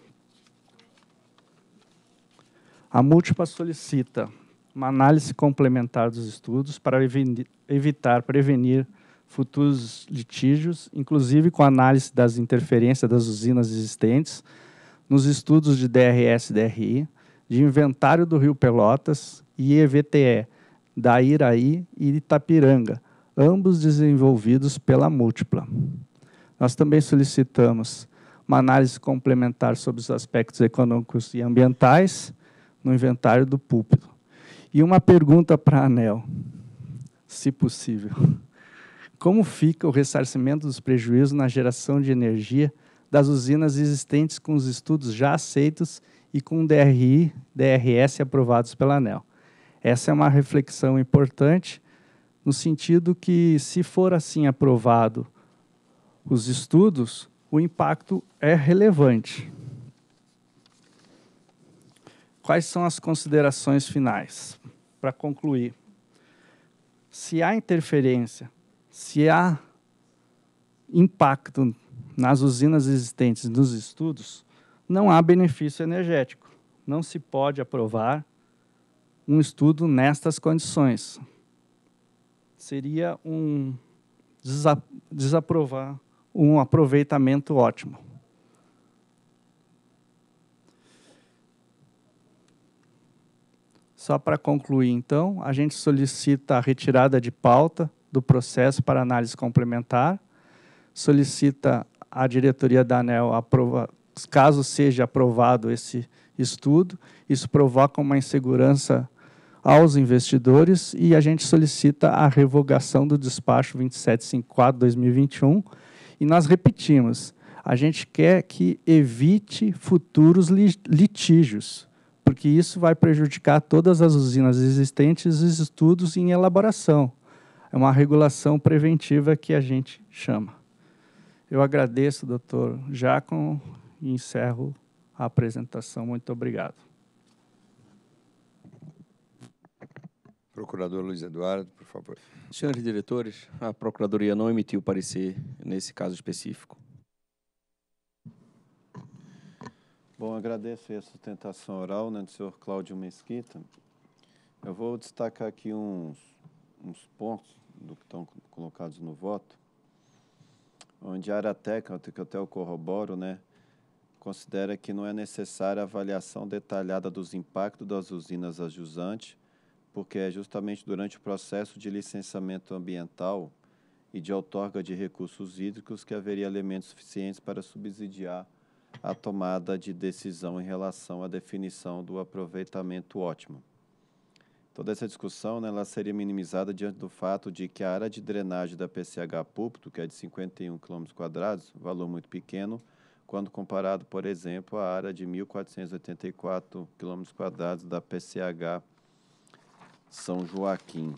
a múltipla solicita uma análise complementar dos estudos para evitar prevenir futuros litígios, inclusive com análise das interferências das usinas existentes nos estudos de DRS-DRI, de inventário do Rio Pelotas e EVTE, da Iraí e Itapiranga, ambos desenvolvidos pela Múltipla. Nós também solicitamos uma análise complementar sobre os aspectos econômicos e ambientais, no inventário do púlpito. E uma pergunta para a ANEL, se possível. Como fica o ressarcimento dos prejuízos na geração de energia das usinas existentes com os estudos já aceitos e com DRI, DRS aprovados pela ANEL? Essa é uma reflexão importante, no sentido que, se for assim aprovado os estudos, o impacto é relevante. Quais são as considerações finais? Para concluir, se há interferência, se há impacto nas usinas existentes nos estudos, não há benefício energético. Não se pode aprovar um estudo nestas condições. Seria um desaprovar um aproveitamento ótimo. Só para concluir, então, a gente solicita a retirada de pauta do processo para análise complementar, solicita à diretoria da ANEL, aprova, caso seja aprovado esse estudo, isso provoca uma insegurança aos investidores e a gente solicita a revogação do despacho 2754-2021 e nós repetimos, a gente quer que evite futuros litígios porque isso vai prejudicar todas as usinas existentes e estudos em elaboração. É uma regulação preventiva que a gente chama. Eu agradeço, doutor Jacon, e encerro a apresentação. Muito obrigado. Procurador Luiz Eduardo, por favor. Senhores diretores, a Procuradoria não emitiu parecer nesse caso específico. Bom, agradeço a sustentação oral né, do senhor Cláudio Mesquita. Eu vou destacar aqui uns, uns pontos do que estão colocados no voto, onde a área técnica, que até eu corroboro, né, considera que não é necessária a avaliação detalhada dos impactos das usinas adjuvantes, porque é justamente durante o processo de licenciamento ambiental e de outorga de recursos hídricos que haveria elementos suficientes para subsidiar a tomada de decisão em relação à definição do aproveitamento ótimo. Toda essa discussão né, ela seria minimizada diante do fato de que a área de drenagem da PCH Púlpito, que é de 51 km, valor muito pequeno, quando comparado, por exemplo, à área de 1.484 km da PCH São Joaquim.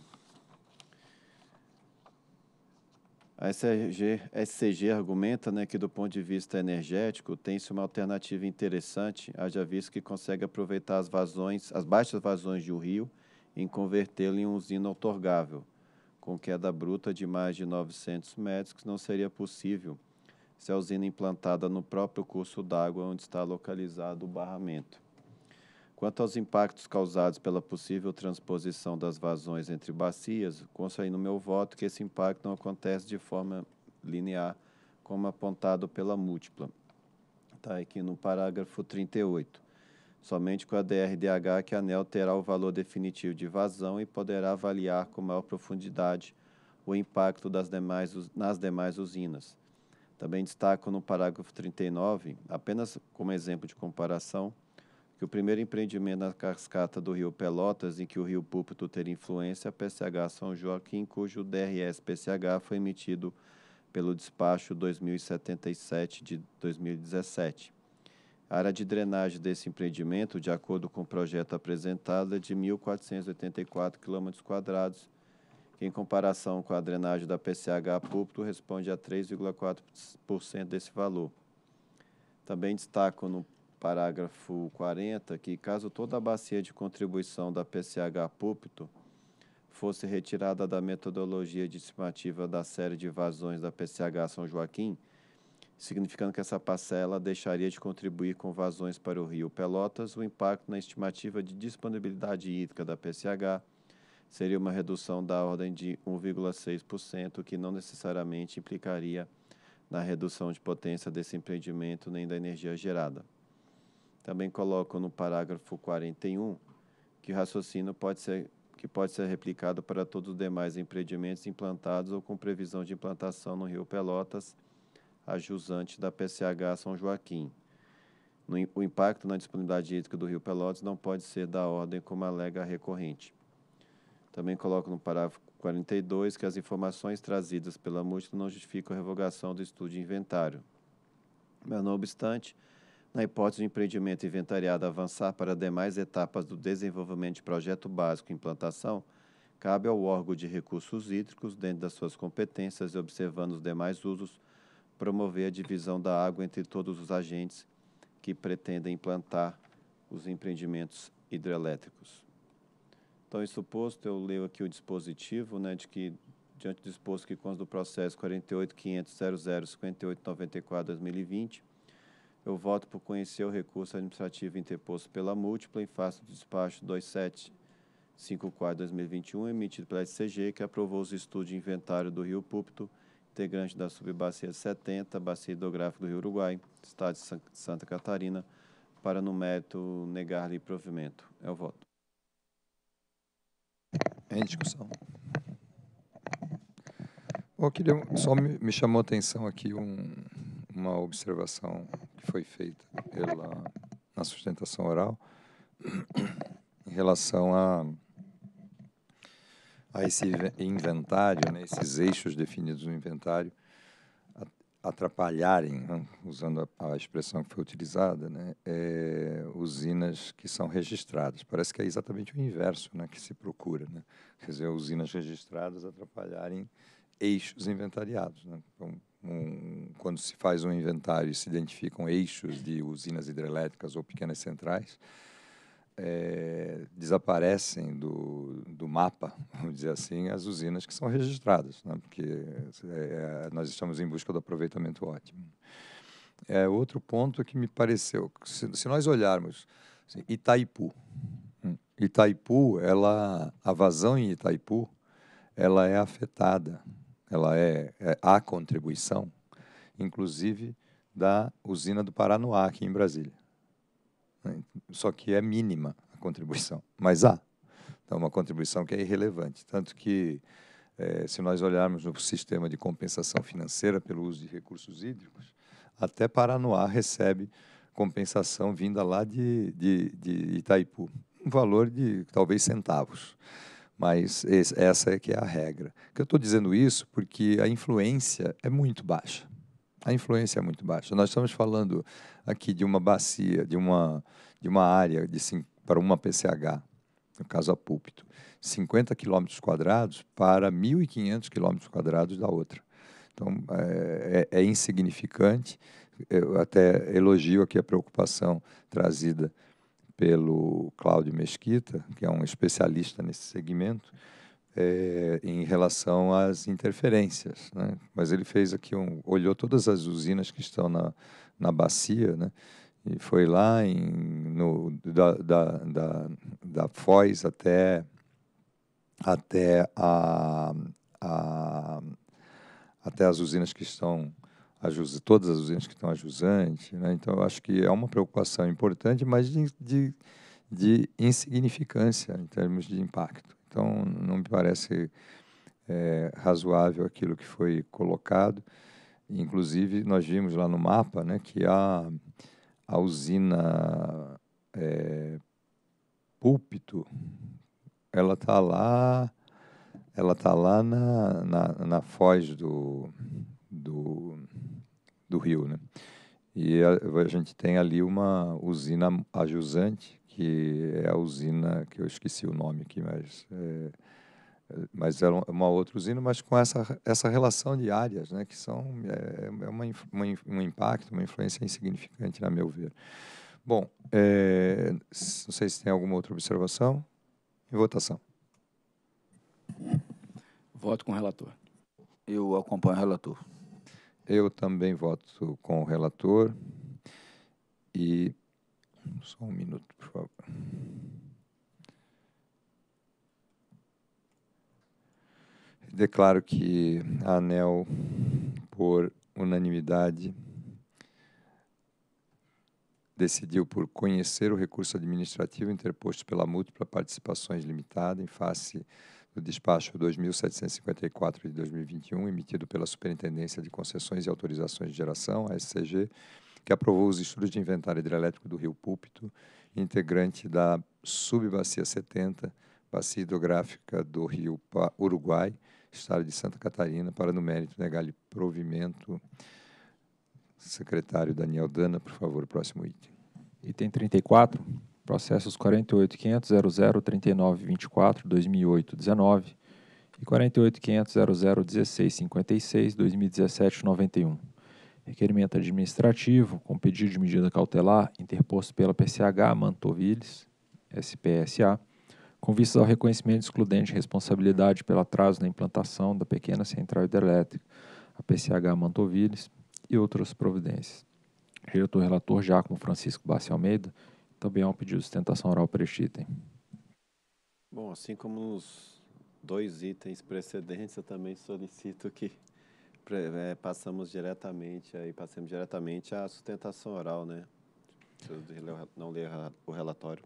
A SCG, SCG argumenta né, que, do ponto de vista energético, tem-se uma alternativa interessante, haja visto que consegue aproveitar as vazões, as baixas vazões de um rio em convertê-lo em um usina otorgável. com queda bruta de mais de 900 metros, que não seria possível se a usina implantada no próprio curso d'água onde está localizado o barramento. Quanto aos impactos causados pela possível transposição das vazões entre bacias, consta no meu voto que esse impacto não acontece de forma linear, como apontado pela múltipla. Está aqui no parágrafo 38. Somente com a DRDH que a ANEL terá o valor definitivo de vazão e poderá avaliar com maior profundidade o impacto das demais, nas demais usinas. Também destaco no parágrafo 39, apenas como exemplo de comparação, que o primeiro empreendimento na cascata do Rio Pelotas, em que o Rio Púlpito ter influência, a PCH São Joaquim, cujo DRS-PCH foi emitido pelo despacho 2077 de 2017. A área de drenagem desse empreendimento, de acordo com o projeto apresentado, é de 1.484 km, que, em comparação com a drenagem da PCH Púlpito, responde a 3,4% desse valor. Também destaco no parágrafo 40, que caso toda a bacia de contribuição da PCH Púlpito fosse retirada da metodologia de estimativa da série de vazões da PCH São Joaquim, significando que essa parcela deixaria de contribuir com vazões para o Rio Pelotas, o impacto na estimativa de disponibilidade hídrica da PCH seria uma redução da ordem de 1,6%, que não necessariamente implicaria na redução de potência desse empreendimento nem da energia gerada. Também colocam no parágrafo 41 que o raciocínio pode ser, que pode ser replicado para todos os demais empreendimentos implantados ou com previsão de implantação no Rio Pelotas, ajusante da PCH São Joaquim. No, o impacto na disponibilidade hídrica do Rio Pelotas não pode ser da ordem como alega a recorrente. Também coloco no parágrafo 42 que as informações trazidas pela múltipla não justificam a revogação do estudo de inventário. Mas, não obstante, na hipótese do empreendimento inventariado avançar para demais etapas do desenvolvimento de projeto básico e implantação, cabe ao órgão de recursos hídricos, dentro das suas competências e observando os demais usos, promover a divisão da água entre todos os agentes que pretendem implantar os empreendimentos hidrelétricos. Então, isso posto, eu leio aqui o dispositivo né, de que, diante do disposto que consta do processo 48.500.005894-2020, eu voto por conhecer o recurso administrativo interposto pela Múltipla em face do despacho 2754-2021, emitido pela SCG, que aprovou os estudos de inventário do Rio Púlpito, integrante da subbacia 70, bacia hidrográfica do Rio Uruguai, estado de Santa Catarina, para no mérito negar-lhe provimento. É o voto. Em discussão. Bom, queria, só me, me chamou a atenção aqui um, uma observação foi feita pela, na sustentação oral em relação a, a esse inventário, né, esses eixos definidos no inventário atrapalharem, né, usando a, a, expressão que foi utilizada, né, é, usinas que são registradas. Parece que é exatamente o inverso né, que se procura. Né? Quer dizer, usinas registradas atrapalharem eixos inventariados. Né? Então, um, quando se faz um inventário e se identificam eixos de usinas hidrelétricas ou pequenas centrais, é, desaparecem do, do mapa, vamos dizer assim, as usinas que são registradas, né? porque é, nós estamos em busca do aproveitamento ótimo. É, outro ponto que me pareceu, se, se nós olharmos assim, Itaipu, hum, Itaipu, ela, a vazão em Itaipu, ela é afetada ela é, é a contribuição, inclusive da usina do Paranoá aqui em Brasília. Só que é mínima a contribuição, mas há. Então, é uma contribuição que é irrelevante. Tanto que, é, se nós olharmos no sistema de compensação financeira pelo uso de recursos hídricos, até Paranoá recebe compensação vinda lá de, de, de Itaipu, um valor de talvez centavos. Mas esse, essa é que é a regra. Que eu estou dizendo isso porque a influência é muito baixa. A influência é muito baixa. Nós estamos falando aqui de uma bacia, de uma, de uma área de para uma PCH, no caso a púlpito, 50 km quadrados para 1.500 km quadrados da outra. Então, é, é, é insignificante. Eu até elogio aqui a preocupação trazida pelo Cláudio Mesquita, que é um especialista nesse segmento, é, em relação às interferências. Né? Mas ele fez aqui, um, olhou todas as usinas que estão na, na bacia, né? e foi lá em, no, da, da, da, da Foz até, até, a, a, até as usinas que estão a Jus, todas as usinas que estão a jusante. Né? Então, eu acho que é uma preocupação importante, mas de, de, de insignificância em termos de impacto. Então, não me parece é, razoável aquilo que foi colocado. Inclusive, nós vimos lá no mapa né, que a, a usina é, Púlpito, ela está lá, ela tá lá na, na, na foz do, do do rio, né? E a, a gente tem ali uma usina ajusante, que é a usina, que eu esqueci o nome aqui, mas... É, mas é, é uma outra usina, mas com essa, essa relação de áreas, né, que são é, é uma, uma, um impacto, uma influência insignificante, na meu ver. Bom, é, não sei se tem alguma outra observação. Em votação. Voto com o relator. Eu acompanho o relator. Eu também voto com o relator. E. Só um minuto, por favor. Declaro que a ANEL, por unanimidade, decidiu por conhecer o recurso administrativo interposto pela Múltipla Participações Limitada em face do despacho 2754 de 2021, emitido pela Superintendência de Concessões e Autorizações de Geração, a SCG, que aprovou os estudos de inventário hidrelétrico do Rio Púlpito, integrante da Subbacia 70, bacia hidrográfica do Rio Uruguai, estado de Santa Catarina, para no mérito negar-lhe provimento. Secretário Daniel Dana, por favor, próximo item. Item 34 processos 48.500.0039.24.2008.19 e 48.500.0016.56.2017.91. Requerimento administrativo com pedido de medida cautelar interposto pela PCH Mantoviles, SPSA, com vista ao reconhecimento excludente de responsabilidade pelo atraso na implantação da pequena central hidrelétrica, a PCH Mantoviles, e outras providências. Diretor-relator Jacomo Francisco Bassi Almeida, também há é um pedido de sustentação oral para este item. Bom, assim como nos dois itens precedentes, eu também solicito que é, passamos diretamente aí passemos diretamente à sustentação oral, né? Se eu não ler o relatório.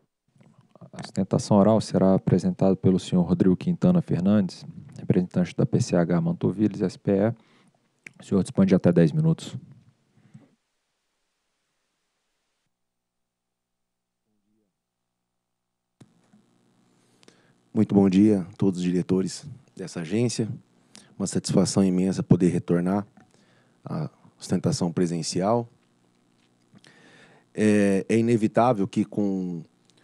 A sustentação oral será apresentada pelo senhor Rodrigo Quintana Fernandes, representante da PCH Mantovilles, SPE. O senhor dispõe de até 10 minutos. Muito bom dia a todos os diretores dessa agência. Uma satisfação imensa poder retornar à sustentação presencial. É, é inevitável que, com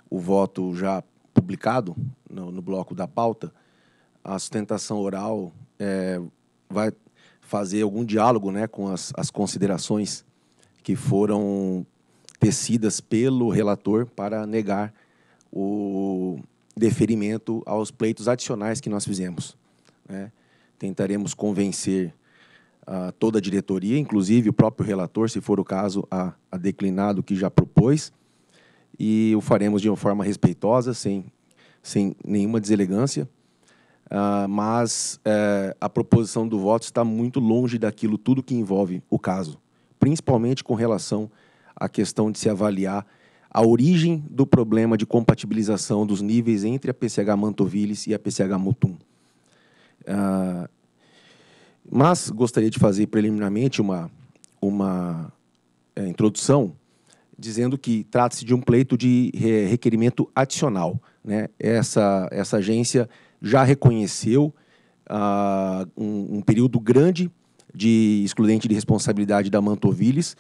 o voto já publicado no, no bloco da pauta, a sustentação oral é, vai fazer algum diálogo né, com as, as considerações que foram tecidas pelo relator para negar o deferimento aos pleitos adicionais que nós fizemos. Né? Tentaremos convencer uh, toda a diretoria, inclusive o próprio relator, se for o caso, a, a declinar do que já propôs, e o faremos de uma forma respeitosa, sem, sem nenhuma deselegância. Uh, mas uh, a proposição do voto está muito longe daquilo tudo que envolve o caso, principalmente com relação à questão de se avaliar a origem do problema de compatibilização dos níveis entre a PCH Mantovilis e a PCH Mutum. Uh, mas gostaria de fazer preliminarmente uma, uma é, introdução dizendo que trata-se de um pleito de é, requerimento adicional. Né? Essa, essa agência já reconheceu uh, um, um, período grande de excludente de responsabilidade da Mantovilis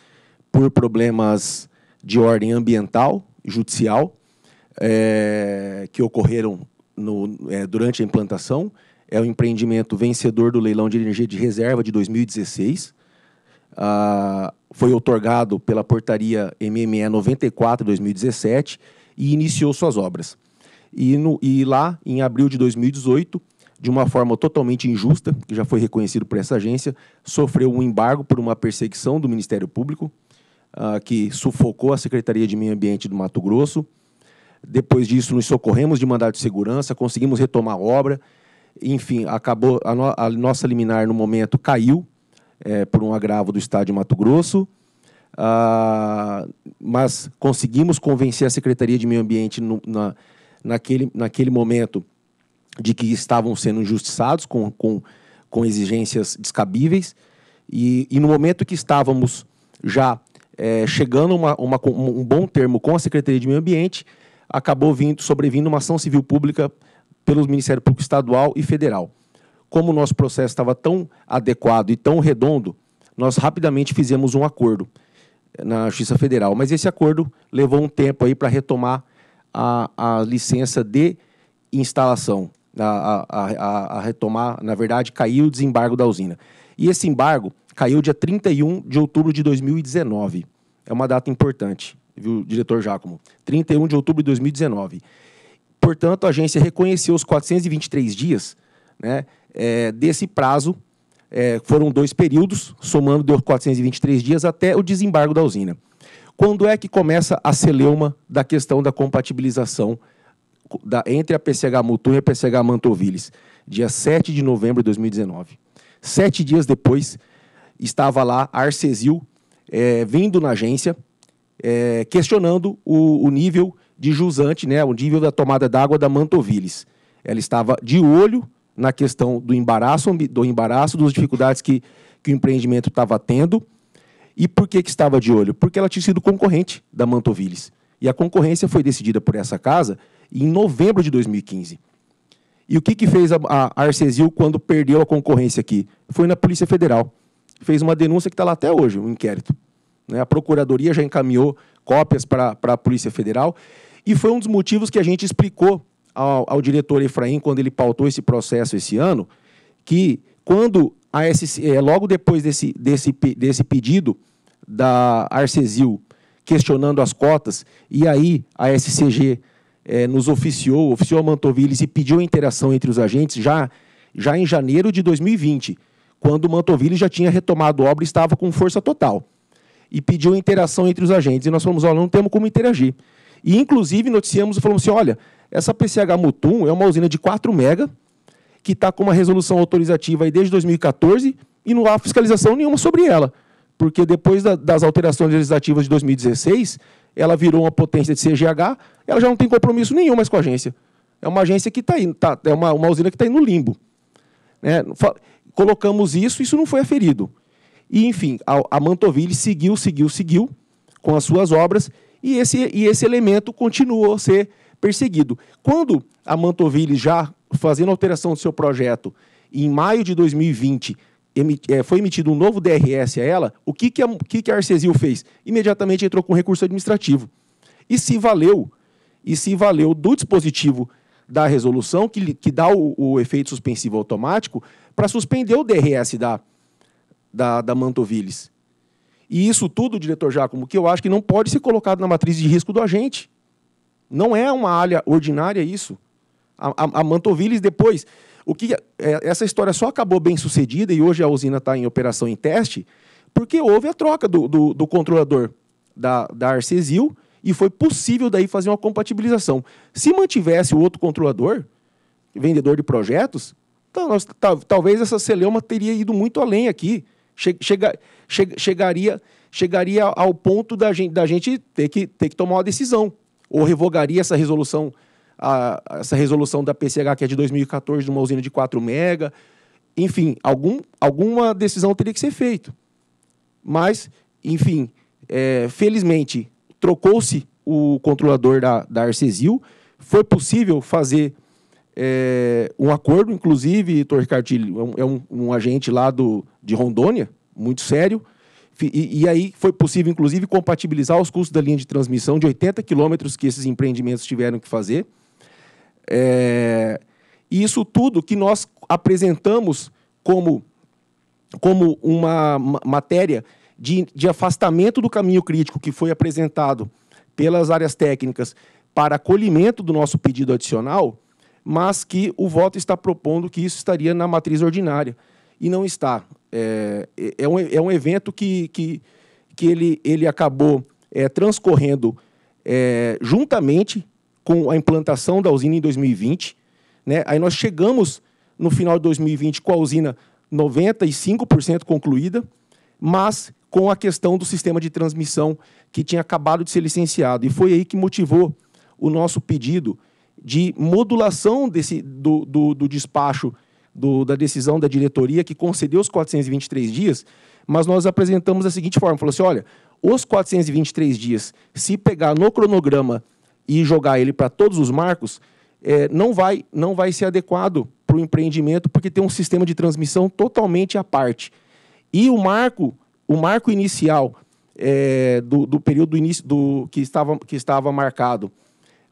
por problemas de ordem ambiental, judicial, é, que ocorreram no, é, durante a implantação. É o empreendimento vencedor do leilão de energia de reserva de 2016. Ah, foi otorgado pela portaria MME 94 de 2017 e iniciou suas obras. E, no, e lá, em abril de 2018, de uma forma totalmente injusta, que já foi reconhecido por essa agência, sofreu um embargo por uma perseguição do Ministério Público. Ah, que sufocou a Secretaria de Meio Ambiente do Mato Grosso. Depois disso, nos socorremos de mandado de segurança, conseguimos retomar a obra. Enfim, acabou a, no, a nossa liminar no momento caiu é, por um agravo do Estado de Mato Grosso. Ah, mas conseguimos convencer a Secretaria de Meio Ambiente no, na, naquele, naquele momento de que estavam sendo injustiçados com, com, com exigências descabíveis. E, e no momento que estávamos já é, chegando uma, uma, um bom termo com a Secretaria de Meio Ambiente, acabou vindo, sobrevindo uma ação civil pública pelo Ministério Público Estadual e Federal. Como o nosso processo estava tão adequado e tão redondo, nós rapidamente fizemos um acordo eh, na Justiça Federal. Mas esse acordo levou um tempo aí para retomar a, a licença de instalação, a, a, a, a retomar, na verdade, caiu o desembargo da usina. E esse embargo caiu dia 31 de outubro de 2019. É uma data importante, viu, diretor Jacomo? 31 de outubro de 2019. Portanto, a agência reconheceu os 423 dias né, é, desse prazo. É, foram dois períodos, somando deu 423 dias até o desembargo da usina. Quando é que começa a celeuma da questão da compatibilização da, entre a PCH Mutum e a PCH Mantoviles? Dia 7 de novembro de 2019. Sete dias depois, estava lá Arcesil é, vindo na agência é, questionando o, o, nível de jusante, né, o nível da tomada d'água da Mantoviles. Ela estava de olho na questão do embaraço, do embaraço, das dificuldades que, que o empreendimento estava tendo. E por que, que estava de olho? Porque ela tinha sido concorrente da Mantoviles. E a concorrência foi decidida por essa casa em novembro de 2015. E o que, que fez a, a Arcesil quando perdeu a concorrência aqui? Foi na Polícia Federal fez uma denúncia que está lá até hoje, um inquérito. Né? A Procuradoria já encaminhou cópias para a Polícia Federal e foi um dos motivos que a gente explicou ao, ao diretor Efraim, quando ele pautou esse processo esse ano, que quando a SC, é, logo depois desse, desse, desse pedido da Arcesil questionando as cotas, e aí a SCG é, nos oficiou, oficiou a Mantoviles e pediu a interação entre os agentes já, já em janeiro de 2020 quando Mantoville já tinha retomado obra e estava com força total. E pediu interação entre os agentes. E nós falamos, olha, não temos como interagir. E, inclusive, noticiamos e falamos assim, olha, essa PCH Mutum é uma usina de 4 mega, que está com uma resolução autorizativa aí desde 2014 e não há fiscalização nenhuma sobre ela. Porque depois da, das alterações legislativas de 2016, ela virou uma potência de CGH, ela já não tem compromisso nenhum mais com a agência. É uma agência que está aí, tá, é uma, uma usina que está aí no limbo. Né? Colocamos isso, isso não foi aferido. E, enfim, a, a Mantoville seguiu, seguiu, seguiu com as suas obras e esse, e esse elemento continuou a ser perseguido. Quando a Mantoville, já fazendo alteração do seu projeto, em maio de 2020, é, foi emitido um novo DRS a ela, o que, que, a, que, que a Arcesil fez? Imediatamente entrou com recurso administrativo. E se valeu, e se valeu do dispositivo da resolução, que, que dá o, o efeito suspensivo automático, para suspender o DRS da, da, da E isso tudo, diretor Jacomo, que eu acho que não pode ser colocado na matriz de risco do agente. Não é uma alha ordinária isso. A, a, a depois, o que é, essa história só acabou bem sucedida e hoje a usina está em operação em teste, porque houve a troca do, do, do controlador da, da Arcesil e foi possível daí fazer uma compatibilização. Se mantivesse o outro controlador, vendedor de projetos, então, nós, talvez essa celeuma teria ido muito além aqui. Chega, chegaria, chegaria ao ponto da gente, da gente ter, que, ter que tomar uma decisão. Ou revogaria essa resolução, a, essa resolução da PCH, que é de 2014, de uma usina de 4 mega. Enfim, algum, alguma decisão teria que ser feita. Mas, enfim, é, felizmente, trocou-se o controlador da, da Arcesil. Foi possível fazer é, um acordo, inclusive, Torre Cartilho é, é um, um, agente lá do, de Rondônia, muito sério, e, e, aí foi possível, inclusive, compatibilizar os custos da linha de transmissão de 80 quilômetros que esses empreendimentos tiveram que fazer. É, e isso tudo que nós apresentamos como, como uma matéria de, de afastamento do caminho crítico que foi apresentado pelas áreas técnicas para acolhimento do nosso pedido adicional, mas que o voto está propondo que isso estaria na matriz ordinária. E não está. É, é, é, um, é um evento que, que, que ele, ele acabou é, transcorrendo é, juntamente com a implantação da usina em 2020. Né? Aí nós chegamos no final de 2020 com a usina 95% concluída, mas com a questão do sistema de transmissão que tinha acabado de ser licenciado. E foi aí que motivou o nosso pedido de modulação desse, do, do, do despacho do, da decisão da diretoria que concedeu os 423 dias, mas nós apresentamos da seguinte forma: falou assim, olha, os 423 dias, se pegar no cronograma e jogar ele para todos os marcos, é, não, vai, não vai ser adequado para o empreendimento, porque tem um sistema de transmissão totalmente à parte. E o marco, o marco inicial é, do, do período do início do, que, estava, que estava marcado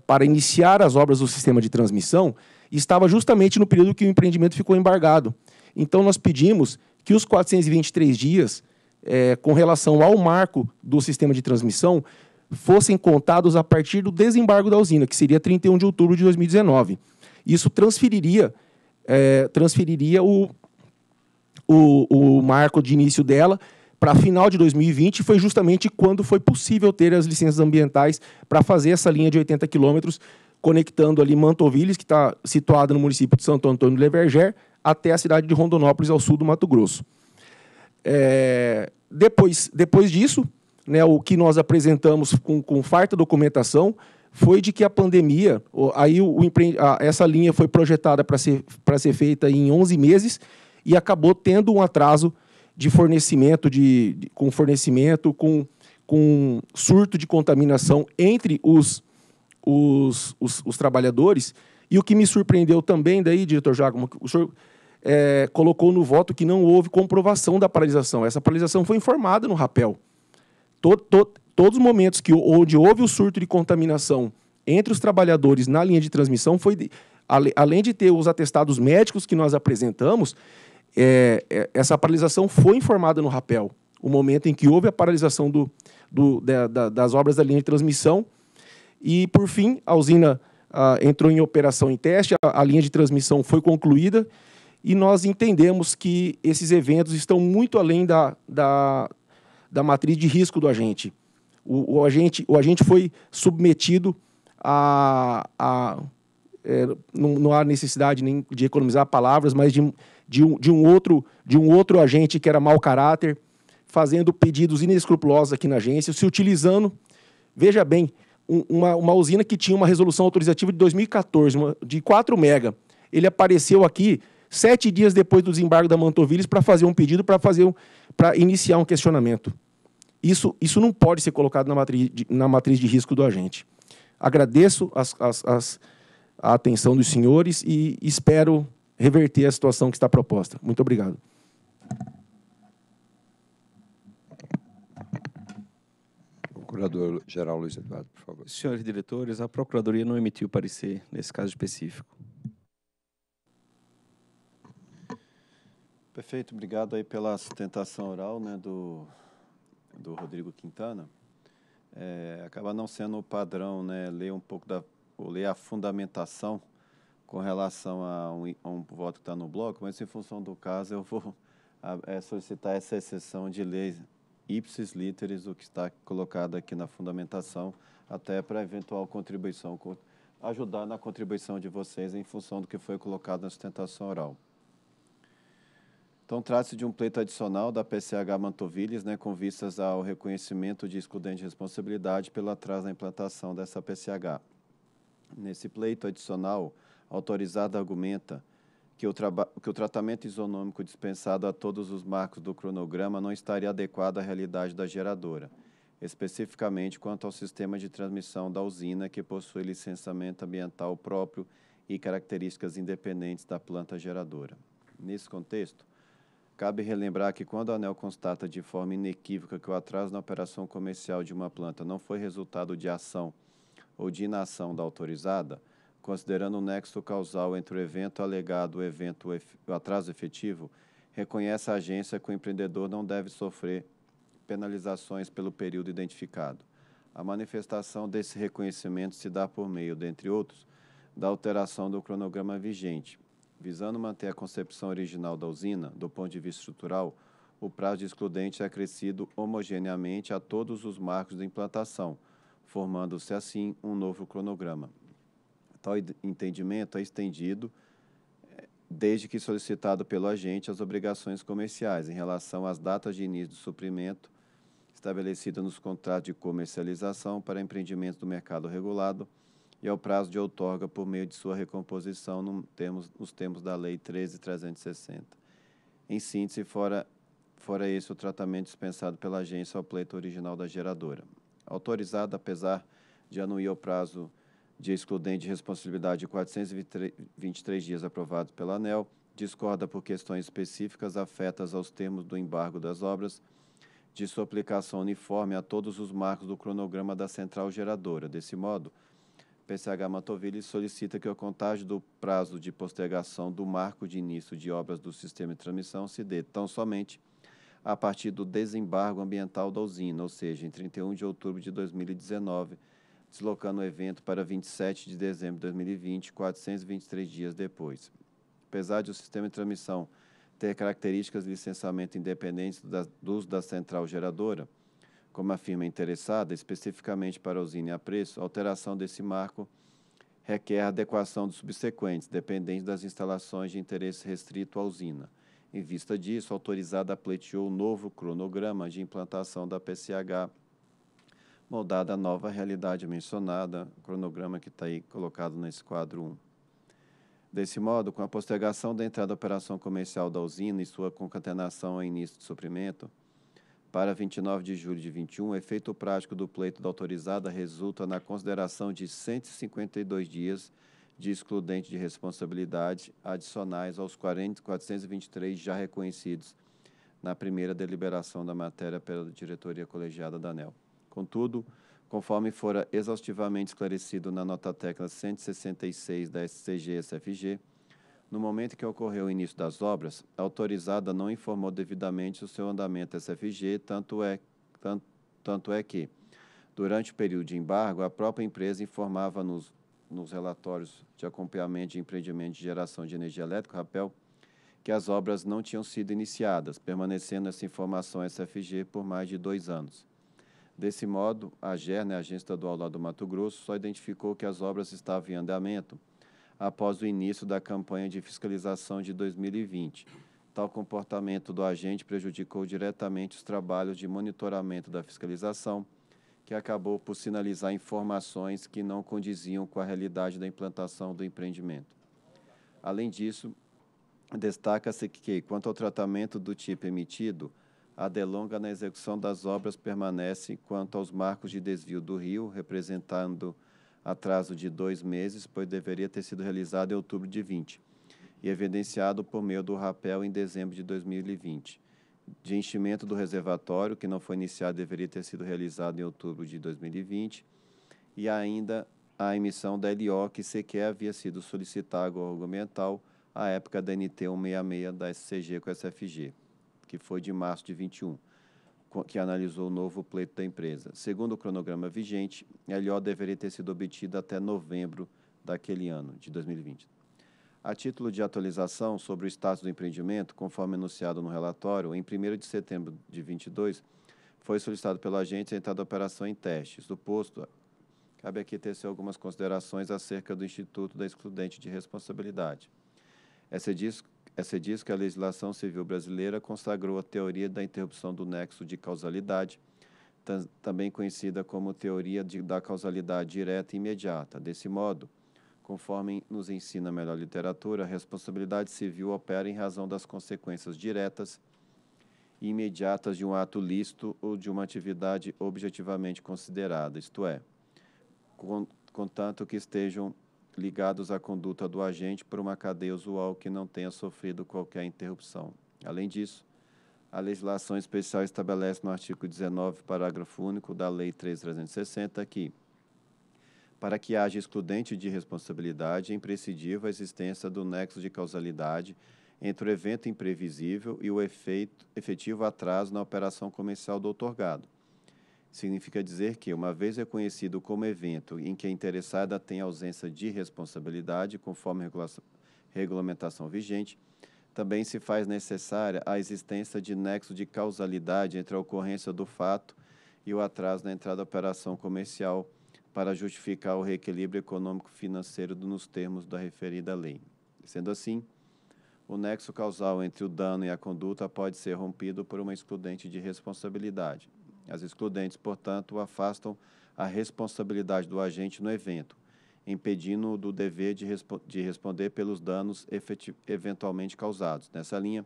para iniciar as obras do sistema de transmissão estava justamente no período que o empreendimento ficou embargado. Então, nós pedimos que os 423 dias, é, com relação ao marco do sistema de transmissão, fossem contados a partir do desembargo da usina, que seria 31 de outubro de 2019. Isso transferiria, é, transferiria o, o, o marco de início dela para final de 2020 foi justamente quando foi possível ter as licenças ambientais para fazer essa linha de 80 quilômetros, conectando ali Mantovilhas, que está situada no município de Santo Antônio de Leverger, até a cidade de Rondonópolis, ao sul do Mato Grosso. É, depois, depois disso, né, o que nós apresentamos com, com farta documentação foi de que a pandemia, aí o, o a, essa linha foi projetada para ser, ser feita em 11 meses e acabou tendo um atraso de fornecimento de, de com fornecimento com, com surto de contaminação entre os, os, os, os trabalhadores. E o que me surpreendeu também daí, diretor Jacomo, o senhor é, colocou no voto que não houve comprovação da paralisação. Essa paralisação foi informada no rapel. Todo, todo, todos os momentos que, onde houve o surto de contaminação entre os trabalhadores na linha de transmissão foi de, além de ter os atestados médicos que nós apresentamos, é, é, essa paralisação foi informada no rapel. O momento em que houve a paralisação do, do, da, da, das obras da linha de transmissão. E, por fim, a usina ah, entrou em operação em teste, a, a linha de transmissão foi concluída e nós entendemos que esses eventos estão muito além da, da, da matriz de risco do agente. O, o, agente, o agente foi submetido a. a é, não, não há necessidade nem de economizar palavras, mas de de um, de um, outro, de um outro agente que era mau caráter, fazendo pedidos inescrupulosos aqui na agência, se utilizando, veja bem, um, uma, uma usina que tinha uma resolução autorizativa de 2014, uma, de 4 mega. Ele apareceu aqui sete dias depois do desembargo da Mantovilles para fazer um pedido, para fazer um, para iniciar um questionamento. Isso, isso não pode ser colocado na matriz de, na matriz de risco do agente. Agradeço as, as, as, a atenção dos senhores e espero reverter a situação que está proposta. Muito obrigado. Procurador-Geral Luiz Eduardo, por favor. Senhores diretores, a Procuradoria não emitiu parecer nesse caso específico. Perfeito, obrigado aí pela sustentação oral né, do, do Rodrigo Quintana. É, acaba não sendo o padrão, né, ler um pouco da, ou ler a fundamentação com relação a um, a um voto que está no bloco, mas em função do caso eu vou a, é, solicitar essa exceção de lei ipsis literis, o que está colocado aqui na fundamentação, até para eventual contribuição, ajudar na contribuição de vocês em função do que foi colocado na sustentação oral. Então, trata-se de um pleito adicional da PCH Mantovilles, né, com vistas ao reconhecimento de excludente de responsabilidade pelo atraso na implantação dessa PCH. Nesse pleito adicional, autorizada argumenta que o, que o tratamento isonômico dispensado a todos os marcos do cronograma não estaria adequado à realidade da geradora, especificamente quanto ao sistema de transmissão da usina que possui licenciamento ambiental próprio e características independentes da planta geradora. Nesse contexto, cabe relembrar que quando a ANEL constata de forma inequívoca que o atraso na operação comercial de uma planta não foi resultado de ação ou de inação da autorizada, considerando o nexo causal entre o evento alegado e o evento o atraso efetivo, reconhece a agência que o empreendedor não deve sofrer penalizações pelo período identificado. A manifestação desse reconhecimento se dá por meio, dentre outros, da alteração do cronograma vigente, visando manter a concepção original da usina, do ponto de vista estrutural, o prazo de excludente é acrescido homogeneamente a todos os marcos de implantação, formando-se assim um novo cronograma. Tal entendimento é estendido eh, desde que solicitado pelo agente as obrigações comerciais em relação às datas de início do suprimento estabelecidas nos contratos de comercialização para empreendimentos do mercado regulado e ao prazo de outorga por meio de sua recomposição no termos, nos termos da Lei 13.360. Em síntese, fora, fora esse o tratamento dispensado pela agência ao pleito original da geradora. Autorizada, apesar de anuir o prazo de excludente de responsabilidade de 423 dias aprovado pela ANEL, discorda por questões específicas afetas aos termos do embargo das obras, de sua aplicação uniforme a todos os marcos do cronograma da central geradora. Desse modo, PCH Mantoville solicita que o contágio do prazo de postergação do marco de início de obras do sistema de transmissão se dê tão somente a partir do desembargo ambiental da usina, ou seja, em 31 de outubro de 2019, deslocando o evento para 27 de dezembro de 2020, 423 dias depois. Apesar de o sistema de transmissão ter características de licenciamento independentes do uso da central geradora, como afirma interessada, especificamente para a usina e a preço, a alteração desse marco requer adequação dos subsequentes, dependente das instalações de interesse restrito à usina. Em vista disso, autorizada pleiteou o novo cronograma de implantação da PCH moldada à nova realidade mencionada, cronograma que está aí colocado nesse quadro 1. Desse modo, com a postergação da entrada da operação comercial da usina e sua concatenação ao início de suprimento, para 29 de julho de 21, o efeito prático do pleito da autorizada resulta na consideração de 152 dias de excludente de responsabilidade adicionais aos 40, 423 já reconhecidos na primeira deliberação da matéria pela diretoria colegiada da ANEL. Contudo, conforme fora exaustivamente esclarecido na nota técnica 166 da SCG-SFG, no momento que ocorreu o início das obras, a autorizada não informou devidamente o seu andamento SFG, tanto é, tanto, tanto é que, durante o período de embargo, a própria empresa informava nos, nos relatórios de acompanhamento de empreendimento de geração de energia elétrica, RAPEL, que as obras não tinham sido iniciadas, permanecendo essa informação SFG por mais de dois anos. Desse modo, a GERN, né, a Agência Estadual lá do Mato Grosso, só identificou que as obras estavam em andamento após o início da campanha de fiscalização de 2020. Tal comportamento do agente prejudicou diretamente os trabalhos de monitoramento da fiscalização, que acabou por sinalizar informações que não condiziam com a realidade da implantação do empreendimento. Além disso, destaca-se que, quanto ao tratamento do tipo emitido, a delonga na execução das obras permanece quanto aos marcos de desvio do rio, representando atraso de dois meses, pois deveria ter sido realizado em outubro de 20 e é evidenciado por meio do rapel em dezembro de 2020. De enchimento do reservatório, que não foi iniciado, deveria ter sido realizado em outubro de 2020, e ainda a emissão da LO, que sequer havia sido solicitada ao argumental à época da NT 166 da SCG com a SFG que foi de março de 21, que analisou o novo pleito da empresa. Segundo o cronograma vigente, a LO deveria ter sido obtida até novembro daquele ano, de 2020. A título de atualização sobre o status do empreendimento, conforme anunciado no relatório, em 1 de setembro de 22, foi solicitado pelo agente a entrada da operação em testes do posto. Cabe aqui tecer algumas considerações acerca do Instituto da Excludente de Responsabilidade. Essa diz essa diz que a legislação civil brasileira consagrou a teoria da interrupção do nexo de causalidade, também conhecida como teoria de, da causalidade direta e imediata. Desse modo, conforme nos ensina a melhor literatura, a responsabilidade civil opera em razão das consequências diretas e imediatas de um ato lícito ou de uma atividade objetivamente considerada, isto é, contanto que estejam ligados à conduta do agente por uma cadeia usual que não tenha sofrido qualquer interrupção. Além disso, a legislação especial estabelece no artigo 19, parágrafo único da Lei 3.360 que, para que haja excludente de responsabilidade, é imprescindível a existência do nexo de causalidade entre o evento imprevisível e o efeito, efetivo atraso na operação comercial do outorgado significa dizer que, uma vez reconhecido como evento em que a interessada tem ausência de responsabilidade, conforme regulamentação vigente, também se faz necessária a existência de nexo de causalidade entre a ocorrência do fato e o atraso na entrada da operação comercial para justificar o reequilíbrio econômico-financeiro nos termos da referida lei. Sendo assim, o nexo causal entre o dano e a conduta pode ser rompido por uma excludente de responsabilidade as excludentes, portanto, afastam a responsabilidade do agente no evento, impedindo-o do dever de, respo de, responder pelos danos eventualmente causados. Nessa linha,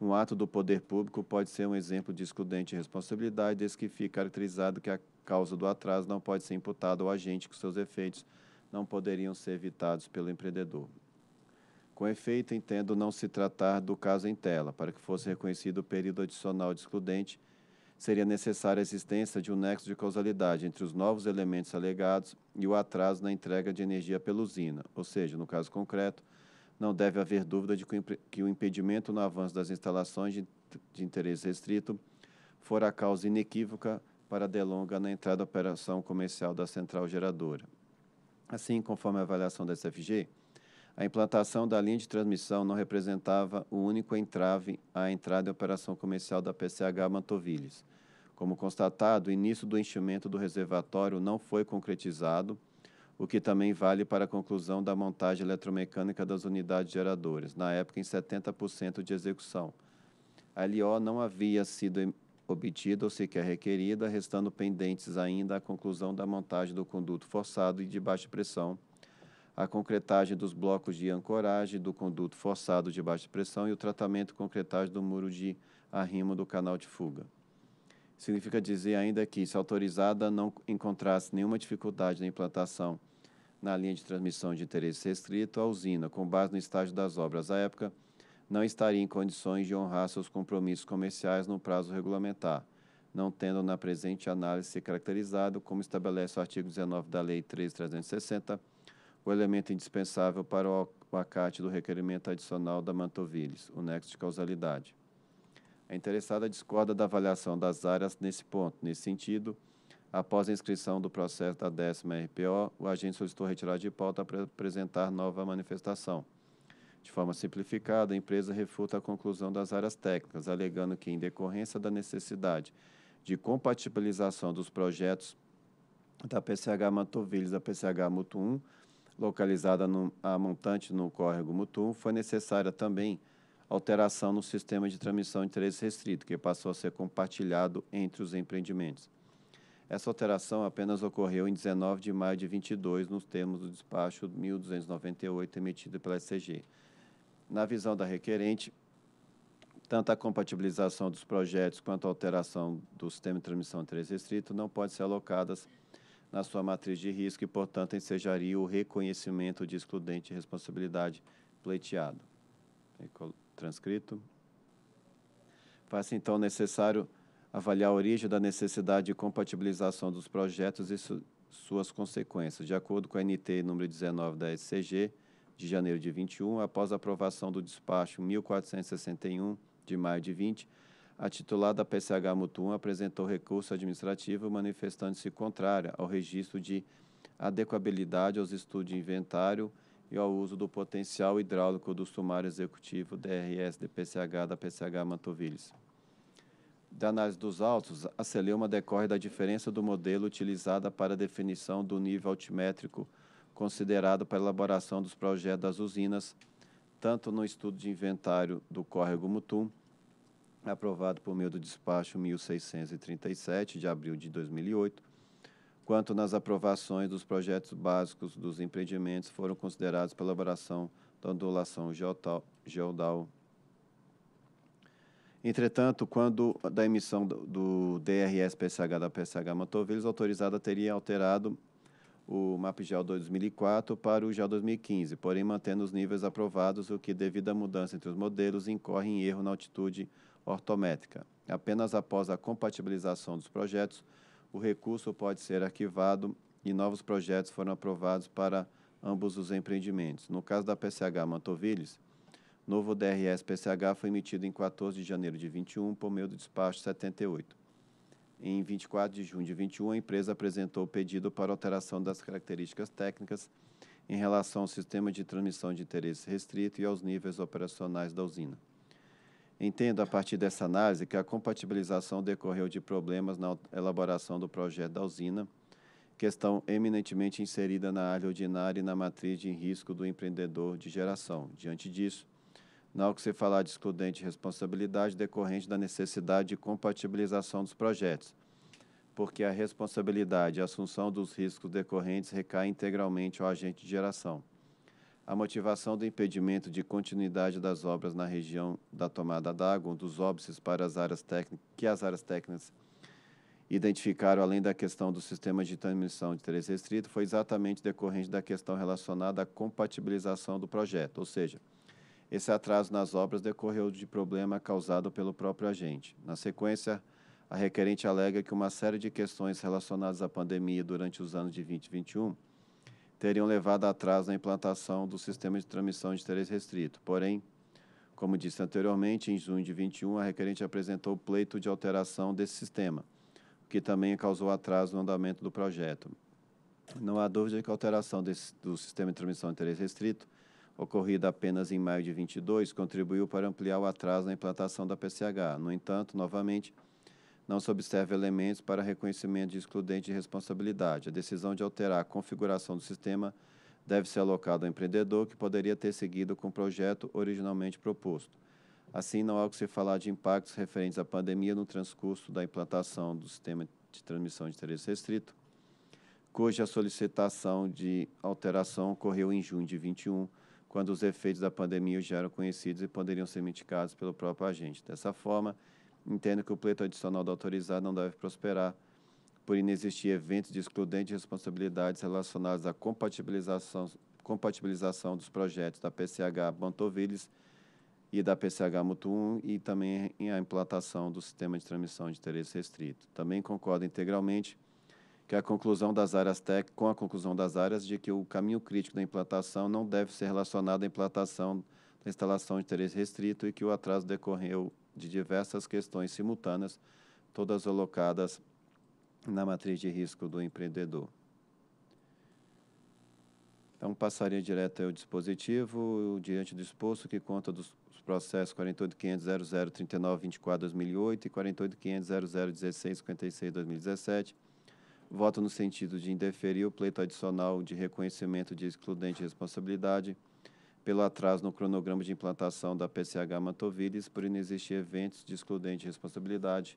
um ato do poder público pode ser um exemplo de excludente de responsabilidade, desde que fique caracterizado que a causa do atraso não pode ser imputada ao agente, que seus efeitos não poderiam ser evitados pelo empreendedor. Com efeito, entendo não se tratar do caso em tela, para que fosse reconhecido o período adicional de excludente seria necessária a existência de um nexo de causalidade entre os novos elementos alegados e o atraso na entrega de energia pela usina, ou seja, no caso concreto, não deve haver dúvida de que o impedimento no avanço das instalações de interesse restrito for a causa inequívoca para a delonga na entrada da operação comercial da central geradora. Assim, conforme a avaliação da SFG, a implantação da linha de transmissão não representava o único entrave à entrada em operação comercial da PCH Mantovilhas. Como constatado, o início do enchimento do reservatório não foi concretizado, o que também vale para a conclusão da montagem eletromecânica das unidades geradoras, na época em 70% de execução. A LIO não havia sido obtida ou sequer requerida, restando pendentes ainda a conclusão da montagem do conduto forçado e de baixa pressão a concretagem dos blocos de ancoragem do conduto forçado de baixa pressão e o tratamento concretagem do muro de arrimo do canal de fuga. Significa dizer ainda que, se autorizada não encontrasse nenhuma dificuldade na implantação na linha de transmissão de interesse restrito, a usina, com base no estágio das obras à época, não estaria em condições de honrar seus compromissos comerciais no prazo regulamentar, não tendo na presente análise se caracterizado, como estabelece o artigo 19 da Lei 3.360, o elemento indispensável para o, acate do requerimento adicional da Mantovilis, o nexo de causalidade. A interessada discorda da avaliação das áreas nesse ponto. Nesse sentido, após a inscrição do processo da décima RPO, o agente solicitou retirar de pauta para apresentar nova manifestação. De forma simplificada, a empresa refuta a conclusão das áreas técnicas, alegando que, em decorrência da necessidade de compatibilização dos projetos da PCH Mantovilhos a PCH Mutu 1, localizada no, a montante no córrego Mutum, foi necessária também alteração no sistema de transmissão de interesse restrito, que passou a ser compartilhado entre os empreendimentos. Essa alteração apenas ocorreu em 19 de maio de 22, nos termos do despacho 1298 emitido pela SCG. Na visão da requerente, tanto a compatibilização dos projetos quanto a alteração do sistema de transmissão de interesse restrito não pode ser alocadas na sua matriz de risco e, portanto, ensejaria o reconhecimento de excludente de responsabilidade pleiteado. Transcrito. Faz-se, então, necessário avaliar a origem da necessidade de compatibilização dos projetos e su suas consequências. De acordo com a NT número 19 da SCG, de janeiro de 21, após a aprovação do despacho 1461 de maio de 20, a titular da PCH Mutum apresentou recurso administrativo manifestando-se contrária ao registro de adequabilidade aos estudos de inventário e ao uso do potencial hidráulico do sumário executivo DRS de PCH da PCH Mantovilles. Da análise dos autos, a celeuma decorre da diferença do modelo utilizada para a definição do nível altimétrico considerado para a elaboração dos projetos das usinas, tanto no estudo de inventário do córrego Mutum, aprovado por meio do despacho 1637 de abril de 2008, quanto nas aprovações dos projetos básicos dos empreendimentos foram considerados para elaboração da ondulação geodal. Entretanto, quando da emissão do, DRS-PCH da PSH Mantovilhos, autorizada teria alterado o Map MapGel 2004 para o GEL 2015, porém mantendo os níveis aprovados, o que, devido à mudança entre os modelos, incorre em erro na altitude ortométrica. Apenas após a compatibilização dos projetos, o recurso pode ser arquivado e novos projetos foram aprovados para ambos os empreendimentos. No caso da PCH Mantovilles, novo DRS PCH foi emitido em 14 de janeiro de 21 por meio do despacho 78. Em 24 de junho de 21, a empresa apresentou o pedido para alteração das características técnicas em relação ao sistema de transmissão de interesse restrito e aos níveis operacionais da usina. Entendo, a partir dessa análise, que a compatibilização decorreu de problemas na elaboração do projeto da usina, questão eminentemente inserida na área ordinária e na matriz de risco do empreendedor de geração. Diante disso, não hora que se falar de excludente de responsabilidade decorrente da necessidade de compatibilização dos projetos, porque a responsabilidade e a assunção dos riscos decorrentes recai integralmente ao agente de geração a motivação do impedimento de continuidade das obras na região da tomada d'água, um dos óbices para as áreas técnicas que as áreas técnicas identificaram, além da questão do sistema de transmissão de interesse restrito, foi exatamente decorrente da questão relacionada à compatibilização do projeto, ou seja, esse atraso nas obras decorreu de problema causado pelo próprio agente. Na sequência, a requerente alega que uma série de questões relacionadas à pandemia durante os anos de 2021 teriam levado atraso na implantação do sistema de transmissão de interesse restrito. Porém, como disse anteriormente, em junho de 21, a requerente apresentou pleito de alteração desse sistema, o que também causou atraso no andamento do projeto. Não há dúvida que a alteração desse, do sistema de transmissão de interesse restrito, ocorrida apenas em maio de 22, contribuiu para ampliar o atraso na implantação da PCH. No entanto, novamente, não se observa elementos para reconhecimento de excludente de responsabilidade. A decisão de alterar a configuração do sistema deve ser alocada ao empreendedor, que poderia ter seguido com o projeto originalmente proposto. Assim, não há o que se falar de impactos referentes à pandemia no transcurso da implantação do sistema de transmissão de interesse restrito, cuja solicitação de alteração ocorreu em junho de 21, quando os efeitos da pandemia já eram conhecidos e poderiam ser mitigados pelo próprio agente. Dessa forma, entendo que o pleito adicional do autorizado não deve prosperar, por inexistir eventos de excludente responsabilidades relacionados à compatibilização, compatibilização dos projetos da PCH Bantovilles e da PCH Mutum e também em a implantação do sistema de transmissão de interesse restrito. Também concordo integralmente que a conclusão das áreas tec, com a conclusão das áreas de que o caminho crítico da implantação não deve ser relacionado à implantação da instalação de interesse restrito e que o atraso decorreu de diversas questões simultâneas, todas alocadas na matriz de risco do empreendedor. Então, passaria direto ao dispositivo, diante do exposto que conta dos processos 48.500.0039.24.2008 e 48.500.0016.56.2017, voto no sentido de indeferir o pleito adicional de reconhecimento de excludente de responsabilidade, pelo atraso no cronograma de implantação da PCH Mantovides por inexistir eventos de excludente responsabilidade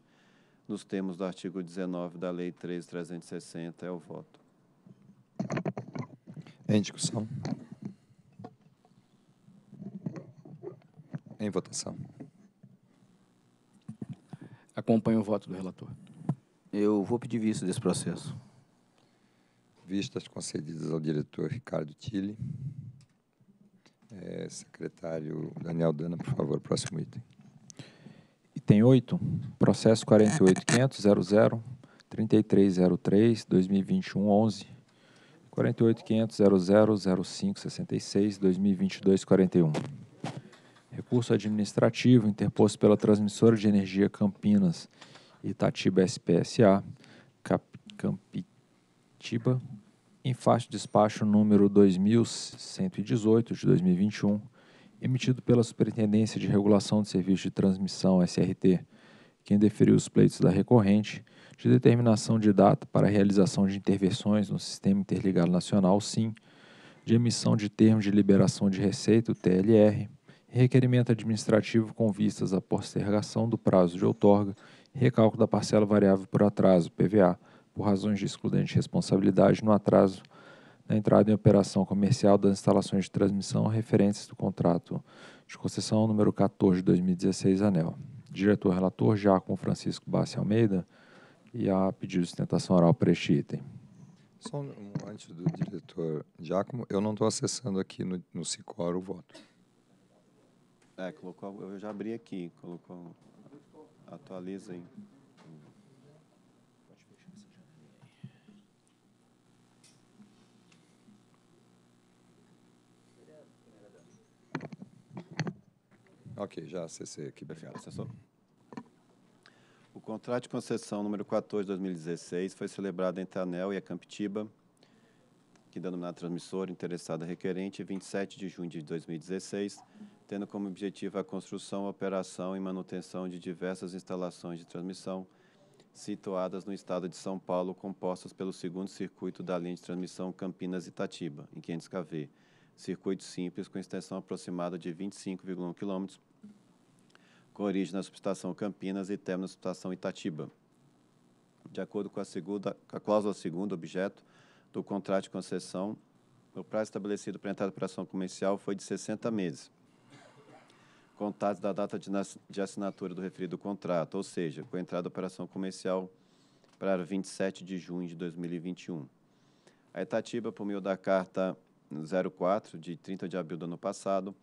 nos termos do artigo 19 da Lei 3.360. É o voto. Em discussão. Em votação. Acompanho o voto do relator. Eu vou pedir vista desse processo. Vistas concedidas ao diretor Ricardo Tille. É, secretário Daniel Dana, por favor, próximo item. Item 8, processo 48.500.00.3303.2021.11, 48.500.00.05.66.2022.41. Recurso administrativo interposto pela Transmissora de Energia Campinas Itatiba SPSA, Campitiba, em de despacho número 2118 de 2021, emitido pela Superintendência de Regulação de Serviços de Transmissão SRT, quem deferiu os pleitos da recorrente de determinação de data para a realização de intervenções no Sistema Interligado Nacional, SIM, de emissão de termos de liberação de receita, TLR, e requerimento administrativo com vistas à postergação do prazo de outorga, recalco da parcela variável por atraso, PVA, por razões de excludente responsabilidade no atraso na entrada em operação comercial das instalações de transmissão referentes do contrato de concessão número 14 de 2016, ANEL. Diretor relator Jaco Francisco Bassi Almeida e a pedido de sustentação oral para este item. Só um, antes do diretor Giacomo, eu não estou acessando aqui no, no o voto. É, colocou, eu já abri aqui, colocou, atualiza aí. Ok, já acessei aqui, obrigado. Acessou. O contrato de concessão número 14 de 2016 foi celebrado entre a ANEL e a Campitiba, que é denominada transmissora interessada requerente, 27 de junho de 2016, tendo como objetivo a construção, operação e manutenção de diversas instalações de transmissão situadas no estado de São Paulo, compostas pelo segundo circuito da linha de transmissão Campinas-Itatiba, em 500 kV, circuito simples com extensão aproximada de 25,1 km, com origem na subestação Campinas e término na subestação Itatiba, de acordo com a, segunda, com a cláusula segunda, objeto do contrato de concessão, o prazo estabelecido para entrar em operação comercial foi de 60 meses, contados da data de, de assinatura do referido contrato, ou seja, com a entrada da operação comercial para 27 de junho de 2021. A Itatiba, por meio da carta 04, de 30 de abril do ano passado,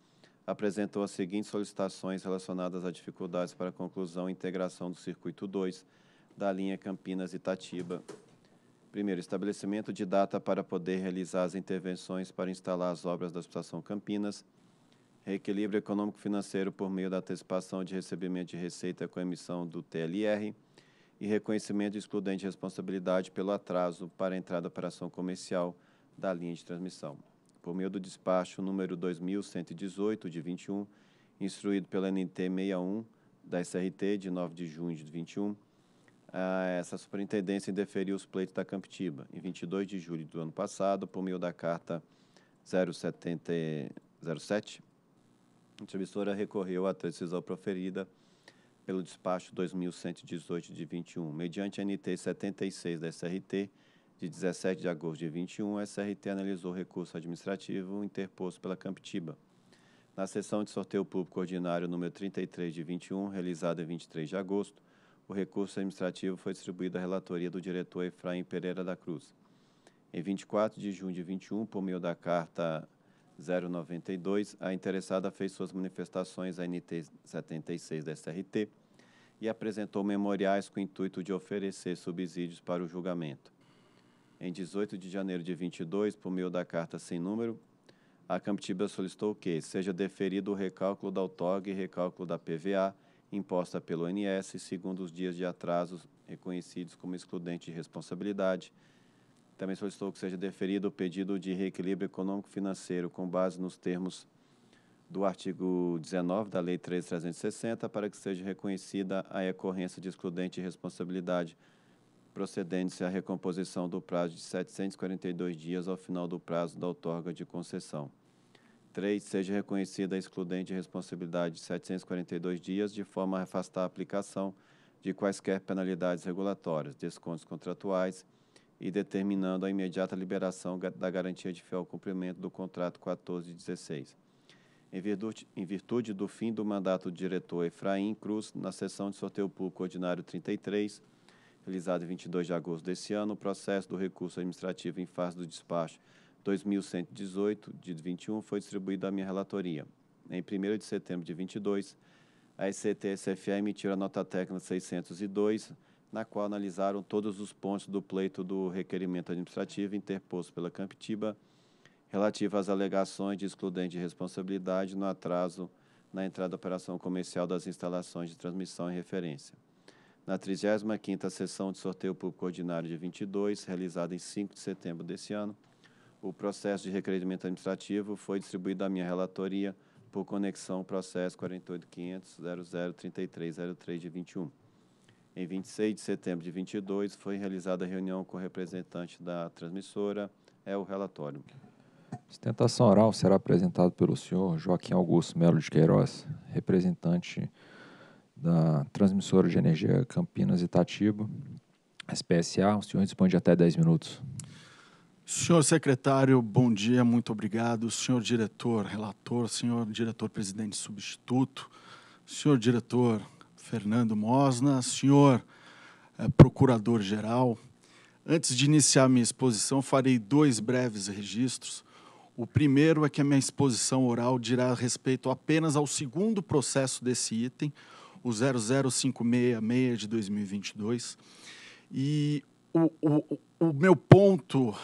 apresentou as seguintes solicitações relacionadas a dificuldades para a conclusão e integração do Circuito 2 da linha Campinas-Itatiba. Primeiro, estabelecimento de data para poder realizar as intervenções para instalar as obras da Estação Campinas. Reequilíbrio econômico-financeiro por meio da antecipação de recebimento de receita com emissão do TLR e reconhecimento excludente de responsabilidade pelo atraso para a entrada operação comercial da linha de transmissão por meio do despacho número 2118 de 21, instruído pela NT 61 da SRT de 9 de junho de 21, essa superintendência indeferiu os pleitos da Campitiba em 22 de julho do ano passado, por meio da carta 0707, A substora recorreu à decisão proferida pelo despacho 2118 de 21, mediante NT 76 da SRT de 17 de agosto de 21, a SRT analisou o recurso administrativo interposto pela Campitiba. Na sessão de sorteio público ordinário número 33 de 21, realizada em 23 de agosto, o recurso administrativo foi distribuído à relatoria do diretor Efraim Pereira da Cruz. Em 24 de junho de 21, por meio da carta 092, a interessada fez suas manifestações à NT 76 da SRT e apresentou memoriais com o intuito de oferecer subsídios para o julgamento em 18 de janeiro de 22, por meio da carta sem número, a Camptiba solicitou que seja deferido o recálculo da autog e recálculo da PVA imposta pelo ONS, segundo os dias de atrasos reconhecidos como excludente de responsabilidade. Também solicitou que seja deferido o pedido de reequilíbrio econômico-financeiro com base nos termos do artigo 19 da Lei 3.360 para que seja reconhecida a ocorrência de excludente de responsabilidade procedendo-se à recomposição do prazo de 742 dias ao final do prazo da outorga de concessão. 3. Seja reconhecida a excludente responsabilidade de 742 dias, de forma a afastar a aplicação de quaisquer penalidades regulatórias, descontos contratuais e determinando a imediata liberação da garantia de fiel cumprimento do contrato 1416. Em virtude, em virtude do fim do mandato do diretor Efraim Cruz, na sessão de sorteio público ordinário 33, realizado em 22 de agosto desse ano, o processo do recurso administrativo em fase do despacho 2118 de 21 foi distribuído à minha relatoria. Em 1 de setembro de 22, a ECT-SFE emitiu a nota técnica 602, na qual analisaram todos os pontos do pleito do requerimento administrativo interposto pela Campitiba relativo às alegações de excludente de responsabilidade no atraso na entrada da operação comercial das instalações de transmissão em referência na 35ª sessão de sorteio público ordinário de 22, realizada em 5 de setembro desse ano, o processo de requerimento administrativo foi distribuído à minha relatoria por conexão ao processo 48.500.003303 de 21. Em 26 de setembro de 22, foi realizada a reunião com o representante da transmissora. É o relatório. Sustentação oral será apresentada pelo senhor Joaquim Augusto Melo de Queiroz, representante da transmissora de energia Campinas Itatiba, SPSA. O senhor responde até 10 minutos. Senhor secretário, bom dia, muito obrigado. Senhor diretor, relator, senhor diretor-presidente substituto, senhor diretor Fernando Mosna, senhor eh, procurador-geral. Antes de iniciar minha exposição, farei dois breves registros. O primeiro é que a minha exposição oral dirá respeito apenas ao segundo processo desse item, o 00566 de 2022. E o, o, o meu ponto, uh,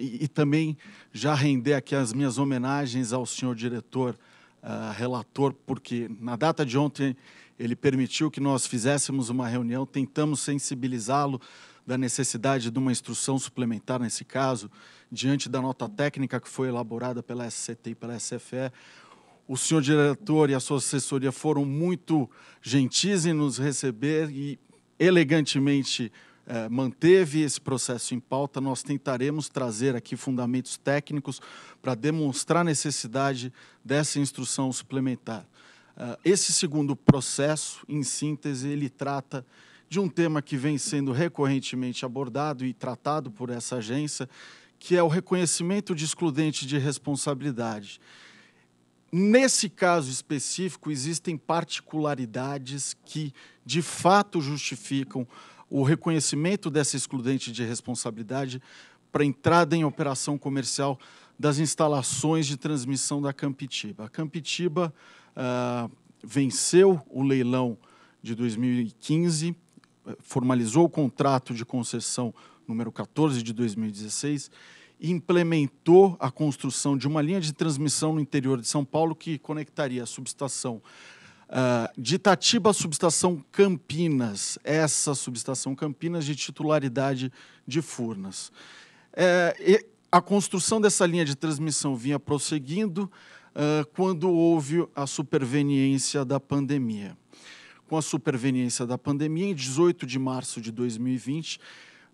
e, e, também já render aqui as minhas homenagens ao senhor diretor uh, relator, porque na data de ontem ele permitiu que nós fizéssemos uma reunião, tentamos sensibilizá-lo da necessidade de uma instrução suplementar nesse caso, diante da nota técnica que foi elaborada pela SCT e pela SFE, o senhor diretor e a sua assessoria foram muito gentis em nos receber e elegantemente eh, manteve esse processo em pauta. Nós tentaremos trazer aqui fundamentos técnicos para demonstrar a necessidade dessa instrução suplementar. Uh, esse segundo processo, em síntese, ele trata de um tema que vem sendo recorrentemente abordado e tratado por essa agência, que é o reconhecimento de excludente de responsabilidade. Nesse caso específico, existem particularidades que de fato justificam o reconhecimento dessa excludente de responsabilidade para entrada em operação comercial das instalações de transmissão da Campitiba. A Campitiba ah, venceu o leilão de 2015, formalizou o contrato de concessão número 14 de 2016 implementou a construção de uma linha de transmissão no interior de São Paulo que conectaria a subestação uh, de Itatiba à subestação Campinas, essa subestação Campinas de titularidade de Furnas. É, a construção dessa linha de transmissão vinha prosseguindo uh, quando houve a superveniência da pandemia. Com a superveniência da pandemia, em 18 de março de 2020,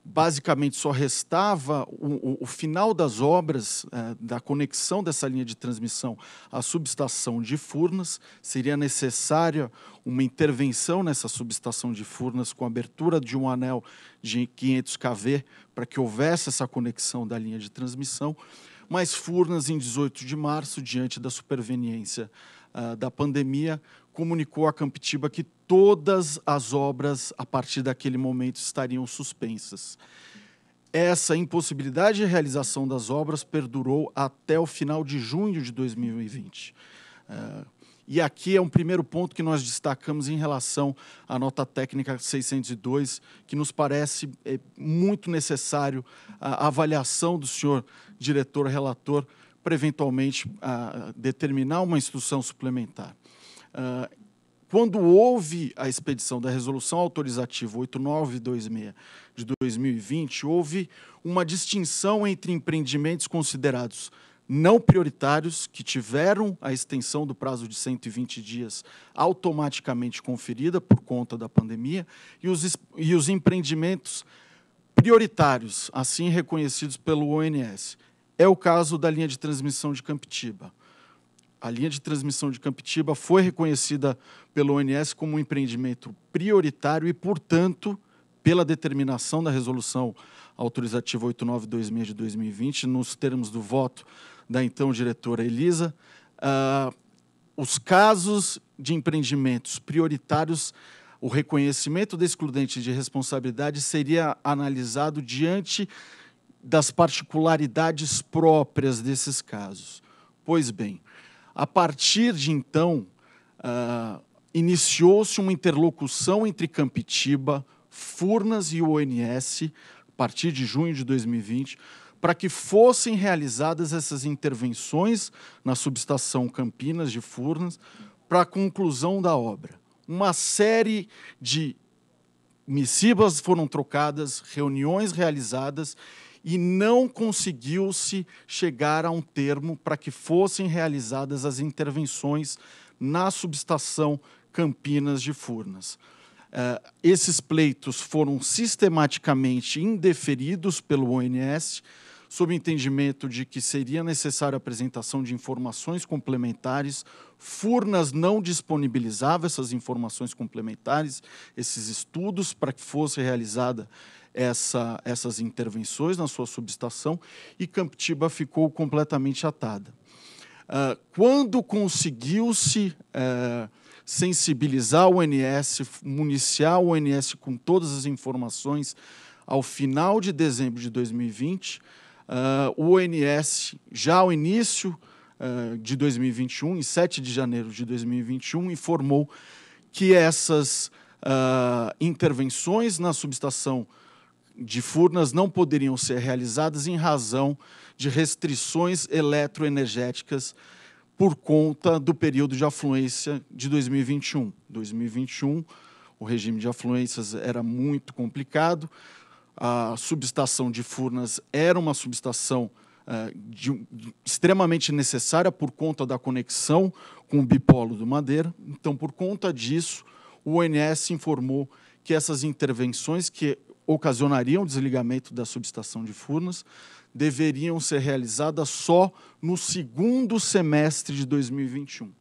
basicamente só restava o, o, final das obras é, da conexão dessa linha de transmissão à subestação de Furnas. Seria necessária uma intervenção nessa subestação de Furnas com abertura de um anel de 500 kV para que houvesse essa conexão da linha de transmissão. Mas Furnas, em 18 de março, diante da superveniência ah, da pandemia, comunicou a Campitiba que todas as obras, a partir daquele momento, estariam suspensas. Essa impossibilidade de realização das obras perdurou até o final de junho de 2020. Eh, e aqui é um primeiro ponto que nós destacamos em relação à nota técnica 602, que nos parece é, muito necessário a avaliação do senhor diretor relator para eventualmente determinar uma instrução suplementar. Ah, quando houve a expedição da Resolução Autorizativa 8926 de 2020, houve uma distinção entre empreendimentos considerados não prioritários, que tiveram a extensão do prazo de 120 dias automaticamente conferida por conta da pandemia, e os, e os empreendimentos prioritários, assim reconhecidos pelo ONS. É o caso da linha de transmissão de Campitiba a linha de transmissão de Campitiba foi reconhecida pelo ONS como um empreendimento prioritário e, portanto, pela determinação da resolução autorizativa 8926 de 2020, nos termos do voto da então diretora Elisa, uh, os casos de empreendimentos prioritários, o reconhecimento da excludente de responsabilidade seria analisado diante das particularidades próprias desses casos. Pois bem, a partir de então, uh, iniciou-se uma interlocução entre Campitiba, Furnas e ONS, a partir de junho de 2020, para que fossem realizadas essas intervenções na subestação Campinas de Furnas para a conclusão da obra. Uma série de missivas foram trocadas, reuniões realizadas e não conseguiu-se chegar a um termo para que fossem realizadas as intervenções na subestação Campinas de Furnas. Uh, esses pleitos foram sistematicamente indeferidos pelo ONS, sob entendimento de que seria necessária a apresentação de informações complementares. Furnas não disponibilizava essas informações complementares, esses estudos, para que fosse realizada essa, essas intervenções na sua subestação e Camptiba ficou completamente atada. Ah, quando conseguiu-se eh, sensibilizar o ONS, municiar o ONS com todas as informações, ao final de dezembro de 2020, ah, o ONS, já ao início eh, de 2021, em 7 de janeiro de 2021, informou que essas ah, intervenções na subestação de Furnas não poderiam ser realizadas em razão de restrições eletroenergéticas por conta do período de afluência de 2021. 2021, o regime de afluências era muito complicado. A subestação de Furnas era uma subestação uh, de, de, extremamente necessária por conta da conexão com o bipolo do Madeira. Então, por conta disso, o ONS informou que essas intervenções que ocasionariam desligamento da subestação de Furnas deveriam ser realizadas só no segundo semestre de 2021.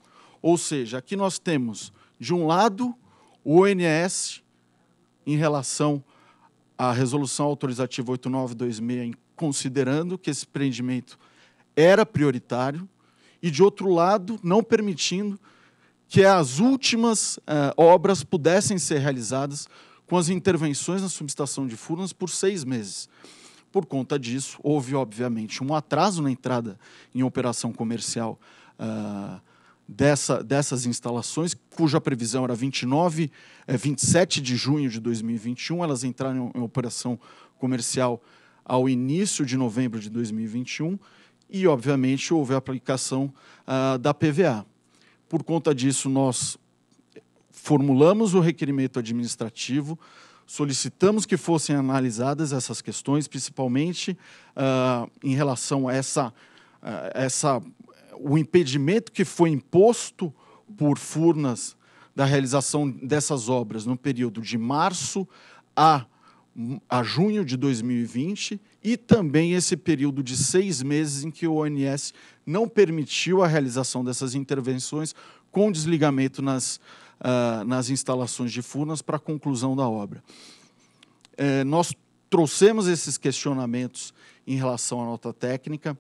Ou seja, aqui nós temos, de um lado, o ONS em relação à resolução autorizativa 8926, considerando que esse prendimento era prioritário, e de outro lado, não permitindo que as últimas eh, obras pudessem ser realizadas com as intervenções na subestação de Furnas por seis meses. Por conta disso, houve, obviamente, um atraso na entrada em operação comercial uh, dessa, dessas instalações, cuja previsão era 29, eh, 27 de junho de 2021. Elas entraram em operação comercial ao início de novembro de 2021 e, obviamente, houve a aplicação uh, da PVA. Por conta disso, nós formulamos o requerimento administrativo, solicitamos que fossem analisadas essas questões, principalmente uh, em relação a essa, uh, essa, o impedimento que foi imposto por Furnas da realização dessas obras no período de março a, a junho de 2020 e também esse período de seis meses em que o ONS não permitiu a realização dessas intervenções com desligamento nas, uh, nas instalações de Furnas para a conclusão da obra. É, nós trouxemos esses questionamentos em relação à nota técnica.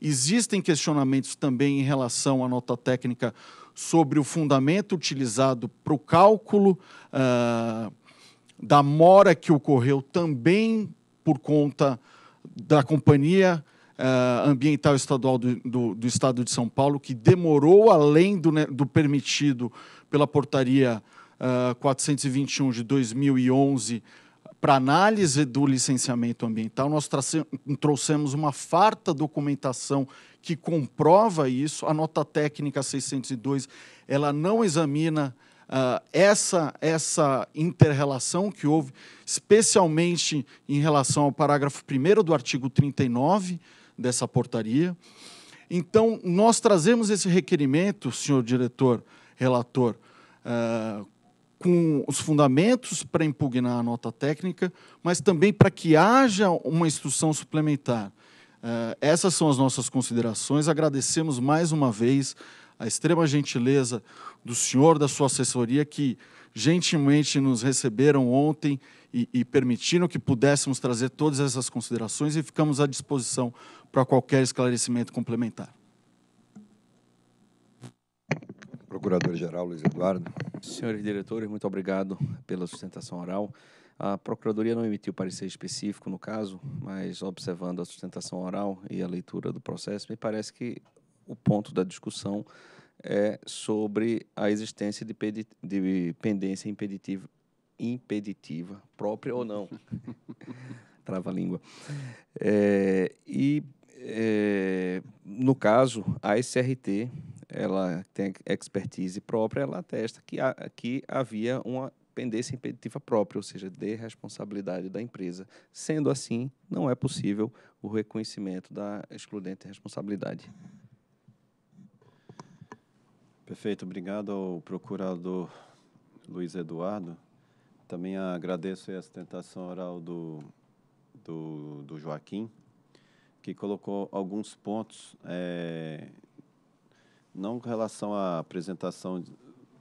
Existem questionamentos também em relação à nota técnica sobre o fundamento utilizado para o cálculo uh, da mora que ocorreu também por conta da companhia uh, ambiental estadual do, do, do, Estado de São Paulo, que demorou além do, né, do permitido pela portaria uh, eh, 421 de 2011 para análise do licenciamento ambiental, nós trouxemos uma farta documentação que comprova isso. A nota técnica 602 ela não examina uh, essa, essa interrelação que houve, especialmente em relação ao parágrafo 1 do artigo 39 dessa portaria. Então, nós trazemos esse requerimento, senhor diretor, relator, uh, com os fundamentos para impugnar a nota técnica, mas também para que haja uma instrução suplementar. Uh, essas são as nossas considerações. Agradecemos mais uma vez a extrema gentileza do senhor, da sua assessoria, que gentilmente nos receberam ontem e, e permitiram que pudéssemos trazer todas essas considerações e ficamos à disposição para qualquer esclarecimento complementar. Procurador-Geral Luiz Eduardo. Senhores diretores, muito obrigado pela sustentação oral. A Procuradoria não emitiu parecer específico no caso, mas observando a sustentação oral e a leitura do processo, me parece que o ponto da discussão é sobre a existência de, de pendência impeditiva, impeditiva, própria ou não. Trava a língua. É, e é, no caso, a SRT, ela tem expertise própria, ela atesta que, há, que havia uma pendência impeditiva própria, ou seja, de responsabilidade da empresa. Sendo assim, não é possível o reconhecimento da excludente responsabilidade. Perfeito, obrigado ao procurador Luiz Eduardo. Também agradeço a sustentação oral do, do, do Joaquim que colocou alguns pontos, é, não com relação à apresentação,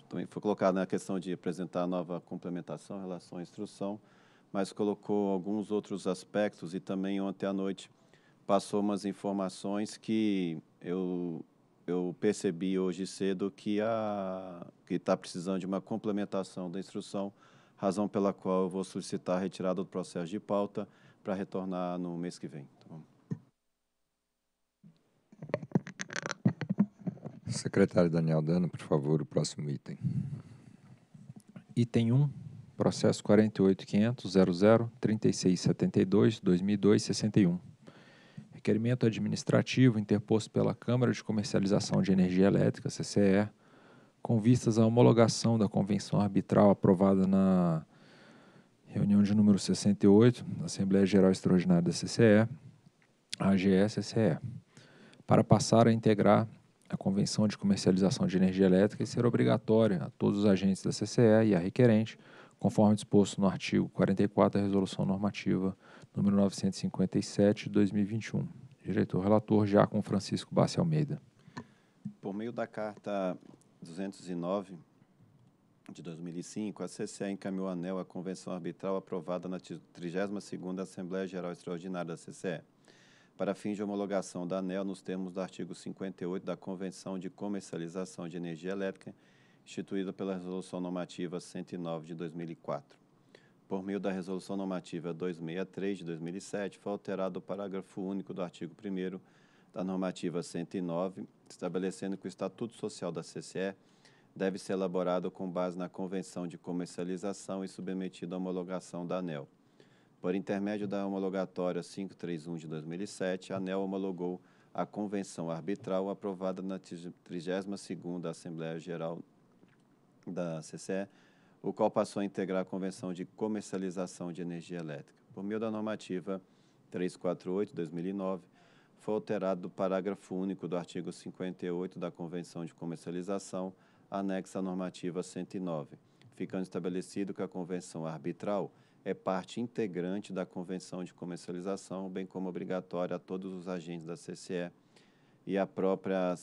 também foi colocado na né, questão de apresentar nova complementação em relação à instrução, mas colocou alguns outros aspectos e também ontem à noite passou umas informações que eu, eu percebi hoje cedo que está precisando de uma complementação da instrução, razão pela qual eu vou solicitar a retirada do processo de pauta para retornar no mês que vem. Então, Secretário Daniel Dano, por favor, o próximo item. Item 1, processo 48.500.00.3672.2002.61. Requerimento administrativo interposto pela Câmara de Comercialização de Energia Elétrica, CCE, com vistas à homologação da convenção arbitral aprovada na reunião de número 68 da Assembleia Geral Extraordinária da CCE, age cce para passar a integrar a Convenção de Comercialização de Energia Elétrica e ser obrigatória a todos os agentes da CCE e a requerente, conforme disposto no artigo 44 da Resolução Normativa número 957 de 2021. Diretor relator Jaco Francisco Bassi Almeida. Por meio da carta 209 de 2005, a CCE encaminhou anel à convenção arbitral aprovada na 32ª Assembleia Geral Extraordinária da CCE para fins de homologação da ANEL nos termos do artigo 58 da Convenção de Comercialização de Energia Elétrica, instituída pela Resolução Normativa 109 de 2004. Por meio da Resolução Normativa 263 de 2007, foi alterado o parágrafo único do artigo 1 da Normativa 109, estabelecendo que o Estatuto Social da CCE deve ser elaborado com base na Convenção de Comercialização e submetido à homologação da ANEL. Por intermédio da homologatória 531 de 2007, a ANEL homologou a convenção arbitral aprovada na 32ª Assembleia Geral da CCE, o qual passou a integrar a Convenção de Comercialização de Energia Elétrica. Por meio da normativa 348/2009, foi alterado o parágrafo único do artigo 58 da Convenção de Comercialização, anexo à normativa 109, ficando estabelecido que a convenção arbitral é parte integrante da Convenção de Comercialização, bem como obrigatória a todos os agentes da CCE e à própria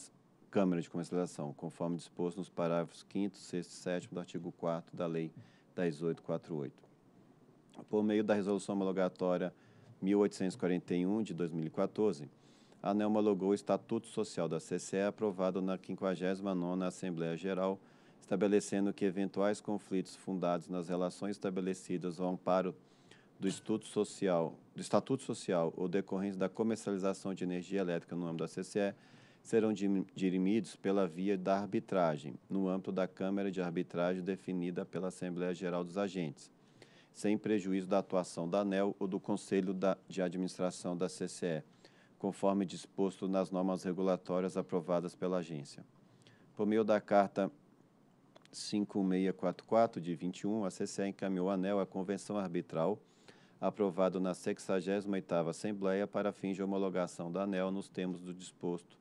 Câmara de Comercialização, conforme disposto nos parágrafos 5º, 6 e 7 do artigo 4 da Lei 10.848. Por meio da Resolução Homologatória 1841, de 2014, a ANEL homologou o Estatuto Social da CCE, aprovado na 59ª Assembleia Geral, estabelecendo que eventuais conflitos fundados nas relações estabelecidas ao amparo do Estatuto Social, do Estatuto Social ou decorrentes da comercialização de energia elétrica no âmbito da CCE serão dirimidos pela via da arbitragem, no âmbito da Câmara de Arbitragem definida pela Assembleia Geral dos Agentes, sem prejuízo da atuação da ANEL ou do Conselho de Administração da CCE, conforme disposto nas normas regulatórias aprovadas pela agência. Por meio da Carta 5644 de 21, a CCE encaminhou anel à convenção arbitral aprovado na 68ª Assembleia para fins de homologação da ANEL nos termos do disposto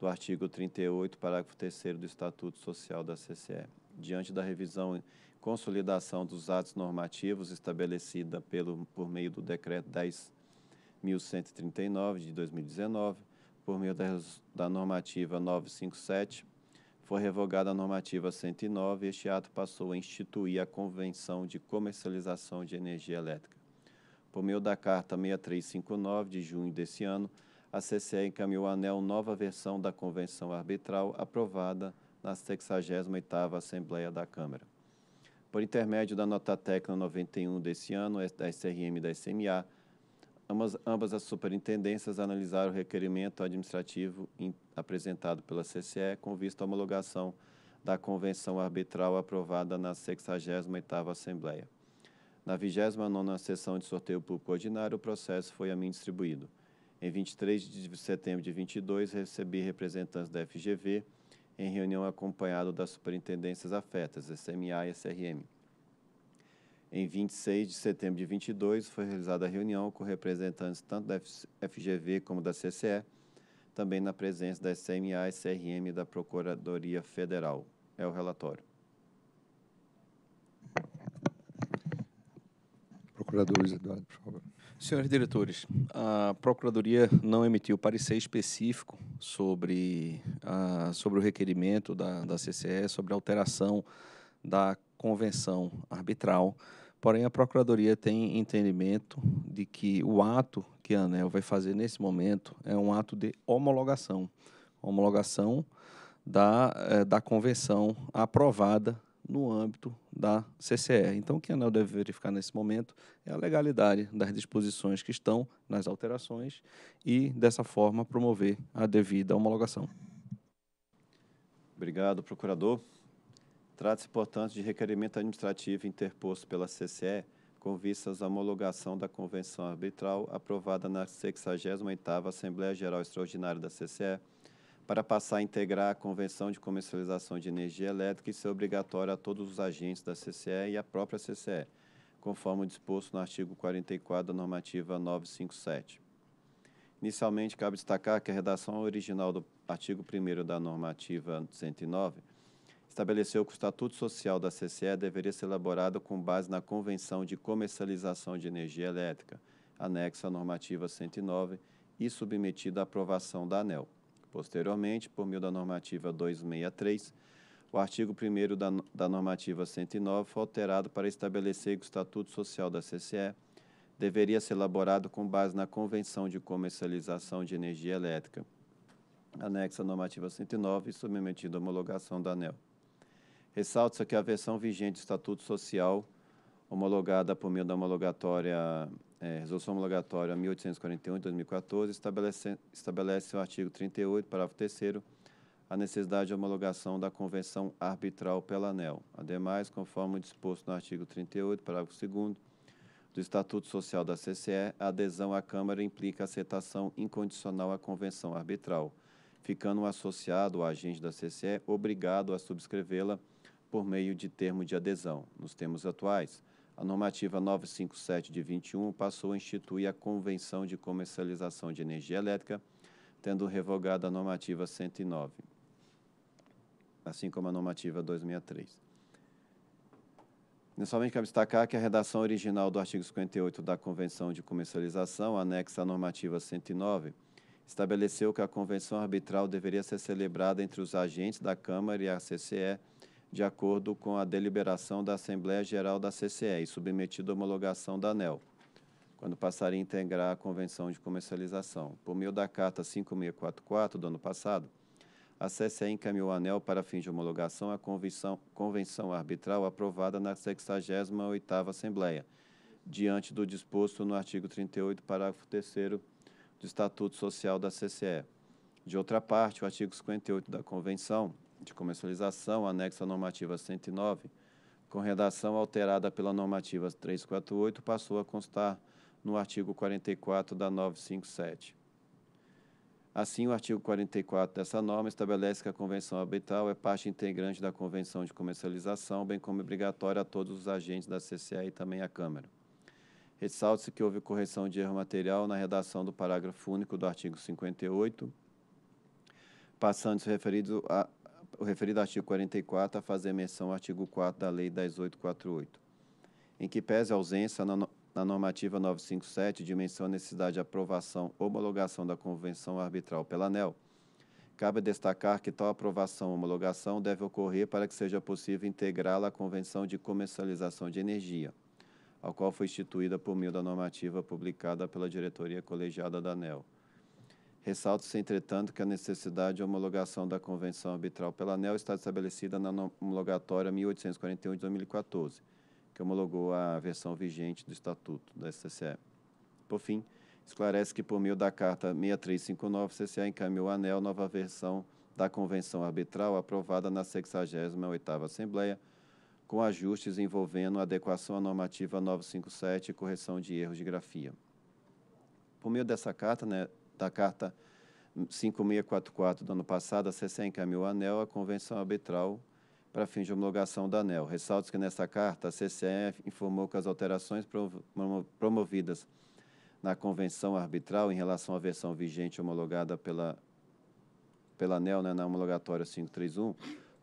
do artigo 38, parágrafo 3 do Estatuto Social da CCE. Diante da revisão e consolidação dos atos normativos estabelecida pelo, por meio do Decreto 10.139 de 2019, por meio da, da normativa 957 foi revogada a normativa 109 e este ato passou a instituir a Convenção de Comercialização de Energia Elétrica. Por meio da Carta 6359 de junho desse ano, a CCE encaminhou à ANEL nova versão da Convenção Arbitral aprovada na 68ª Assembleia da Câmara. Por intermédio da nota técnica 91 desse ano, da SRM e da SMA, Ambas, ambas as superintendências analisaram o requerimento administrativo in, apresentado pela CCE com vista à homologação da convenção arbitral aprovada na 68ª Assembleia. Na 29ª sessão de sorteio público ordinário, o processo foi a mim distribuído. Em 23 de setembro de 22, recebi representantes da FGV em reunião acompanhado das superintendências afetas, SMA e SRM. Em 26 de setembro de 22, foi realizada a reunião com representantes tanto da FGV como da CCE, também na presença da SMA e CRM da Procuradoria Federal. É o relatório. Procuradores, Eduardo, por favor. Senhores diretores, a Procuradoria não emitiu parecer específico sobre, a, ah, sobre o requerimento da, da CCE, sobre a alteração da convenção arbitral, porém a Procuradoria tem entendimento de que o ato que a ANEL vai fazer nesse momento é um ato de homologação homologação da, eh, da convenção aprovada no âmbito da CCR. Então, o que a ANEL deve verificar nesse momento é a legalidade das disposições que estão nas alterações e, dessa forma, promover a devida homologação. Obrigado, procurador. Trata-se, portanto, de requerimento administrativo interposto pela CCE com vistas à homologação da Convenção Arbitral aprovada na 68ª Assembleia Geral Extraordinária da CCE para passar a integrar a Convenção de Comercialização de Energia Elétrica e ser obrigatória a todos os agentes da CCE e à própria CCE, conforme disposto no artigo 44 da normativa 957. Inicialmente, cabe destacar que a redação original do artigo 1 da normativa 109 estabeleceu que o Estatuto Social da CCE deveria ser elaborado com base na Convenção de Comercialização de Energia Elétrica, anexa à normativa 109 e submetido à aprovação da ANEL. Posteriormente, por meio da normativa 263, o artigo 1 da, da normativa 109 foi alterado para estabelecer que o Estatuto Social da CCE deveria ser elaborado com base na Convenção de Comercialização de Energia Elétrica, anexa à normativa 109 e submetido à homologação da ANEL. Ressalto-se que é a versão vigente do Estatuto Social, homologada por meio da homologatória, é, Resolução Homologatória 1841 de 2014, estabelece, estabelece o artigo 38, parágrafo 3 a necessidade de homologação da convenção arbitral pela ANEL. Ademais, conforme o disposto no artigo 38, parágrafo 2 do Estatuto Social da CCE, a adesão à Câmara implica aceitação incondicional à convenção arbitral, ficando o um associado ou agente da CCE obrigado a subscrevê-la por meio de termo de adesão. Nos termos atuais, a normativa 957 de 21 passou a instituir a Convenção de Comercialização de Energia Elétrica, tendo revogado a normativa 109, assim como a normativa 263. Inicialmente, cabe destacar que a redação original do artigo 58 da Convenção de Comercialização, anexa à normativa 109, estabeleceu que a convenção arbitral deveria ser celebrada entre os agentes da Câmara e a CCE de acordo com a deliberação da Assembleia Geral da CCE e submetido à homologação da ANEL, quando passar a integrar a Convenção de Comercialização. Por meio da Carta 5644 do ano passado, a CCE encaminhou a ANEL para fim de homologação a convenção, convenção arbitral aprovada na 68ª Assembleia, diante do disposto no artigo 38, parágrafo 3 do Estatuto Social da CCE. De outra parte, o artigo 58 da Convenção de comercialização, anexo à normativa 109, com redação alterada pela normativa 348, passou a constar no artigo 44 da 957. Assim, o artigo 44 dessa norma estabelece que a convenção arbitral é parte integrante da convenção de comercialização, bem como obrigatória a todos os agentes da CCA e também à Câmara. Ressalta-se que houve correção de erro material na redação do parágrafo único do artigo 58, passando-se referido a, o referido artigo 44 a fazer menção ao artigo 4 da Lei 10.848, em que pese a ausência na, na normativa 957 de menção à necessidade de aprovação ou homologação da convenção arbitral pela ANEL, Cabe destacar que tal aprovação ou homologação deve ocorrer para que seja possível integrá-la à Convenção de Comercialização de Energia, a qual foi instituída por meio da normativa publicada pela Diretoria Colegiada da ANEL. Ressalta-se, entretanto, que a necessidade de homologação da Convenção Arbitral pela ANEL está estabelecida na homologatória 1841 de 2014, que homologou a versão vigente do Estatuto da SCE. Por fim, esclarece que, por meio da Carta 6359, a CCA encaminhou à ANEL nova versão da Convenção Arbitral aprovada na 68ª Assembleia, com ajustes envolvendo adequação à normativa 957 e correção de erros de grafia. Por meio dessa carta, né, da Carta 5644 do ano passado, a CC encaminhou a ANEL à Convenção Arbitral para fins de homologação da ANEL. Ressalto que nessa carta a CCF informou que as alterações promovidas na Convenção Arbitral em relação à versão vigente homologada pela, pela ANEL né, na homologatória 531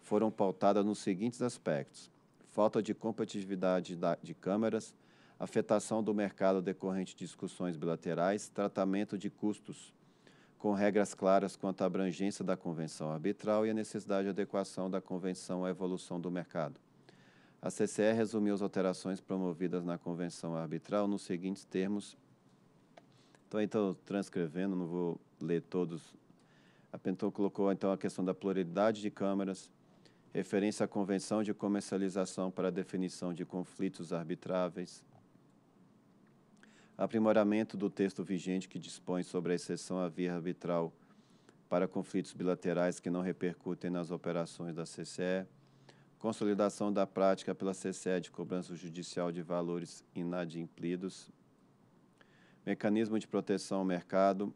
foram pautadas nos seguintes aspectos. Falta de competitividade de câmeras, afetação do mercado decorrente de discussões bilaterais, tratamento de custos, com regras claras quanto à abrangência da convenção arbitral e a necessidade de adequação da convenção à evolução do mercado. A CCE resumiu as alterações promovidas na convenção arbitral nos seguintes termos. Então, transcrevendo, não vou ler todos. A Pentou colocou então a questão da pluralidade de câmaras, referência à convenção de comercialização para definição de conflitos arbitráveis, aprimoramento do texto vigente que dispõe sobre a exceção à via arbitral para conflitos bilaterais que não repercutem nas operações da CCE, consolidação da prática pela CCE de cobrança judicial de valores inadimplidos, mecanismo de proteção ao mercado,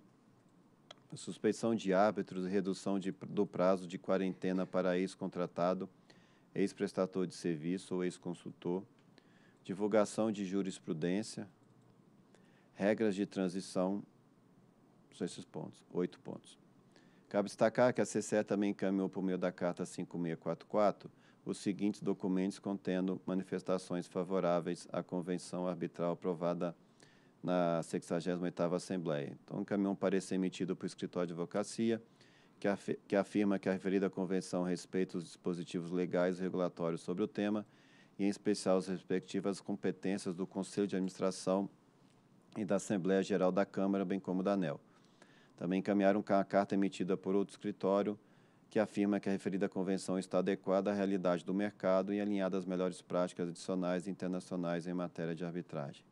suspeição de árbitros e redução de, do prazo de quarentena para ex-contratado, ex-prestador de serviço ou ex-consultor, divulgação de jurisprudência, Regras de transição, são esses pontos, oito pontos. Cabe destacar que a CCE também encaminhou por meio da Carta 5644 os seguintes documentos contendo manifestações favoráveis à Convenção Arbitral aprovada na 68ª Assembleia. Então, encaminhou um parecer emitido pelo Escritório de Advocacia, que, afirma que a referida convenção respeita os dispositivos legais e regulatórios sobre o tema, e em especial as respectivas competências do Conselho de Administração e da Assembleia Geral da Câmara, bem como da ANEL. Também encaminharam a carta emitida por outro escritório que afirma que a referida convenção está adequada à realidade do mercado e alinhada às melhores práticas adicionais e internacionais em matéria de arbitragem.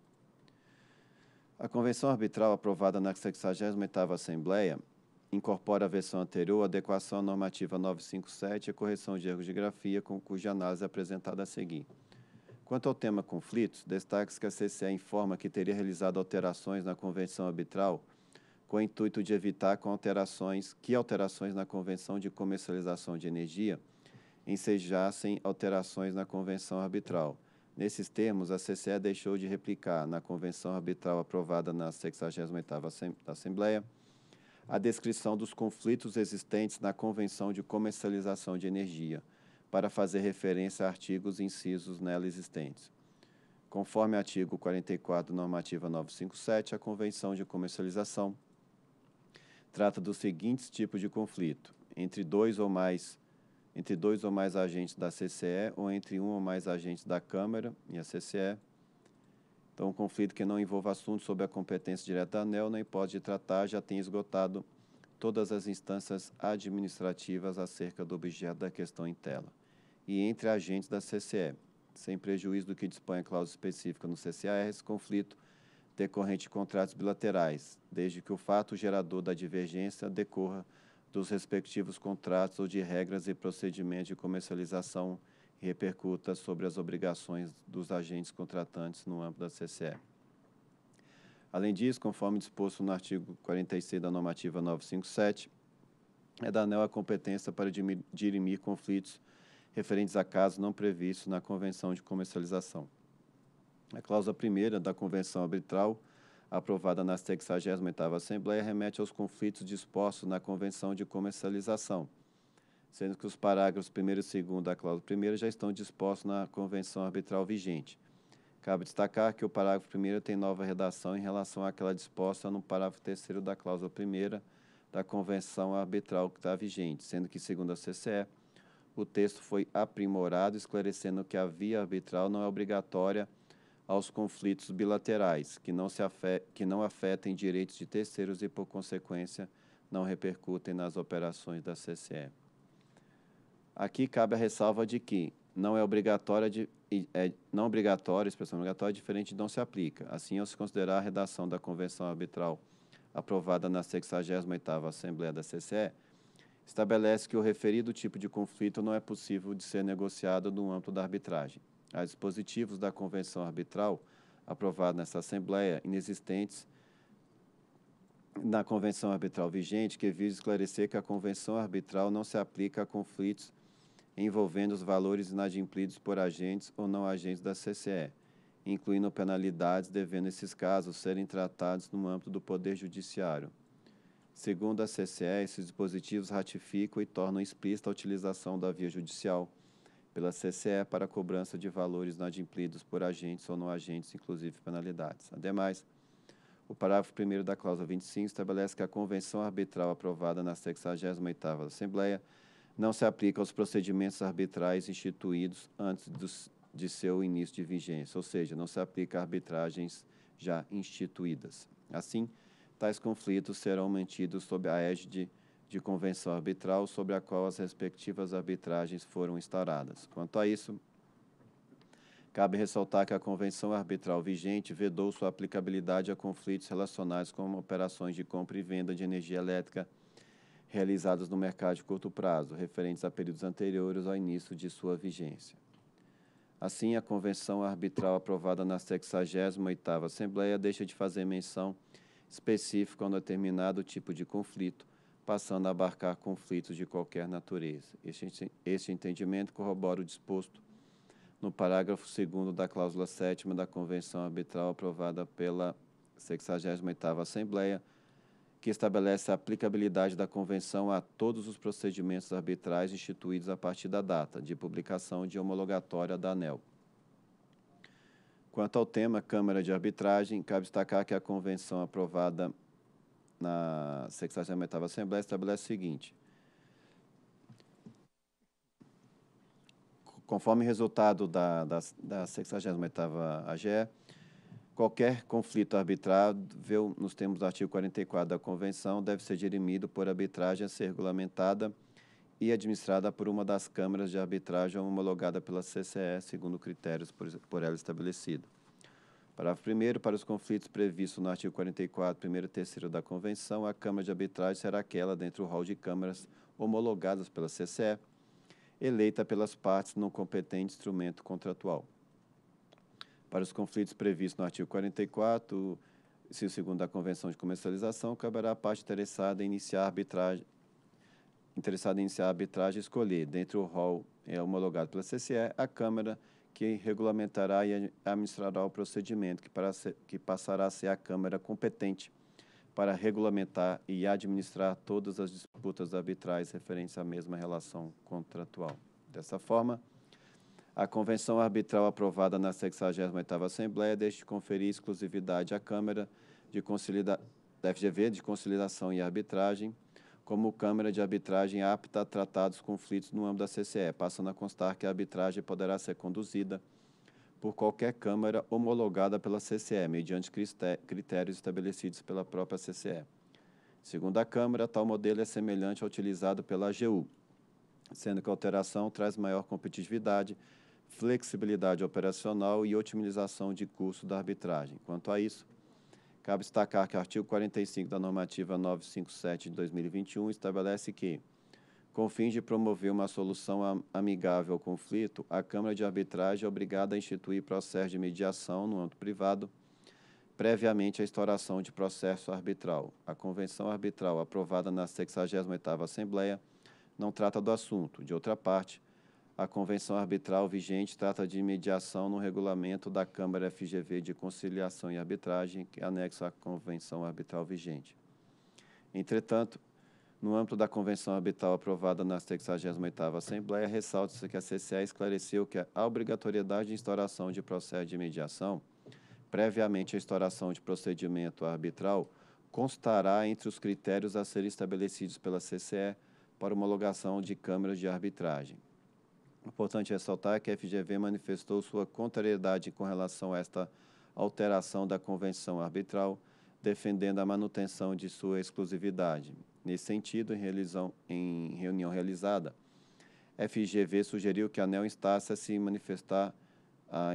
A convenção arbitral aprovada na 68ª Assembleia incorpora a versão anterior, adequação à normativa 957 e correção de erros de grafia, com cuja análise é apresentada a seguir. Quanto ao tema conflitos, destaque-se que a CCE informa que teria realizado alterações na convenção arbitral com o intuito de evitar com alterações, que alterações na convenção de comercialização de energia ensejassem alterações na convenção arbitral. Nesses termos, a CCE deixou de replicar na convenção arbitral aprovada na 68ª Assembleia a descrição dos conflitos existentes na convenção de comercialização de energia, para fazer referência a artigos incisos nela existentes. Conforme artigo 44, normativa 957, a Convenção de Comercialização trata dos seguintes tipos de conflito: entre dois ou mais entre dois ou mais agentes da CCE ou entre um ou mais agentes da Câmara e a CCE. Então, um conflito que não envolva assuntos sobre a competência direta da ANEL, nem pode tratar, já tem esgotado todas as instâncias administrativas acerca do objeto da questão em tela e entre agentes da CCE, sem prejuízo do que dispõe a cláusula específica no CCAR, é esse conflito decorrente de contratos bilaterais, desde que o fato gerador da divergência decorra dos respectivos contratos ou de regras e procedimentos de comercialização e repercuta sobre as obrigações dos agentes contratantes no âmbito da CCE. Além disso, conforme disposto no artigo 46 da normativa 957, é da ANEL a competência para dirimir conflitos referentes a casos não previstos na Convenção de Comercialização. A cláusula primeira da Convenção Arbitral, aprovada na 68ª Assembleia, remete aos conflitos dispostos na Convenção de Comercialização, sendo que os parágrafos 1 e 2 da cláusula primeira já estão dispostos na Convenção Arbitral vigente. Cabe destacar que o parágrafo 1 tem nova redação em relação àquela disposta no parágrafo 3 da cláusula 1 da Convenção Arbitral que está vigente, sendo que, segundo a CCE, o texto foi aprimorado, esclarecendo que a via arbitral não é obrigatória aos conflitos bilaterais, que não, se afet que não afetem direitos de terceiros e, por consequência, não repercutem nas operações da CCE. Aqui cabe a ressalva de que não é obrigatória, de, é, não obrigatória, expressão obrigatória, é diferente não se aplica. Assim, ao se considerar a redação da Convenção Arbitral aprovada na 68ª Assembleia da CCE, estabelece que o referido tipo de conflito não é possível de ser negociado no âmbito da arbitragem. Há dispositivos da Convenção Arbitral, aprovada nesta Assembleia, inexistentes na Convenção Arbitral vigente, que visa esclarecer que a Convenção Arbitral não se aplica a conflitos envolvendo os valores inadimplidos por agentes ou não agentes da CCE, incluindo penalidades devendo esses casos serem tratados no âmbito do Poder Judiciário. Segundo a CCE, esses dispositivos ratificam e tornam explícita a utilização da via judicial pela CCE para a cobrança de valores não adimplidos por agentes ou não agentes, inclusive penalidades. Ademais, o parágrafo 1 da cláusula 25 estabelece que a convenção arbitral aprovada na 68ª Assembleia não se aplica aos procedimentos arbitrais instituídos antes dos, de seu início de vigência, ou seja, não se aplica a arbitragens já instituídas. Assim, tais conflitos serão mantidos sob a égide de convenção arbitral sobre a qual as respectivas arbitragens foram instauradas. Quanto a isso, cabe ressaltar que a convenção arbitral vigente vedou sua aplicabilidade a conflitos relacionados com operações de compra e venda de energia elétrica realizadas no mercado de curto prazo, referentes a períodos anteriores ao início de sua vigência. Assim, a convenção arbitral aprovada na 68ª Assembleia deixa de fazer menção específico a um determinado tipo de conflito, passando a abarcar conflitos de qualquer natureza. Este, este entendimento corrobora o disposto no parágrafo 2 da cláusula 7 da Convenção Arbitral aprovada pela 68ª Assembleia, que estabelece a aplicabilidade da Convenção a todos os procedimentos arbitrais instituídos a partir da data de publicação de homologatória da ANEL. Quanto ao tema Câmara de Arbitragem, cabe destacar que a convenção aprovada na 68ª Assembleia estabelece o seguinte. Conforme resultado da, da, da 68ª AGE, qualquer conflito arbitrável, nos termos do artigo 44 da Convenção, deve ser dirimido por arbitragem a ser regulamentada e administrada por uma das câmaras de arbitragem homologada pela CCE, segundo critérios por, por ela estabelecido. Parágrafo 1 para os conflitos previstos no artigo 44, primeiro e terceiro da Convenção, a Câmara de Arbitragem será aquela dentro do hall de câmaras homologadas pela CCE, eleita pelas partes no competente instrumento contratual. Para os conflitos previstos no artigo 44, se o segundo da Convenção de Comercialização, caberá à parte interessada em iniciar a arbitragem, interessado em iniciar a arbitragem escolher, dentre o rol é, homologado pela CCE, a Câmara que regulamentará e administrará o procedimento, que, para ser, que passará a ser a Câmara competente para regulamentar e administrar todas as disputas arbitrais referentes à mesma relação contratual. Dessa forma, a convenção arbitral aprovada na 68ª Assembleia deixa de conferir exclusividade à Câmara de da FGV de Conciliação e Arbitragem, como câmara de arbitragem apta a tratar dos conflitos no âmbito da CCE, passando a constar que a arbitragem poderá ser conduzida por qualquer câmara homologada pela CCE, mediante critérios estabelecidos pela própria CCE. Segundo a Câmara, tal modelo é semelhante ao utilizado pela AGU, sendo que a alteração traz maior competitividade, flexibilidade operacional e otimização de custo da arbitragem. Quanto a isso, Cabe destacar que o artigo 45 da normativa 957 de 2021 estabelece que, com o fim de promover uma solução amigável ao conflito, a Câmara de Arbitragem é obrigada a instituir processo de mediação no âmbito privado, previamente à instauração de processo arbitral. A Convenção Arbitral, aprovada na 68ª Assembleia, não trata do assunto. De outra parte, a convenção arbitral vigente trata de mediação no regulamento da Câmara FGV de Conciliação e Arbitragem, que é anexa à convenção arbitral vigente. Entretanto, no âmbito da convenção arbitral aprovada na 68ª Assembleia, ressalta-se que a CCA esclareceu que a obrigatoriedade de instauração de processo de mediação, previamente à instauração de procedimento arbitral, constará entre os critérios a serem estabelecidos pela CCE para homologação de câmaras de arbitragem. Importante ressaltar que a FGV manifestou sua contrariedade com relação a esta alteração da convenção arbitral, defendendo a manutenção de sua exclusividade. Nesse sentido, em, realizão, em reunião realizada, a FGV sugeriu que a ANEL instasse a se manifestar a,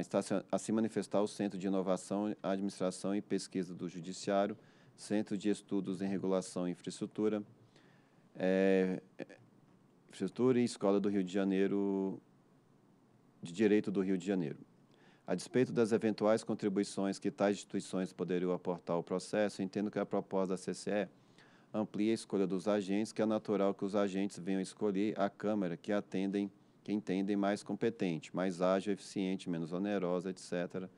a se manifestar o Centro de Inovação, Administração e Pesquisa do Judiciário, Centro de Estudos em Regulação e Infraestrutura, é, Prefeitura e Escola do Rio de Janeiro de Direito do Rio de Janeiro. A despeito das eventuais contribuições que tais instituições poderiam aportar ao processo, entendo que a proposta da CCE amplia a escolha dos agentes, que é natural que os agentes venham escolher a Câmara que atendem, que entendem mais competente, mais ágil, eficiente, menos onerosa, etc.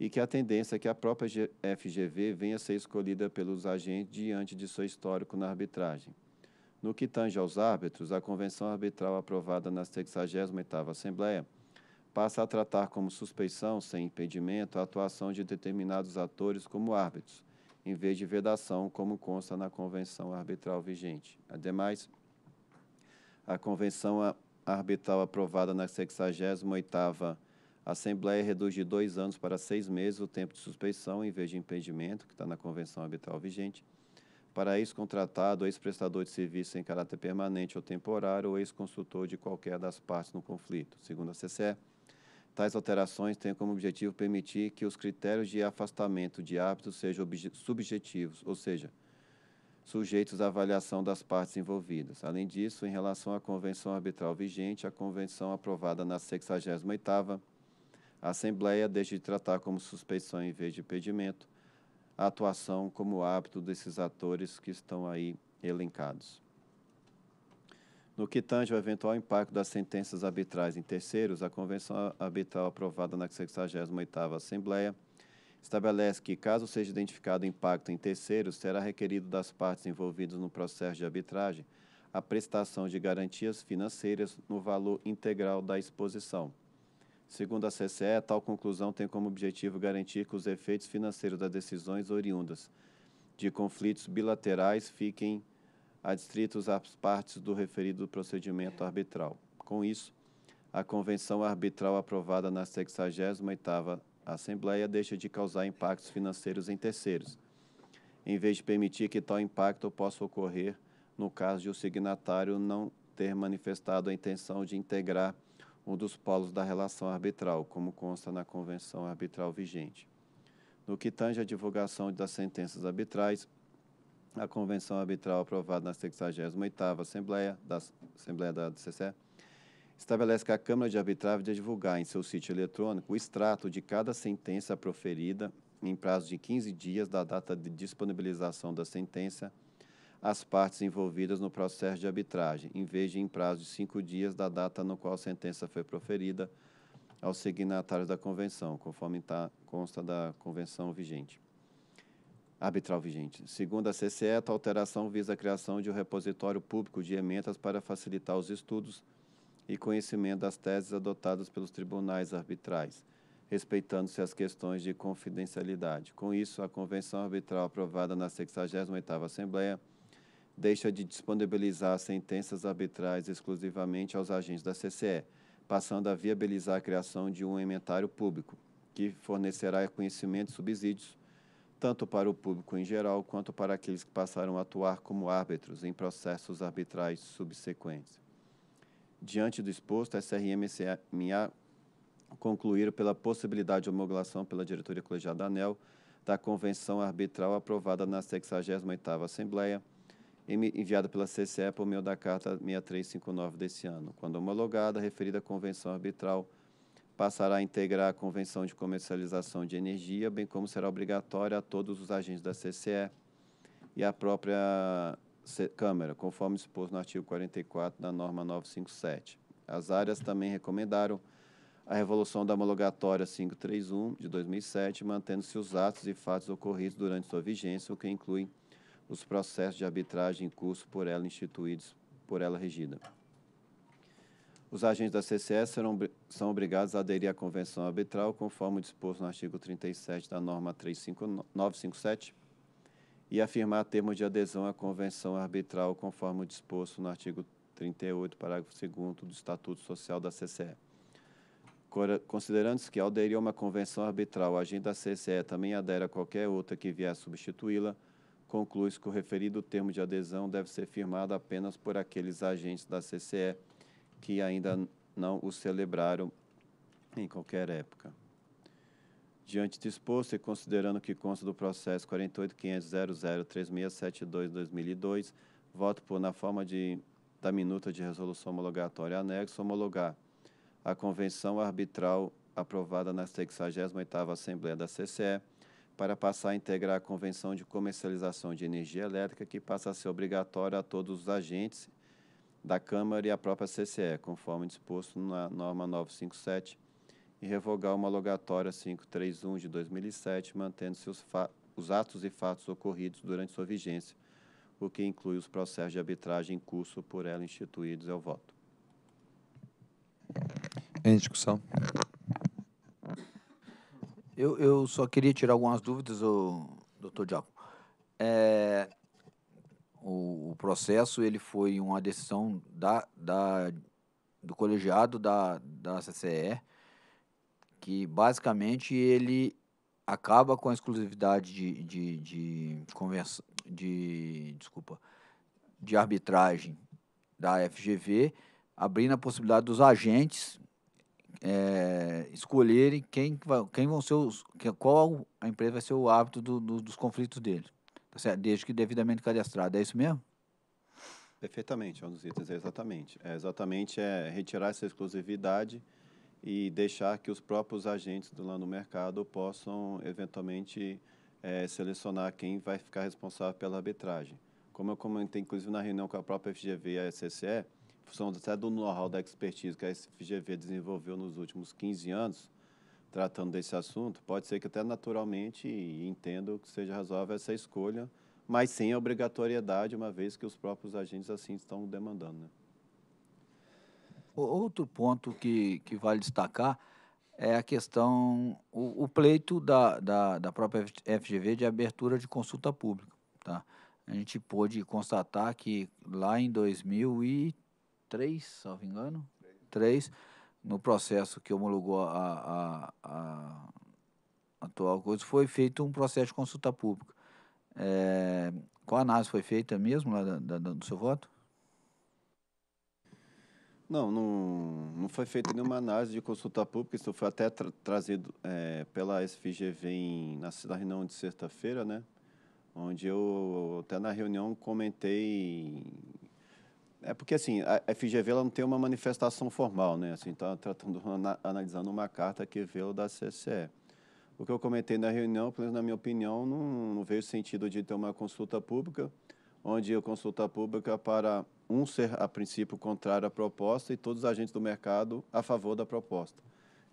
E que a tendência é que a própria FGV venha a ser escolhida pelos agentes diante de seu histórico na arbitragem. No que tange aos árbitros, a convenção arbitral aprovada na 68ª Assembleia passa a tratar como suspeição, sem impedimento, a atuação de determinados atores como árbitros, em vez de vedação, como consta na convenção arbitral vigente. Ademais, a convenção arbitral aprovada na 68ª Assembleia reduz de dois anos para seis meses o tempo de suspeição, em vez de impedimento, que está na convenção arbitral vigente, para ex-contratado, ex-prestador de serviço em caráter permanente ou temporário ou ex-consultor de qualquer das partes no conflito. Segundo a CCE, tais alterações têm como objetivo permitir que os critérios de afastamento de hábitos sejam subjetivos, ou seja, sujeitos à avaliação das partes envolvidas. Além disso, em relação à convenção arbitral vigente, a convenção aprovada na 68ª a Assembleia deixa de tratar como suspeição em vez de impedimento a atuação como hábito desses atores que estão aí elencados. No que tange ao eventual impacto das sentenças arbitrais em terceiros, a Convenção Arbitral aprovada na 68ª Assembleia estabelece que, caso seja identificado impacto em terceiros, será requerido das partes envolvidas no processo de arbitragem a prestação de garantias financeiras no valor integral da exposição, Segundo a CCE, tal conclusão tem como objetivo garantir que os efeitos financeiros das decisões oriundas de conflitos bilaterais fiquem adstritos às partes do referido procedimento arbitral. Com isso, a convenção arbitral aprovada na 68ª Assembleia deixa de causar impactos financeiros em terceiros, em vez de permitir que tal impacto possa ocorrer no caso de o signatário não ter manifestado a intenção de integrar um dos polos da relação arbitral, como consta na convenção arbitral vigente. No que tange à divulgação das sentenças arbitrais, a convenção arbitral aprovada na 68ª Assembleia da Assembleia da DCC estabelece que a Câmara de Arbitragem deve divulgar em seu sítio eletrônico o extrato de cada sentença proferida em prazo de 15 dias da data de disponibilização da sentença as partes envolvidas no processo de arbitragem, em vez de em prazo de cinco dias da data no qual a sentença foi proferida aos signatários da convenção, conforme tá, consta da convenção vigente. Arbitral vigente. Segundo a CCE, a alteração visa a criação de um repositório público de emendas para facilitar os estudos e conhecimento das teses adotadas pelos tribunais arbitrais, respeitando-se as questões de confidencialidade. Com isso, a convenção arbitral aprovada na 68ª Assembleia deixa de disponibilizar sentenças arbitrais exclusivamente aos agentes da CCE, passando a viabilizar a criação de um inventário público, que fornecerá conhecimento e subsídios tanto para o público em geral quanto para aqueles que passaram a atuar como árbitros em processos arbitrais subsequentes. Diante do exposto, a SRM CMA concluíram pela possibilidade de homologação pela diretoria colegiada da ANEL da convenção arbitral aprovada na 68ª Assembleia enviada pela CCE por meio da Carta 6359 desse ano. Quando homologada, a referida convenção arbitral passará a integrar a Convenção de Comercialização de Energia, bem como será obrigatória a todos os agentes da CCE e à própria Câmara, conforme exposto no artigo 44 da norma 957. As áreas também recomendaram a revolução da homologatória 531 de 2007, mantendo-se os atos e fatos ocorridos durante sua vigência, o que inclui os processos de arbitragem em curso por ela instituídos, por ela regida. Os agentes da CCE serão, são obrigados a aderir à convenção arbitral, conforme disposto no artigo 37 da norma 35957, e afirmar termos de adesão à convenção arbitral, conforme disposto no artigo 38, parágrafo 2 do Estatuto Social da CCE. Considerando-se que, ao aderir a uma convenção arbitral, o agente da CCE também adere a qualquer outra que vier a substituí-la, conclui-se que o referido termo de adesão deve ser firmado apenas por aqueles agentes da CCE que ainda não o celebraram em qualquer época. Diante disposto e considerando que consta do processo 48.500.003672-2002, voto por, na forma de, da minuta de resolução homologatória anexo, homologar a convenção arbitral aprovada na 68ª Assembleia da CCE, para passar a integrar a Convenção de Comercialização de Energia Elétrica, que passa a ser obrigatória a todos os agentes da Câmara e a própria CCE, conforme disposto na norma 957, e revogar uma logatória 531 de 2007, mantendo-se os, os atos e fatos ocorridos durante sua vigência, o que inclui os processos de arbitragem em curso por ela instituídos. É o voto. Em discussão. Eu, eu só queria tirar algumas dúvidas, o doutor Diaco. É, o, o, processo ele foi uma decisão da, da, do colegiado da, da CCE, que basicamente ele acaba com a exclusividade de, de, de, conversa, de, desculpa, de arbitragem da FGV, abrindo a possibilidade dos agentes é, escolherem quem, quem vão ser os, qual a empresa vai ser o hábito do, do, dos conflitos deles, tá desde que devidamente cadastrado. É isso mesmo? Perfeitamente, itens é exatamente. É exatamente é retirar essa exclusividade e deixar que os próprios agentes do lá no mercado possam eventualmente é, selecionar quem vai ficar responsável pela arbitragem. Como eu comentei, inclusive, na reunião com a própria FGV e a SCE, função até do know-how da expertise que a FGV desenvolveu nos últimos 15 anos, tratando desse assunto, pode ser que até naturalmente entendo que seja razoável essa escolha, mas sem obrigatoriedade, uma vez que os próprios agentes assim estão demandando. Né? Outro ponto que, que vale destacar é a questão, o, o pleito da, da, da, própria FGV de abertura de consulta pública. Tá? A gente pôde constatar que lá em 2013, e três, salvo engano, três, no processo que homologou a, a, a atual coisa, foi feito um processo de consulta pública. É, qual análise foi feita mesmo lá da, da, do seu voto? Não, não, não foi feita nenhuma análise de consulta pública, isso foi até tra trazido é, pela SFGV em, na, na reunião de sexta-feira, né? Onde eu até na reunião comentei é porque assim, a FGV ela não tem uma manifestação formal, né? Assim, está tratando, analisando uma carta que veio da CCE. O que eu comentei na reunião, pelo menos na minha opinião, não, não veio sentido de ter uma consulta pública, onde a consulta pública para um ser a princípio contrário à proposta e todos os agentes do mercado a favor da proposta.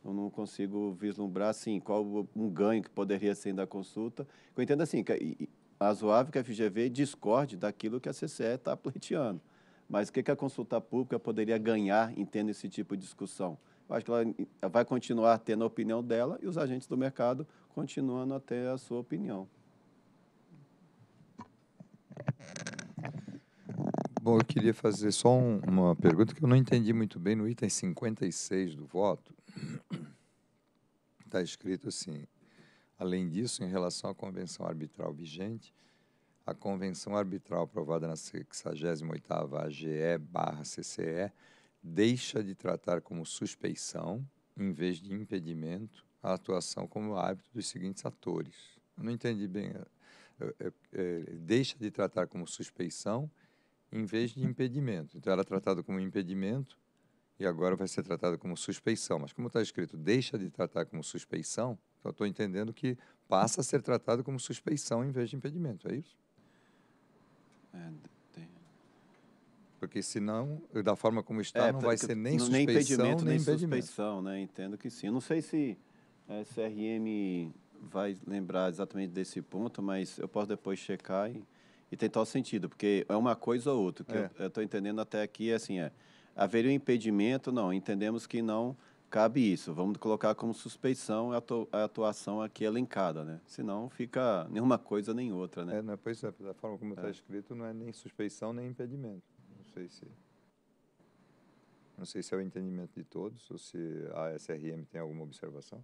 Eu não consigo vislumbrar assim qual um ganho que poderia ser da consulta. Eu entendo assim que é, razoável que a FGV discorde daquilo que a CCE está pleiteando. Mas o que a consulta pública poderia ganhar em tendo esse tipo de discussão? Eu acho que ela vai continuar tendo a opinião dela e os agentes do mercado continuando a ter a sua opinião. Bom, eu queria fazer só um, uma pergunta que eu não entendi muito bem no item 56 do voto. Está escrito assim: além disso, em relação à convenção arbitral vigente, a convenção arbitral aprovada na 68ª AGE/CCE deixa de tratar como suspeição, em vez de impedimento, a atuação como árbitro dos seguintes atores. Eu não entendi bem. É, é, é, deixa de tratar como suspeição em vez de impedimento. Então era tratado como impedimento e agora vai ser tratado como suspeição. Mas como está escrito, deixa de tratar como suspeição, então estou entendendo que passa a ser tratado como suspeição em vez de impedimento. É isso? Porque senão, da forma como está, é, não vai tá, ser nem suspeição, nem impedimento, nem, impedimento. suspeição, né? Entendo que sim. Eu não sei se é, a CRM vai lembrar exatamente desse ponto, mas eu posso depois checar e, e tentar o sentido, porque é uma coisa ou outra. O que é. eu estou entendendo até aqui é assim, é, haveria um impedimento? Não, entendemos que não cabe isso. Vamos colocar como suspeição a atuação aqui elencada, né? Senão fica nenhuma coisa nem outra, né? É, não é, pois é, da forma como está é. escrito, não é nem suspeição nem impedimento. Não sei se... Não sei se é o entendimento de todos ou se a SRM tem alguma observação.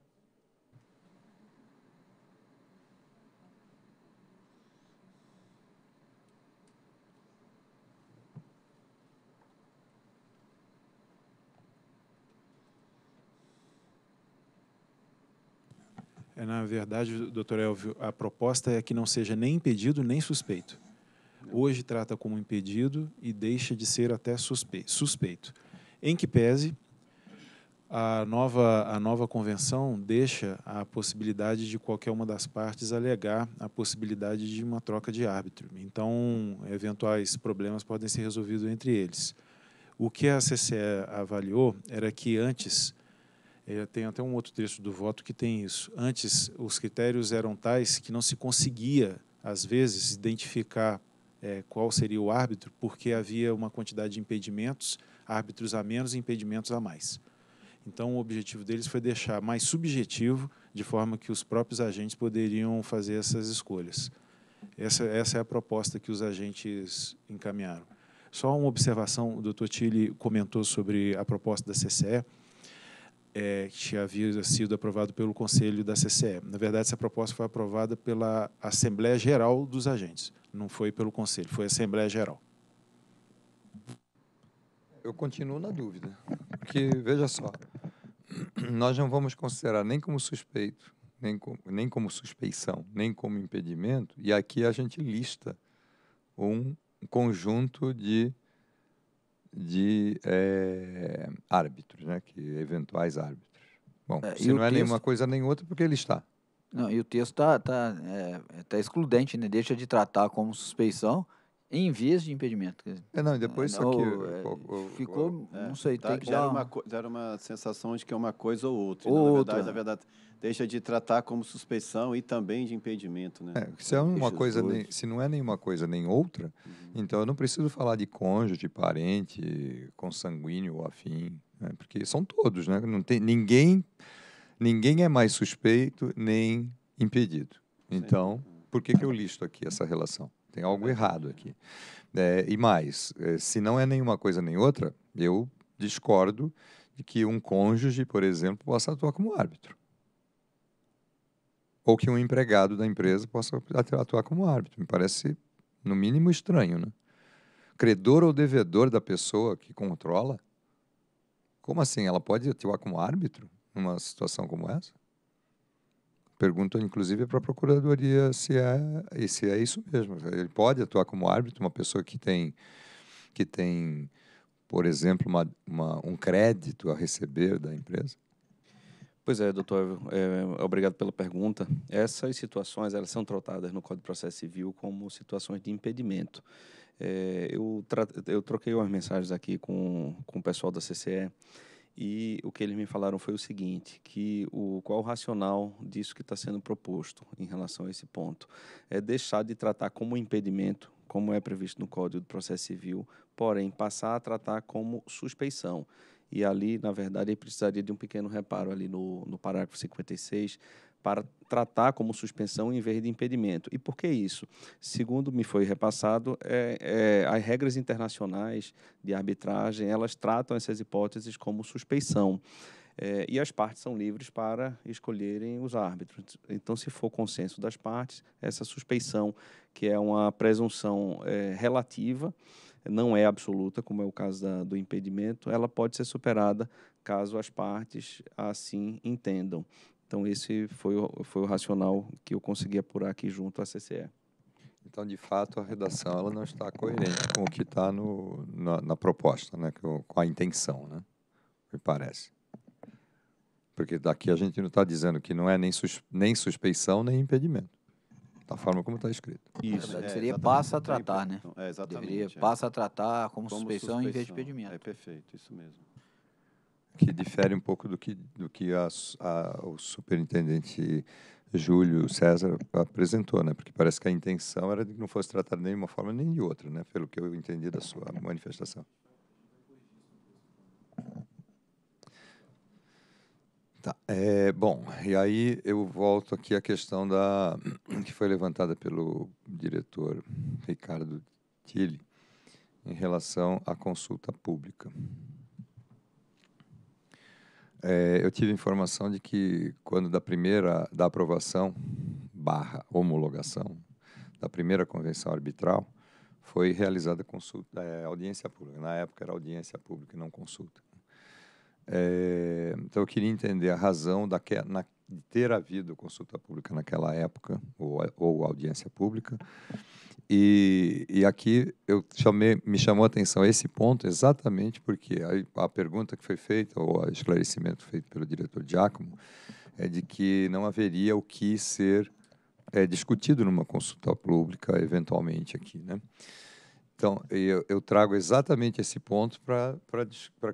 É, na verdade, doutor Elvio, a proposta é que não seja nem impedido nem suspeito. Hoje trata como impedido e deixa de ser até suspeito. Em que pese, a nova, a nova convenção deixa a possibilidade de qualquer uma das partes alegar a possibilidade de uma troca de árbitro. Então, eventuais problemas podem ser resolvidos entre eles. O que a CCE avaliou era que antes tem até um outro trecho do voto que tem isso. Antes, os critérios eram tais que não se conseguia, às vezes, identificar é, qual seria o árbitro, porque havia uma quantidade de impedimentos, árbitros a menos e impedimentos a mais. Então, o objetivo deles foi deixar mais subjetivo, de forma que os próprios agentes poderiam fazer essas escolhas. Essa, essa é a proposta que os agentes encaminharam. Só uma observação: o doutor Tilly comentou sobre a proposta da CCE é, que havia sido aprovado pelo Conselho da CCE. Na verdade, essa proposta foi aprovada pela Assembleia Geral dos Agentes, não foi pelo Conselho, foi a Assembleia Geral. Eu continuo na dúvida, porque, veja só, nós não vamos considerar nem como suspeito, nem nem como suspeição, nem como impedimento, e aqui a gente lista um conjunto de de é, árbitros, né? que eventuais árbitros. Bom, é, se não é texto... nenhuma coisa nem outra, porque ele está. Não, e o texto está tá, é, tá excludente, né? deixa de tratar como suspeição em vias de impedimento. É, não, e depois isso ah, aqui. É, ficou, é, não sei, tá, tem que dar uma... Uma, uma sensação de que é uma coisa ou outra. Ou na, verdade, na verdade, deixa de tratar como suspeição e também de impedimento. Né? É, se, é uma coisa nem, se não é nenhuma coisa nem outra, uhum. então eu não preciso falar de cônjuge, parente, consanguíneo ou afim, né? porque são todos, né? Não tem, ninguém, ninguém é mais suspeito nem impedido. Então, Sim. por que, que eu listo aqui essa relação? tem algo errado aqui. É, e mais, é, se não é nenhuma coisa nem outra, eu discordo de que um cônjuge, por exemplo, possa atuar como árbitro. Ou que um empregado da empresa possa atuar como árbitro. Me parece, no mínimo, estranho, né? Credor ou devedor da pessoa que controla? Como assim? Ela pode atuar como árbitro numa situação como essa? Pergunto, inclusive, é para a Procuradoria se é, se é isso mesmo. Ele pode atuar como árbitro, uma pessoa que tem, que tem por exemplo, uma, uma, um crédito a receber da empresa? Pois é, doutor, é, obrigado pela pergunta. Essas situações elas são tratadas no Código de Processo Civil como situações de impedimento. É, eu, eu troquei umas mensagens aqui com, com o pessoal da CCE e o que eles me falaram foi o seguinte, que o qual o racional disso que está sendo proposto em relação a esse ponto é deixar de tratar como impedimento, como é previsto no Código do Processo Civil, porém passar a tratar como suspeição. E ali, na verdade, ele precisaria de um pequeno reparo ali no, no parágrafo 56 para tratar como suspensão em vez de impedimento. E por que isso? Segundo me foi repassado, é, é, as regras internacionais de arbitragem elas tratam essas hipóteses como suspeição. É, e as partes são livres para escolherem os árbitros. Então, se for consenso das partes, essa suspeição, que é uma presunção é, relativa, não é absoluta, como é o caso da, do impedimento, ela pode ser superada caso as partes assim entendam. Então, esse foi o, foi o racional que eu consegui apurar aqui junto à CCE. Então, de fato, a redação ela não está coerente com o que está na, na, proposta, né? com a intenção, né? me parece. Porque daqui a gente não está dizendo que não é nem, sus, nem suspeição nem impedimento. Da forma como está escrito. Isso. Verdade, é, seria é, passa a tratar, né? É, exatamente. Deveria é. passa a tratar como, como suspeição, suspeição, em vez de impedimento. É perfeito, isso mesmo que difere um pouco do que, do que a, a, o superintendente Júlio César apresentou, né? Porque parece que a intenção era de que não fosse tratado de nenhuma forma nem de outra, né? Pelo que eu entendi da sua manifestação. Tá. É, bom, e aí eu volto aqui à questão da que foi levantada pelo diretor Ricardo Tilly em relação à consulta pública. É, eu tive informação de que quando da primeira da aprovação barra homologação da primeira convenção arbitral foi realizada consulta, é, audiência pública. Na época era audiência pública e não consulta. É, então eu queria entender a razão da que, na, de ter havido consulta pública naquela época ou, ou audiência pública e, e aqui eu chamei, me chamou a atenção esse ponto exatamente porque a, a pergunta que foi feita, ou o esclarecimento feito pelo diretor Giacomo, é de que não haveria o que ser é, discutido numa consulta pública, eventualmente, aqui. Né? Então, eu, eu, trago exatamente esse ponto para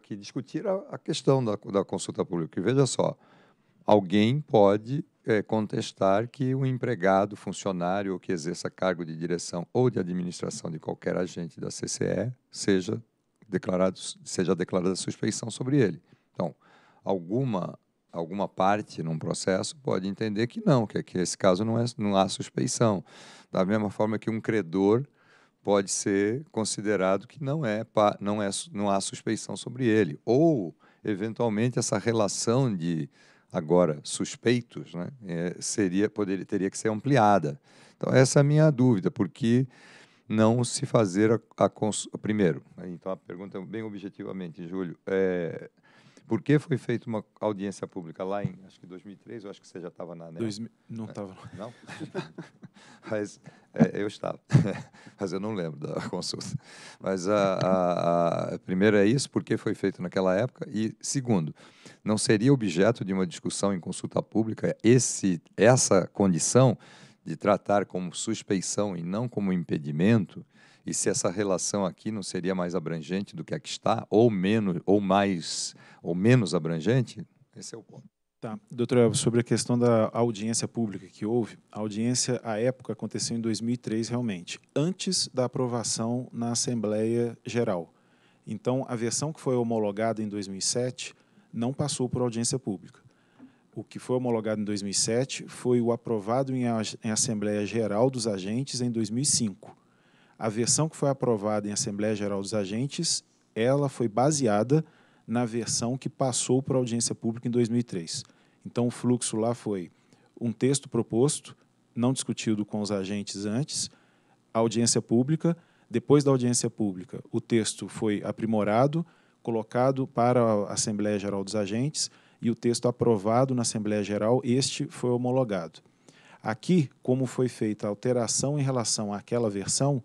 que discutir a, a questão da, da, consulta pública. E veja só, alguém pode é, contestar que o empregado, funcionário ou que exerça cargo de direção ou de administração de qualquer agente da CCE seja declarado seja declarada suspeição sobre ele. Então, alguma alguma parte num processo pode entender que não, que, que esse caso não é não há suspeição. Da mesma forma que um credor pode ser considerado que não é não é não há suspeição sobre ele ou eventualmente essa relação de agora suspeitos, né, é, seria, poderia, teria que ser ampliada. Então, essa é a minha dúvida, porque não se fazer a, a cons... primeiro. Né, então, a pergunta é bem objetivamente, Júlio, é, por que foi feita uma audiência pública lá em, acho que 2003, eu acho que você já estava na... Né? não estava. É, não? Mas é, eu estava. Mas eu não lembro da consulta. Mas a, a, a primeiro é isso, por que foi feito naquela época? E segundo, não seria objeto de uma discussão em consulta pública esse, essa condição de tratar como suspeição e não como impedimento e se essa relação aqui não seria mais abrangente do que a que está, ou menos, ou mais, ou menos abrangente? Esse é o ponto. Tá, doutor, sobre a questão da audiência pública que houve, a audiência à época aconteceu em 2003 realmente, antes da aprovação na Assembleia Geral. Então, a versão que foi homologada em 2007 não passou por audiência pública. O que foi homologado em 2007 foi o aprovado em Assembleia Geral dos Agentes em 2005 a versão que foi aprovada em Assembleia Geral dos Agentes, ela foi baseada na versão que passou para a audiência pública em 2003. Então, o fluxo lá foi um texto proposto, não discutido com os agentes antes, a audiência pública, depois da audiência pública, o texto foi aprimorado, colocado para a Assembleia Geral dos Agentes e o texto aprovado na Assembleia Geral, este foi homologado. Aqui, como foi feita a alteração em relação àquela versão,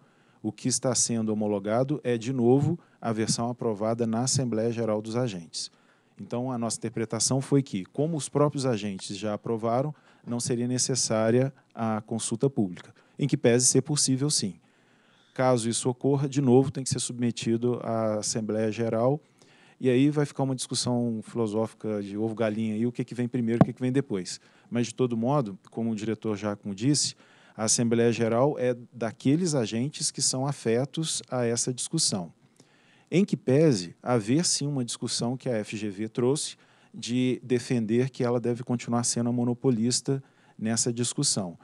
o que está sendo homologado é, de novo, a versão aprovada na Assembleia Geral dos Agentes. Então, a nossa interpretação foi que, como os próprios agentes já aprovaram, não seria necessária a consulta pública, em que pese ser possível, sim. Caso isso ocorra, de novo, tem que ser submetido à Assembleia Geral, e aí vai ficar uma discussão filosófica de ovo-galinha, e o que, é que vem primeiro, o que, é que vem depois. Mas, de todo modo, como o diretor já disse, a Assembleia Geral é daqueles agentes que são afetos a essa discussão. Em que pese haver sim uma discussão que a FGV trouxe de defender que ela deve continuar sendo a monopolista nessa discussão.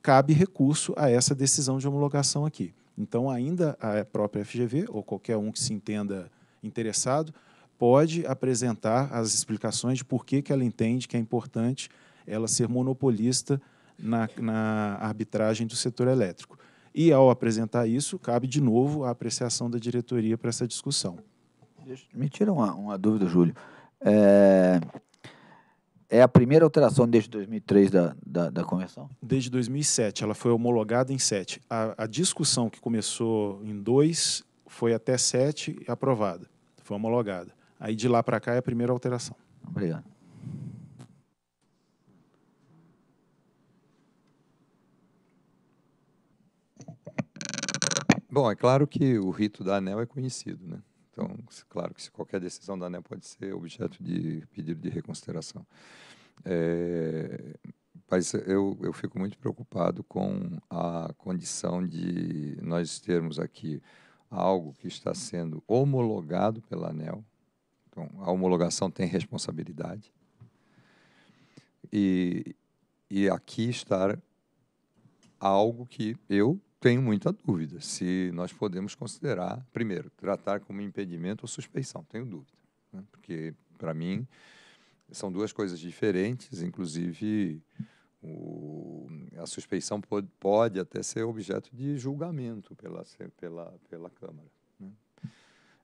Cabe recurso a essa decisão de homologação aqui. Então, ainda a própria FGV, ou qualquer um que se entenda interessado, pode apresentar as explicações de por que, que ela entende que é importante ela ser monopolista na, na arbitragem do setor elétrico. E, ao apresentar isso, cabe de novo a apreciação da diretoria para essa discussão. Me tira uma, uma dúvida, Júlio. É, é, a primeira alteração desde 2003 da, da, da, convenção? Desde 2007. Ela foi homologada em 7. A, a discussão que começou em 2 foi até 7 aprovada, foi homologada. Aí, de lá para cá, é a primeira alteração. Obrigado. Bom, é claro que o rito da ANEL é conhecido, né? Então, claro que qualquer decisão da ANEL pode ser objeto de pedido de reconsideração. É, mas eu, eu fico muito preocupado com a condição de nós termos aqui algo que está sendo homologado pela ANEL. Então, a homologação tem responsabilidade. E, e aqui estar algo que eu tenho muita dúvida se nós podemos considerar, primeiro, tratar como impedimento ou suspeição. Tenho dúvida, né? porque para mim são duas coisas diferentes. Inclusive, o, a suspeição pode, pode, até ser objeto de julgamento pela pela pela Câmara, né?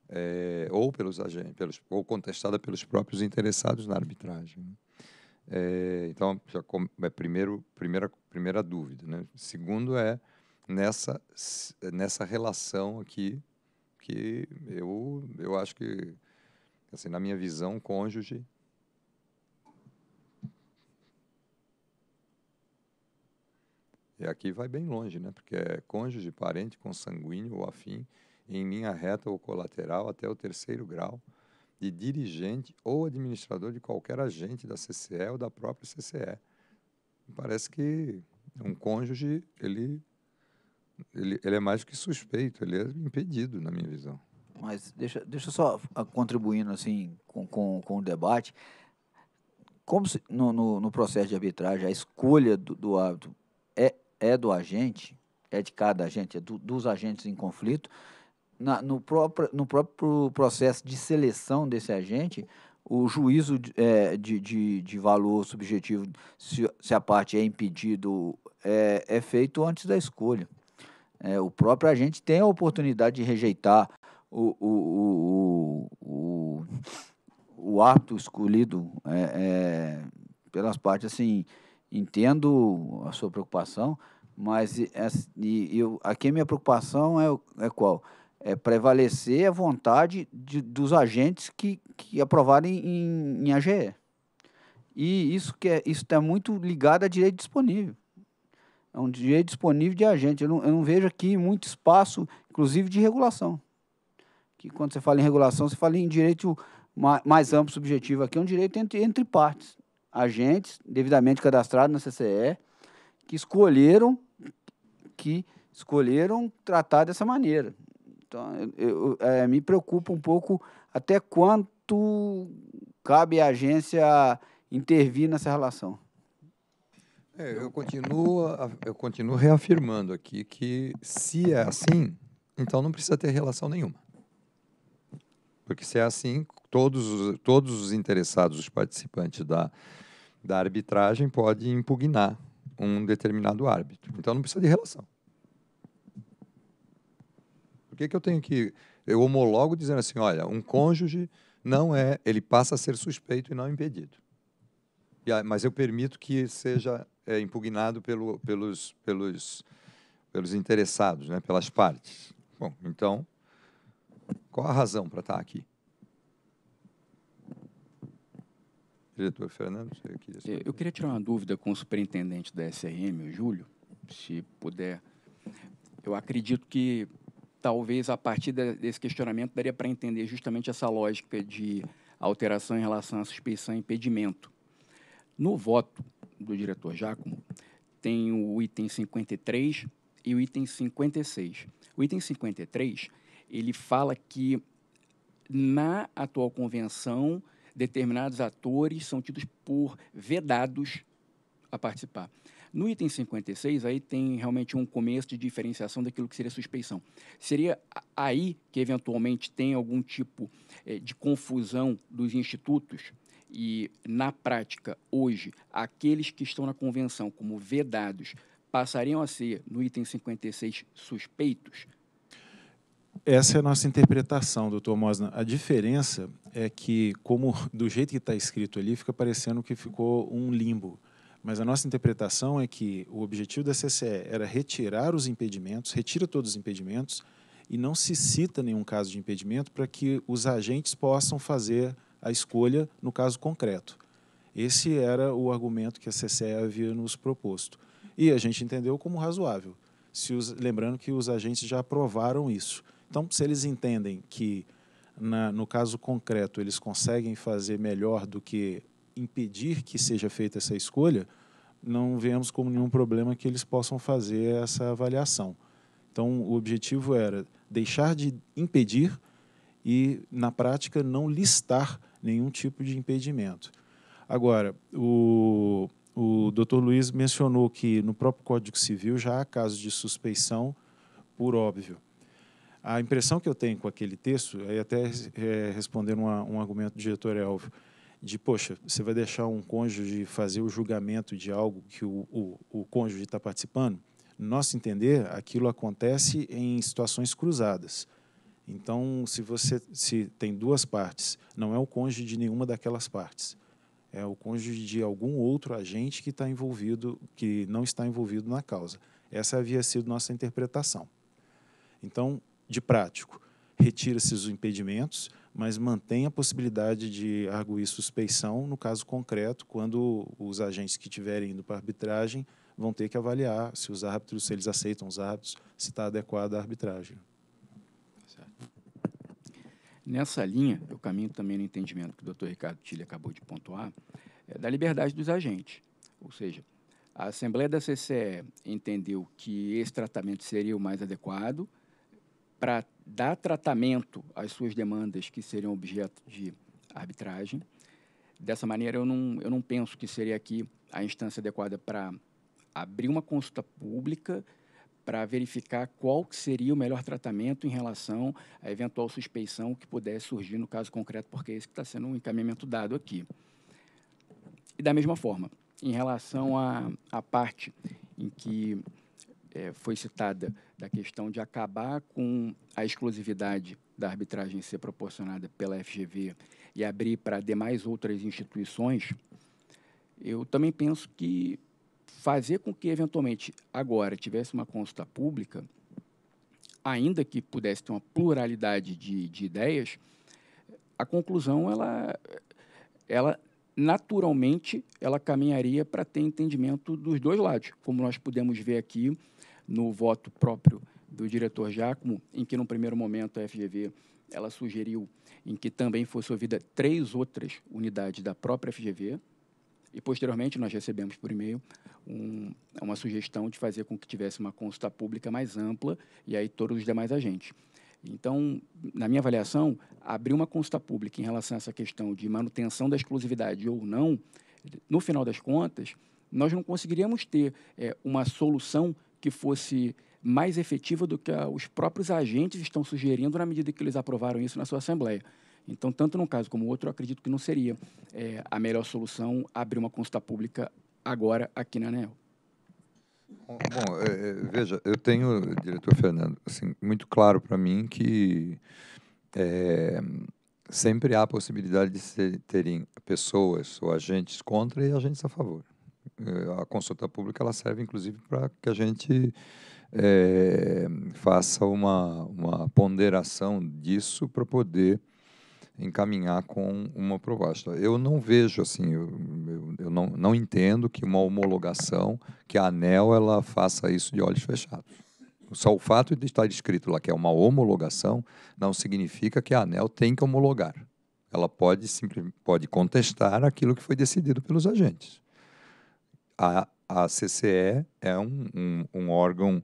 é, ou pelos agentes, pelos, ou contestada pelos próprios interessados na arbitragem. Né? É, então, já com, é primeiro, primeira, primeira dúvida. Né? Segundo é nessa, nessa relação aqui que eu, eu acho que, assim, na minha visão, cônjuge E aqui vai bem longe, né? Porque é cônjuge, parente, consanguíneo ou afim, em linha reta ou colateral até o terceiro grau, de dirigente ou administrador de qualquer agente da CCE ou da própria CCE. Parece que um cônjuge, ele ele, ele é mais que suspeito, ele é impedido, na minha visão. Mas deixa, deixa só ah, contribuindo assim com, com, com o debate. Como se, no, no, no, processo de arbitragem a escolha do, do árbitro é, é do agente, é de cada agente, é do, dos agentes em conflito, na, no, próprio, no próprio processo de seleção desse agente, o juízo de, é, de, de, de, valor subjetivo, se, se a parte é impedido, é, é feito antes da escolha. É, o próprio agente tem a oportunidade de rejeitar o, o, o, o, o ato escolhido é, é, pelas partes. Assim, entendo a sua preocupação, mas e, e, eu, aqui a minha preocupação é, é qual? É prevalecer a vontade de, dos agentes que, que aprovarem em, em AGE. E isso que é, isso está muito ligado a direito disponível. É um direito disponível de agente. Eu não, eu não vejo aqui muito espaço, inclusive, de regulação. Que quando você fala em regulação, você fala em direito mais amplo, subjetivo. Aqui é um direito entre, entre partes. Agentes, devidamente cadastrados na CCE, que escolheram, que escolheram tratar dessa maneira. Então, eu, eu é, me preocupa um pouco até quanto cabe à agência intervir nessa relação. É, eu, continuo, eu continuo reafirmando aqui que, se é assim, então não precisa ter relação nenhuma. Porque se é assim, todos os, todos os interessados, os participantes da, da arbitragem, podem impugnar um determinado árbitro. Então não precisa de relação. Por que, que eu tenho que. Eu homologo dizendo assim: olha, um cônjuge não é. Ele passa a ser suspeito e não impedido. E, mas eu permito que seja é, impugnado pelo, pelos, pelos, pelos interessados, né, pelas partes. Bom, então, qual a razão para estar tá aqui? Diretor Fernando, você queria saber. É, eu queria tirar uma dúvida com o superintendente da SRM, o Júlio, se puder. Eu acredito que talvez a partir desse questionamento daria para entender justamente essa lógica de alteração em relação à suspeição e impedimento. No voto, do diretor Jacomo tem o item 53 e o item 56. O item 53, ele fala que na atual convenção, determinados atores são tidos por vedados a participar. No item 56, aí tem realmente um começo de diferenciação daquilo que seria suspeição. Seria aí que eventualmente tem algum tipo eh, de confusão dos institutos e, na prática, hoje, aqueles que estão na convenção como vedados passariam a ser, no item 56, suspeitos? Essa é a nossa interpretação, doutor Mosna. A diferença é que, como do jeito que está escrito ali, fica parecendo que ficou um limbo. Mas a nossa interpretação é que o objetivo da CCE era retirar os impedimentos, retira todos os impedimentos, e não se cita nenhum caso de impedimento para que os agentes possam fazer a escolha no caso concreto. Esse era o argumento que a CCE havia nos proposto. E a gente entendeu como razoável, se os, lembrando que os agentes já aprovaram isso. Então, se eles entendem que, na, no caso concreto, eles conseguem fazer melhor do que impedir que seja feita essa escolha, não vemos como nenhum problema que eles possam fazer essa avaliação. Então, o objetivo era deixar de impedir e, na prática, não listar nenhum tipo de impedimento. Agora, o, o Dr. Luiz mencionou que no próprio Código Civil já há casos de suspeição por óbvio. A impressão que eu tenho com aquele texto, aí até é, respondendo uma, um argumento do diretor Elvio, de, poxa, você vai deixar um cônjuge fazer o julgamento de algo que o, o, o cônjuge está participando? No nosso entender, aquilo acontece em situações cruzadas. Então, se você se tem duas partes, não é o cônjuge de nenhuma daquelas partes. É o cônjuge de algum outro agente que está envolvido, que não está envolvido na causa. Essa havia sido nossa interpretação. Então, de prático, retira-se os impedimentos, mas mantém a possibilidade de arguir suspeição no caso concreto, quando os agentes que estiverem indo para a arbitragem vão ter que avaliar se os árbitros, se eles aceitam os árbitros, se está adequada a arbitragem. Nessa linha, eu caminho também no entendimento que o doutor Ricardo Tilly acabou de pontuar, é da liberdade dos agentes. Ou seja, a Assembleia da CCE entendeu que esse tratamento seria o mais adequado para dar tratamento às suas demandas que seriam objeto de arbitragem. Dessa maneira, eu não, eu não penso que seria aqui a instância adequada para abrir uma consulta pública para verificar qual seria o melhor tratamento em relação à eventual suspeição que pudesse surgir no caso concreto, porque é esse que está sendo um encaminhamento dado aqui. E da mesma forma, em relação à, à parte em que é, foi citada da questão de acabar com a exclusividade da arbitragem ser proporcionada pela FGV e abrir para demais outras instituições, eu também penso que fazer com que, eventualmente, agora tivesse uma consulta pública, ainda que pudesse ter uma pluralidade de, de ideias, a conclusão, ela, ela naturalmente, ela caminharia para ter entendimento dos dois lados, como nós pudemos ver aqui no voto próprio do diretor Giacomo, em que, no primeiro momento, a FGV ela sugeriu em que também fosse ouvida três outras unidades da própria FGV, e posteriormente nós recebemos por e-mail um, uma sugestão de fazer com que tivesse uma consulta pública mais ampla e aí todos os demais agentes. Então, na minha avaliação, abrir uma consulta pública em relação a essa questão de manutenção da exclusividade ou não, no final das contas, nós não conseguiríamos ter é, uma solução que fosse mais efetiva do que a, os próprios agentes estão sugerindo na medida que eles aprovaram isso na sua Assembleia. Então, tanto num caso como outro, eu acredito que não seria é, a melhor solução abrir uma consulta pública agora aqui na ANEL. Bom, é, é, veja, eu tenho, diretor Fernando, assim, muito claro para mim que é, sempre há a possibilidade de ser, terem pessoas ou agentes contra e agentes a favor. É, a consulta pública ela serve, inclusive, para que a gente é, faça uma, uma ponderação disso para poder encaminhar com uma proposta. Eu não vejo assim, eu, eu, não, não entendo que uma homologação, que a ANEL ela faça isso de olhos fechados. Só o fato de estar escrito lá que é uma homologação não significa que a ANEL tem que homologar. Ela pode simplesmente pode contestar aquilo que foi decidido pelos agentes. A, a CCE é um, um, um órgão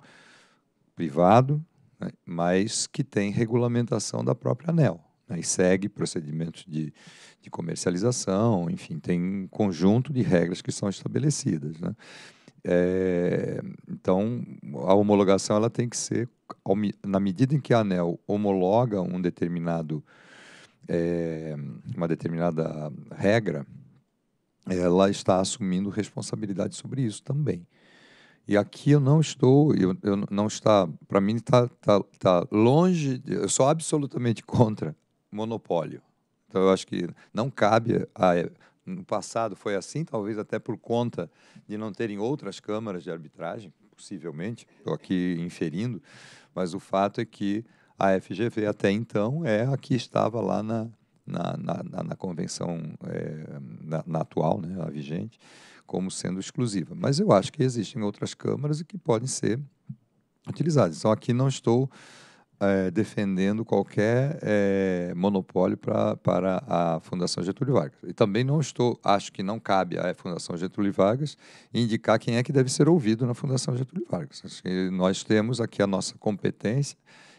privado, né, mas que tem regulamentação da própria ANEL né, e segue procedimentos de, de comercialização, enfim, tem um conjunto de regras que são estabelecidas. Né? É, então, a homologação ela tem que ser, na medida em que a ANEL homologa um determinado, é, uma determinada regra, ela está assumindo responsabilidade sobre isso também. E aqui eu não estou, eu, eu não está, para mim está tá, tá longe, eu sou absolutamente contra monopólio. Então, eu acho que não cabe. A, no passado foi assim, talvez até por conta de não terem outras câmaras de arbitragem, possivelmente, estou aqui inferindo, mas o fato é que a FGV até então é a que estava lá na, na, na, na convenção é, na, na, atual, né, a vigente, como sendo exclusiva. Mas eu acho que existem outras câmaras e que podem ser utilizadas. Então aqui não estou é, defendendo qualquer é, monopólio pra, para a Fundação Getúlio Vargas. E também não estou, acho que não cabe à Fundação Getúlio Vargas indicar quem é que deve ser ouvido na Fundação Getúlio Vargas. nós temos aqui a nossa competência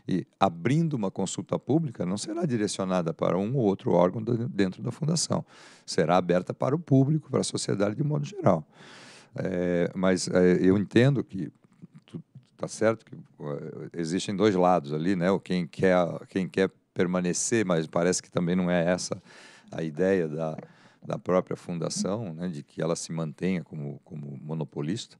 e abrindo uma consulta pública não será direcionada para um ou outro órgão dentro da Fundação. Será aberta para o público, para a sociedade de modo geral. É, mas é, eu entendo que tá certo que eh, existem dois lados ali, né? O quem quer quem quer permanecer, mas parece que também não é essa a ideia da, da própria fundação, né? De que ela se mantenha como como monopolista,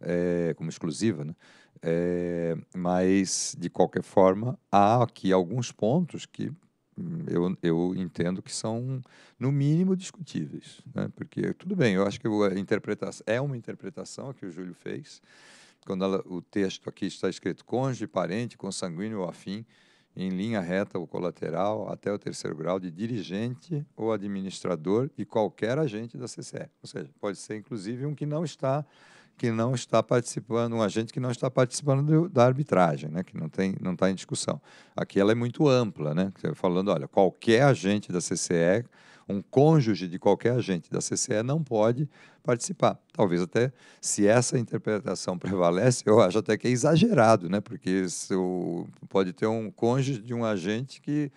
é, como exclusiva, né? É, mas de qualquer forma há aqui alguns pontos que hum, eu, eu entendo que são, no mínimo, discutíveis. Né? Porque, tudo bem, eu acho que a interpretação, é uma interpretação que o Júlio fez, quando ela, o texto aqui está escrito cônjuge, parente, consanguíneo ou afim, em linha reta ou colateral, até o terceiro grau, de dirigente ou administrador e qualquer agente da CCE. Ou seja, pode ser inclusive um que não está que não está participando, um agente que não está participando da arbitragem, né, que não tem, não está em discussão. Aqui ela é muito ampla, né, falando, olha, qualquer agente da CCE um cônjuge de qualquer agente da CCE não pode participar. Talvez até se essa interpretação prevalece, eu acho até que é exagerado, né? Porque o, pode ter um cônjuge de um agente que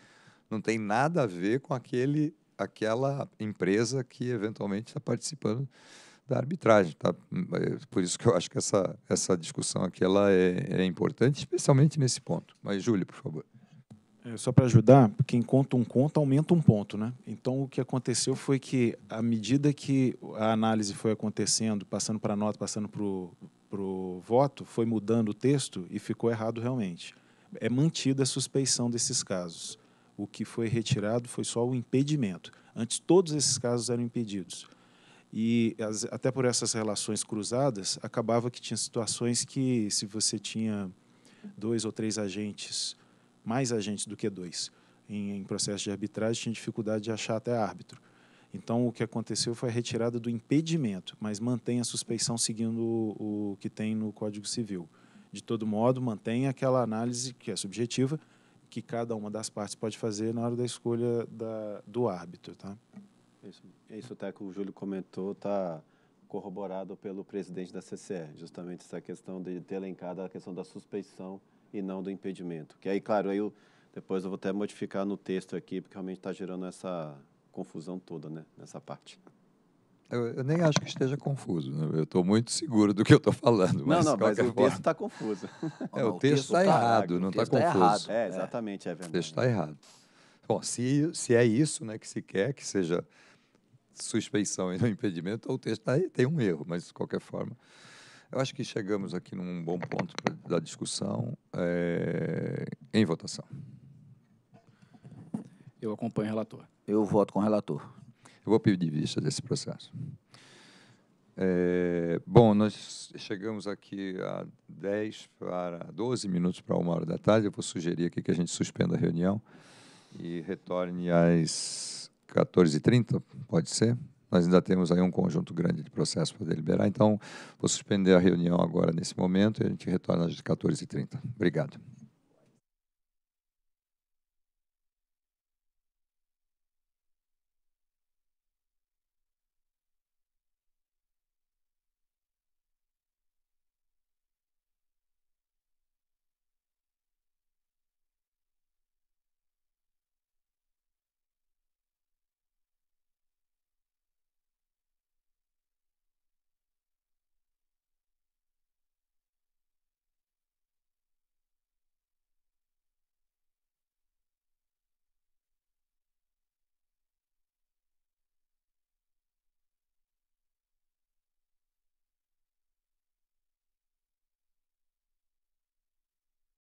não tem nada a ver com aquele, aquela empresa que eventualmente está participando da arbitragem. Tá? Por isso que eu acho que essa, essa discussão aqui ela é, é importante, especialmente nesse ponto. Mas, Júlio, por favor. É, só para ajudar, quem conta um conto aumenta um ponto, né? Então o que aconteceu foi que à medida que a análise foi acontecendo, passando para a nota, passando para o voto, foi mudando o texto e ficou errado realmente. É mantida a suspeição desses casos. O que foi retirado foi só o impedimento. Antes todos esses casos eram impedidos. E as, até por essas relações cruzadas, acabava que tinha situações que se você tinha dois ou três agentes mais agentes do que dois. Em, em processo de arbitragem, tinha dificuldade de achar até árbitro. Então, o que aconteceu foi a retirada do impedimento, mas mantém a suspeição seguindo o, o que tem no Código Civil. De todo modo, mantém aquela análise que é subjetiva, que cada uma das partes pode fazer na hora da escolha da, do árbitro. Tá? É isso, é isso até tá? que o Júlio comentou, está corroborado pelo presidente da CCE, justamente essa questão de ter elencado a questão da suspeição e não do impedimento. Que aí, claro, aí eu, depois eu vou até modificar no texto aqui, porque realmente está gerando essa confusão toda, né, nessa parte. Eu, eu nem acho que esteja confuso, né? eu estou muito seguro do que eu estou falando. Mas não, não, mas forma... o texto está confuso. É, não, o, texto está tá errado, não está tá confuso. É, é, exatamente, é verdade. O texto está errado. Bom, se, se é isso né, que se quer, que seja suspeição e não impedimento, então o texto tá, tem um erro, mas de qualquer forma. Eu acho que chegamos aqui num bom ponto da discussão é, em votação. Eu acompanho o relator. Eu voto com o relator. Eu vou pedir vista desse processo. É, bom, nós chegamos aqui a 10 para 12 minutos para uma hora da tarde. Eu vou sugerir aqui que a gente suspenda a reunião e retorne às 14h30, pode ser? Nós ainda temos aí um conjunto grande de processos para deliberar, então vou suspender a reunião agora nesse momento e a gente retorna às 14h30. Obrigado.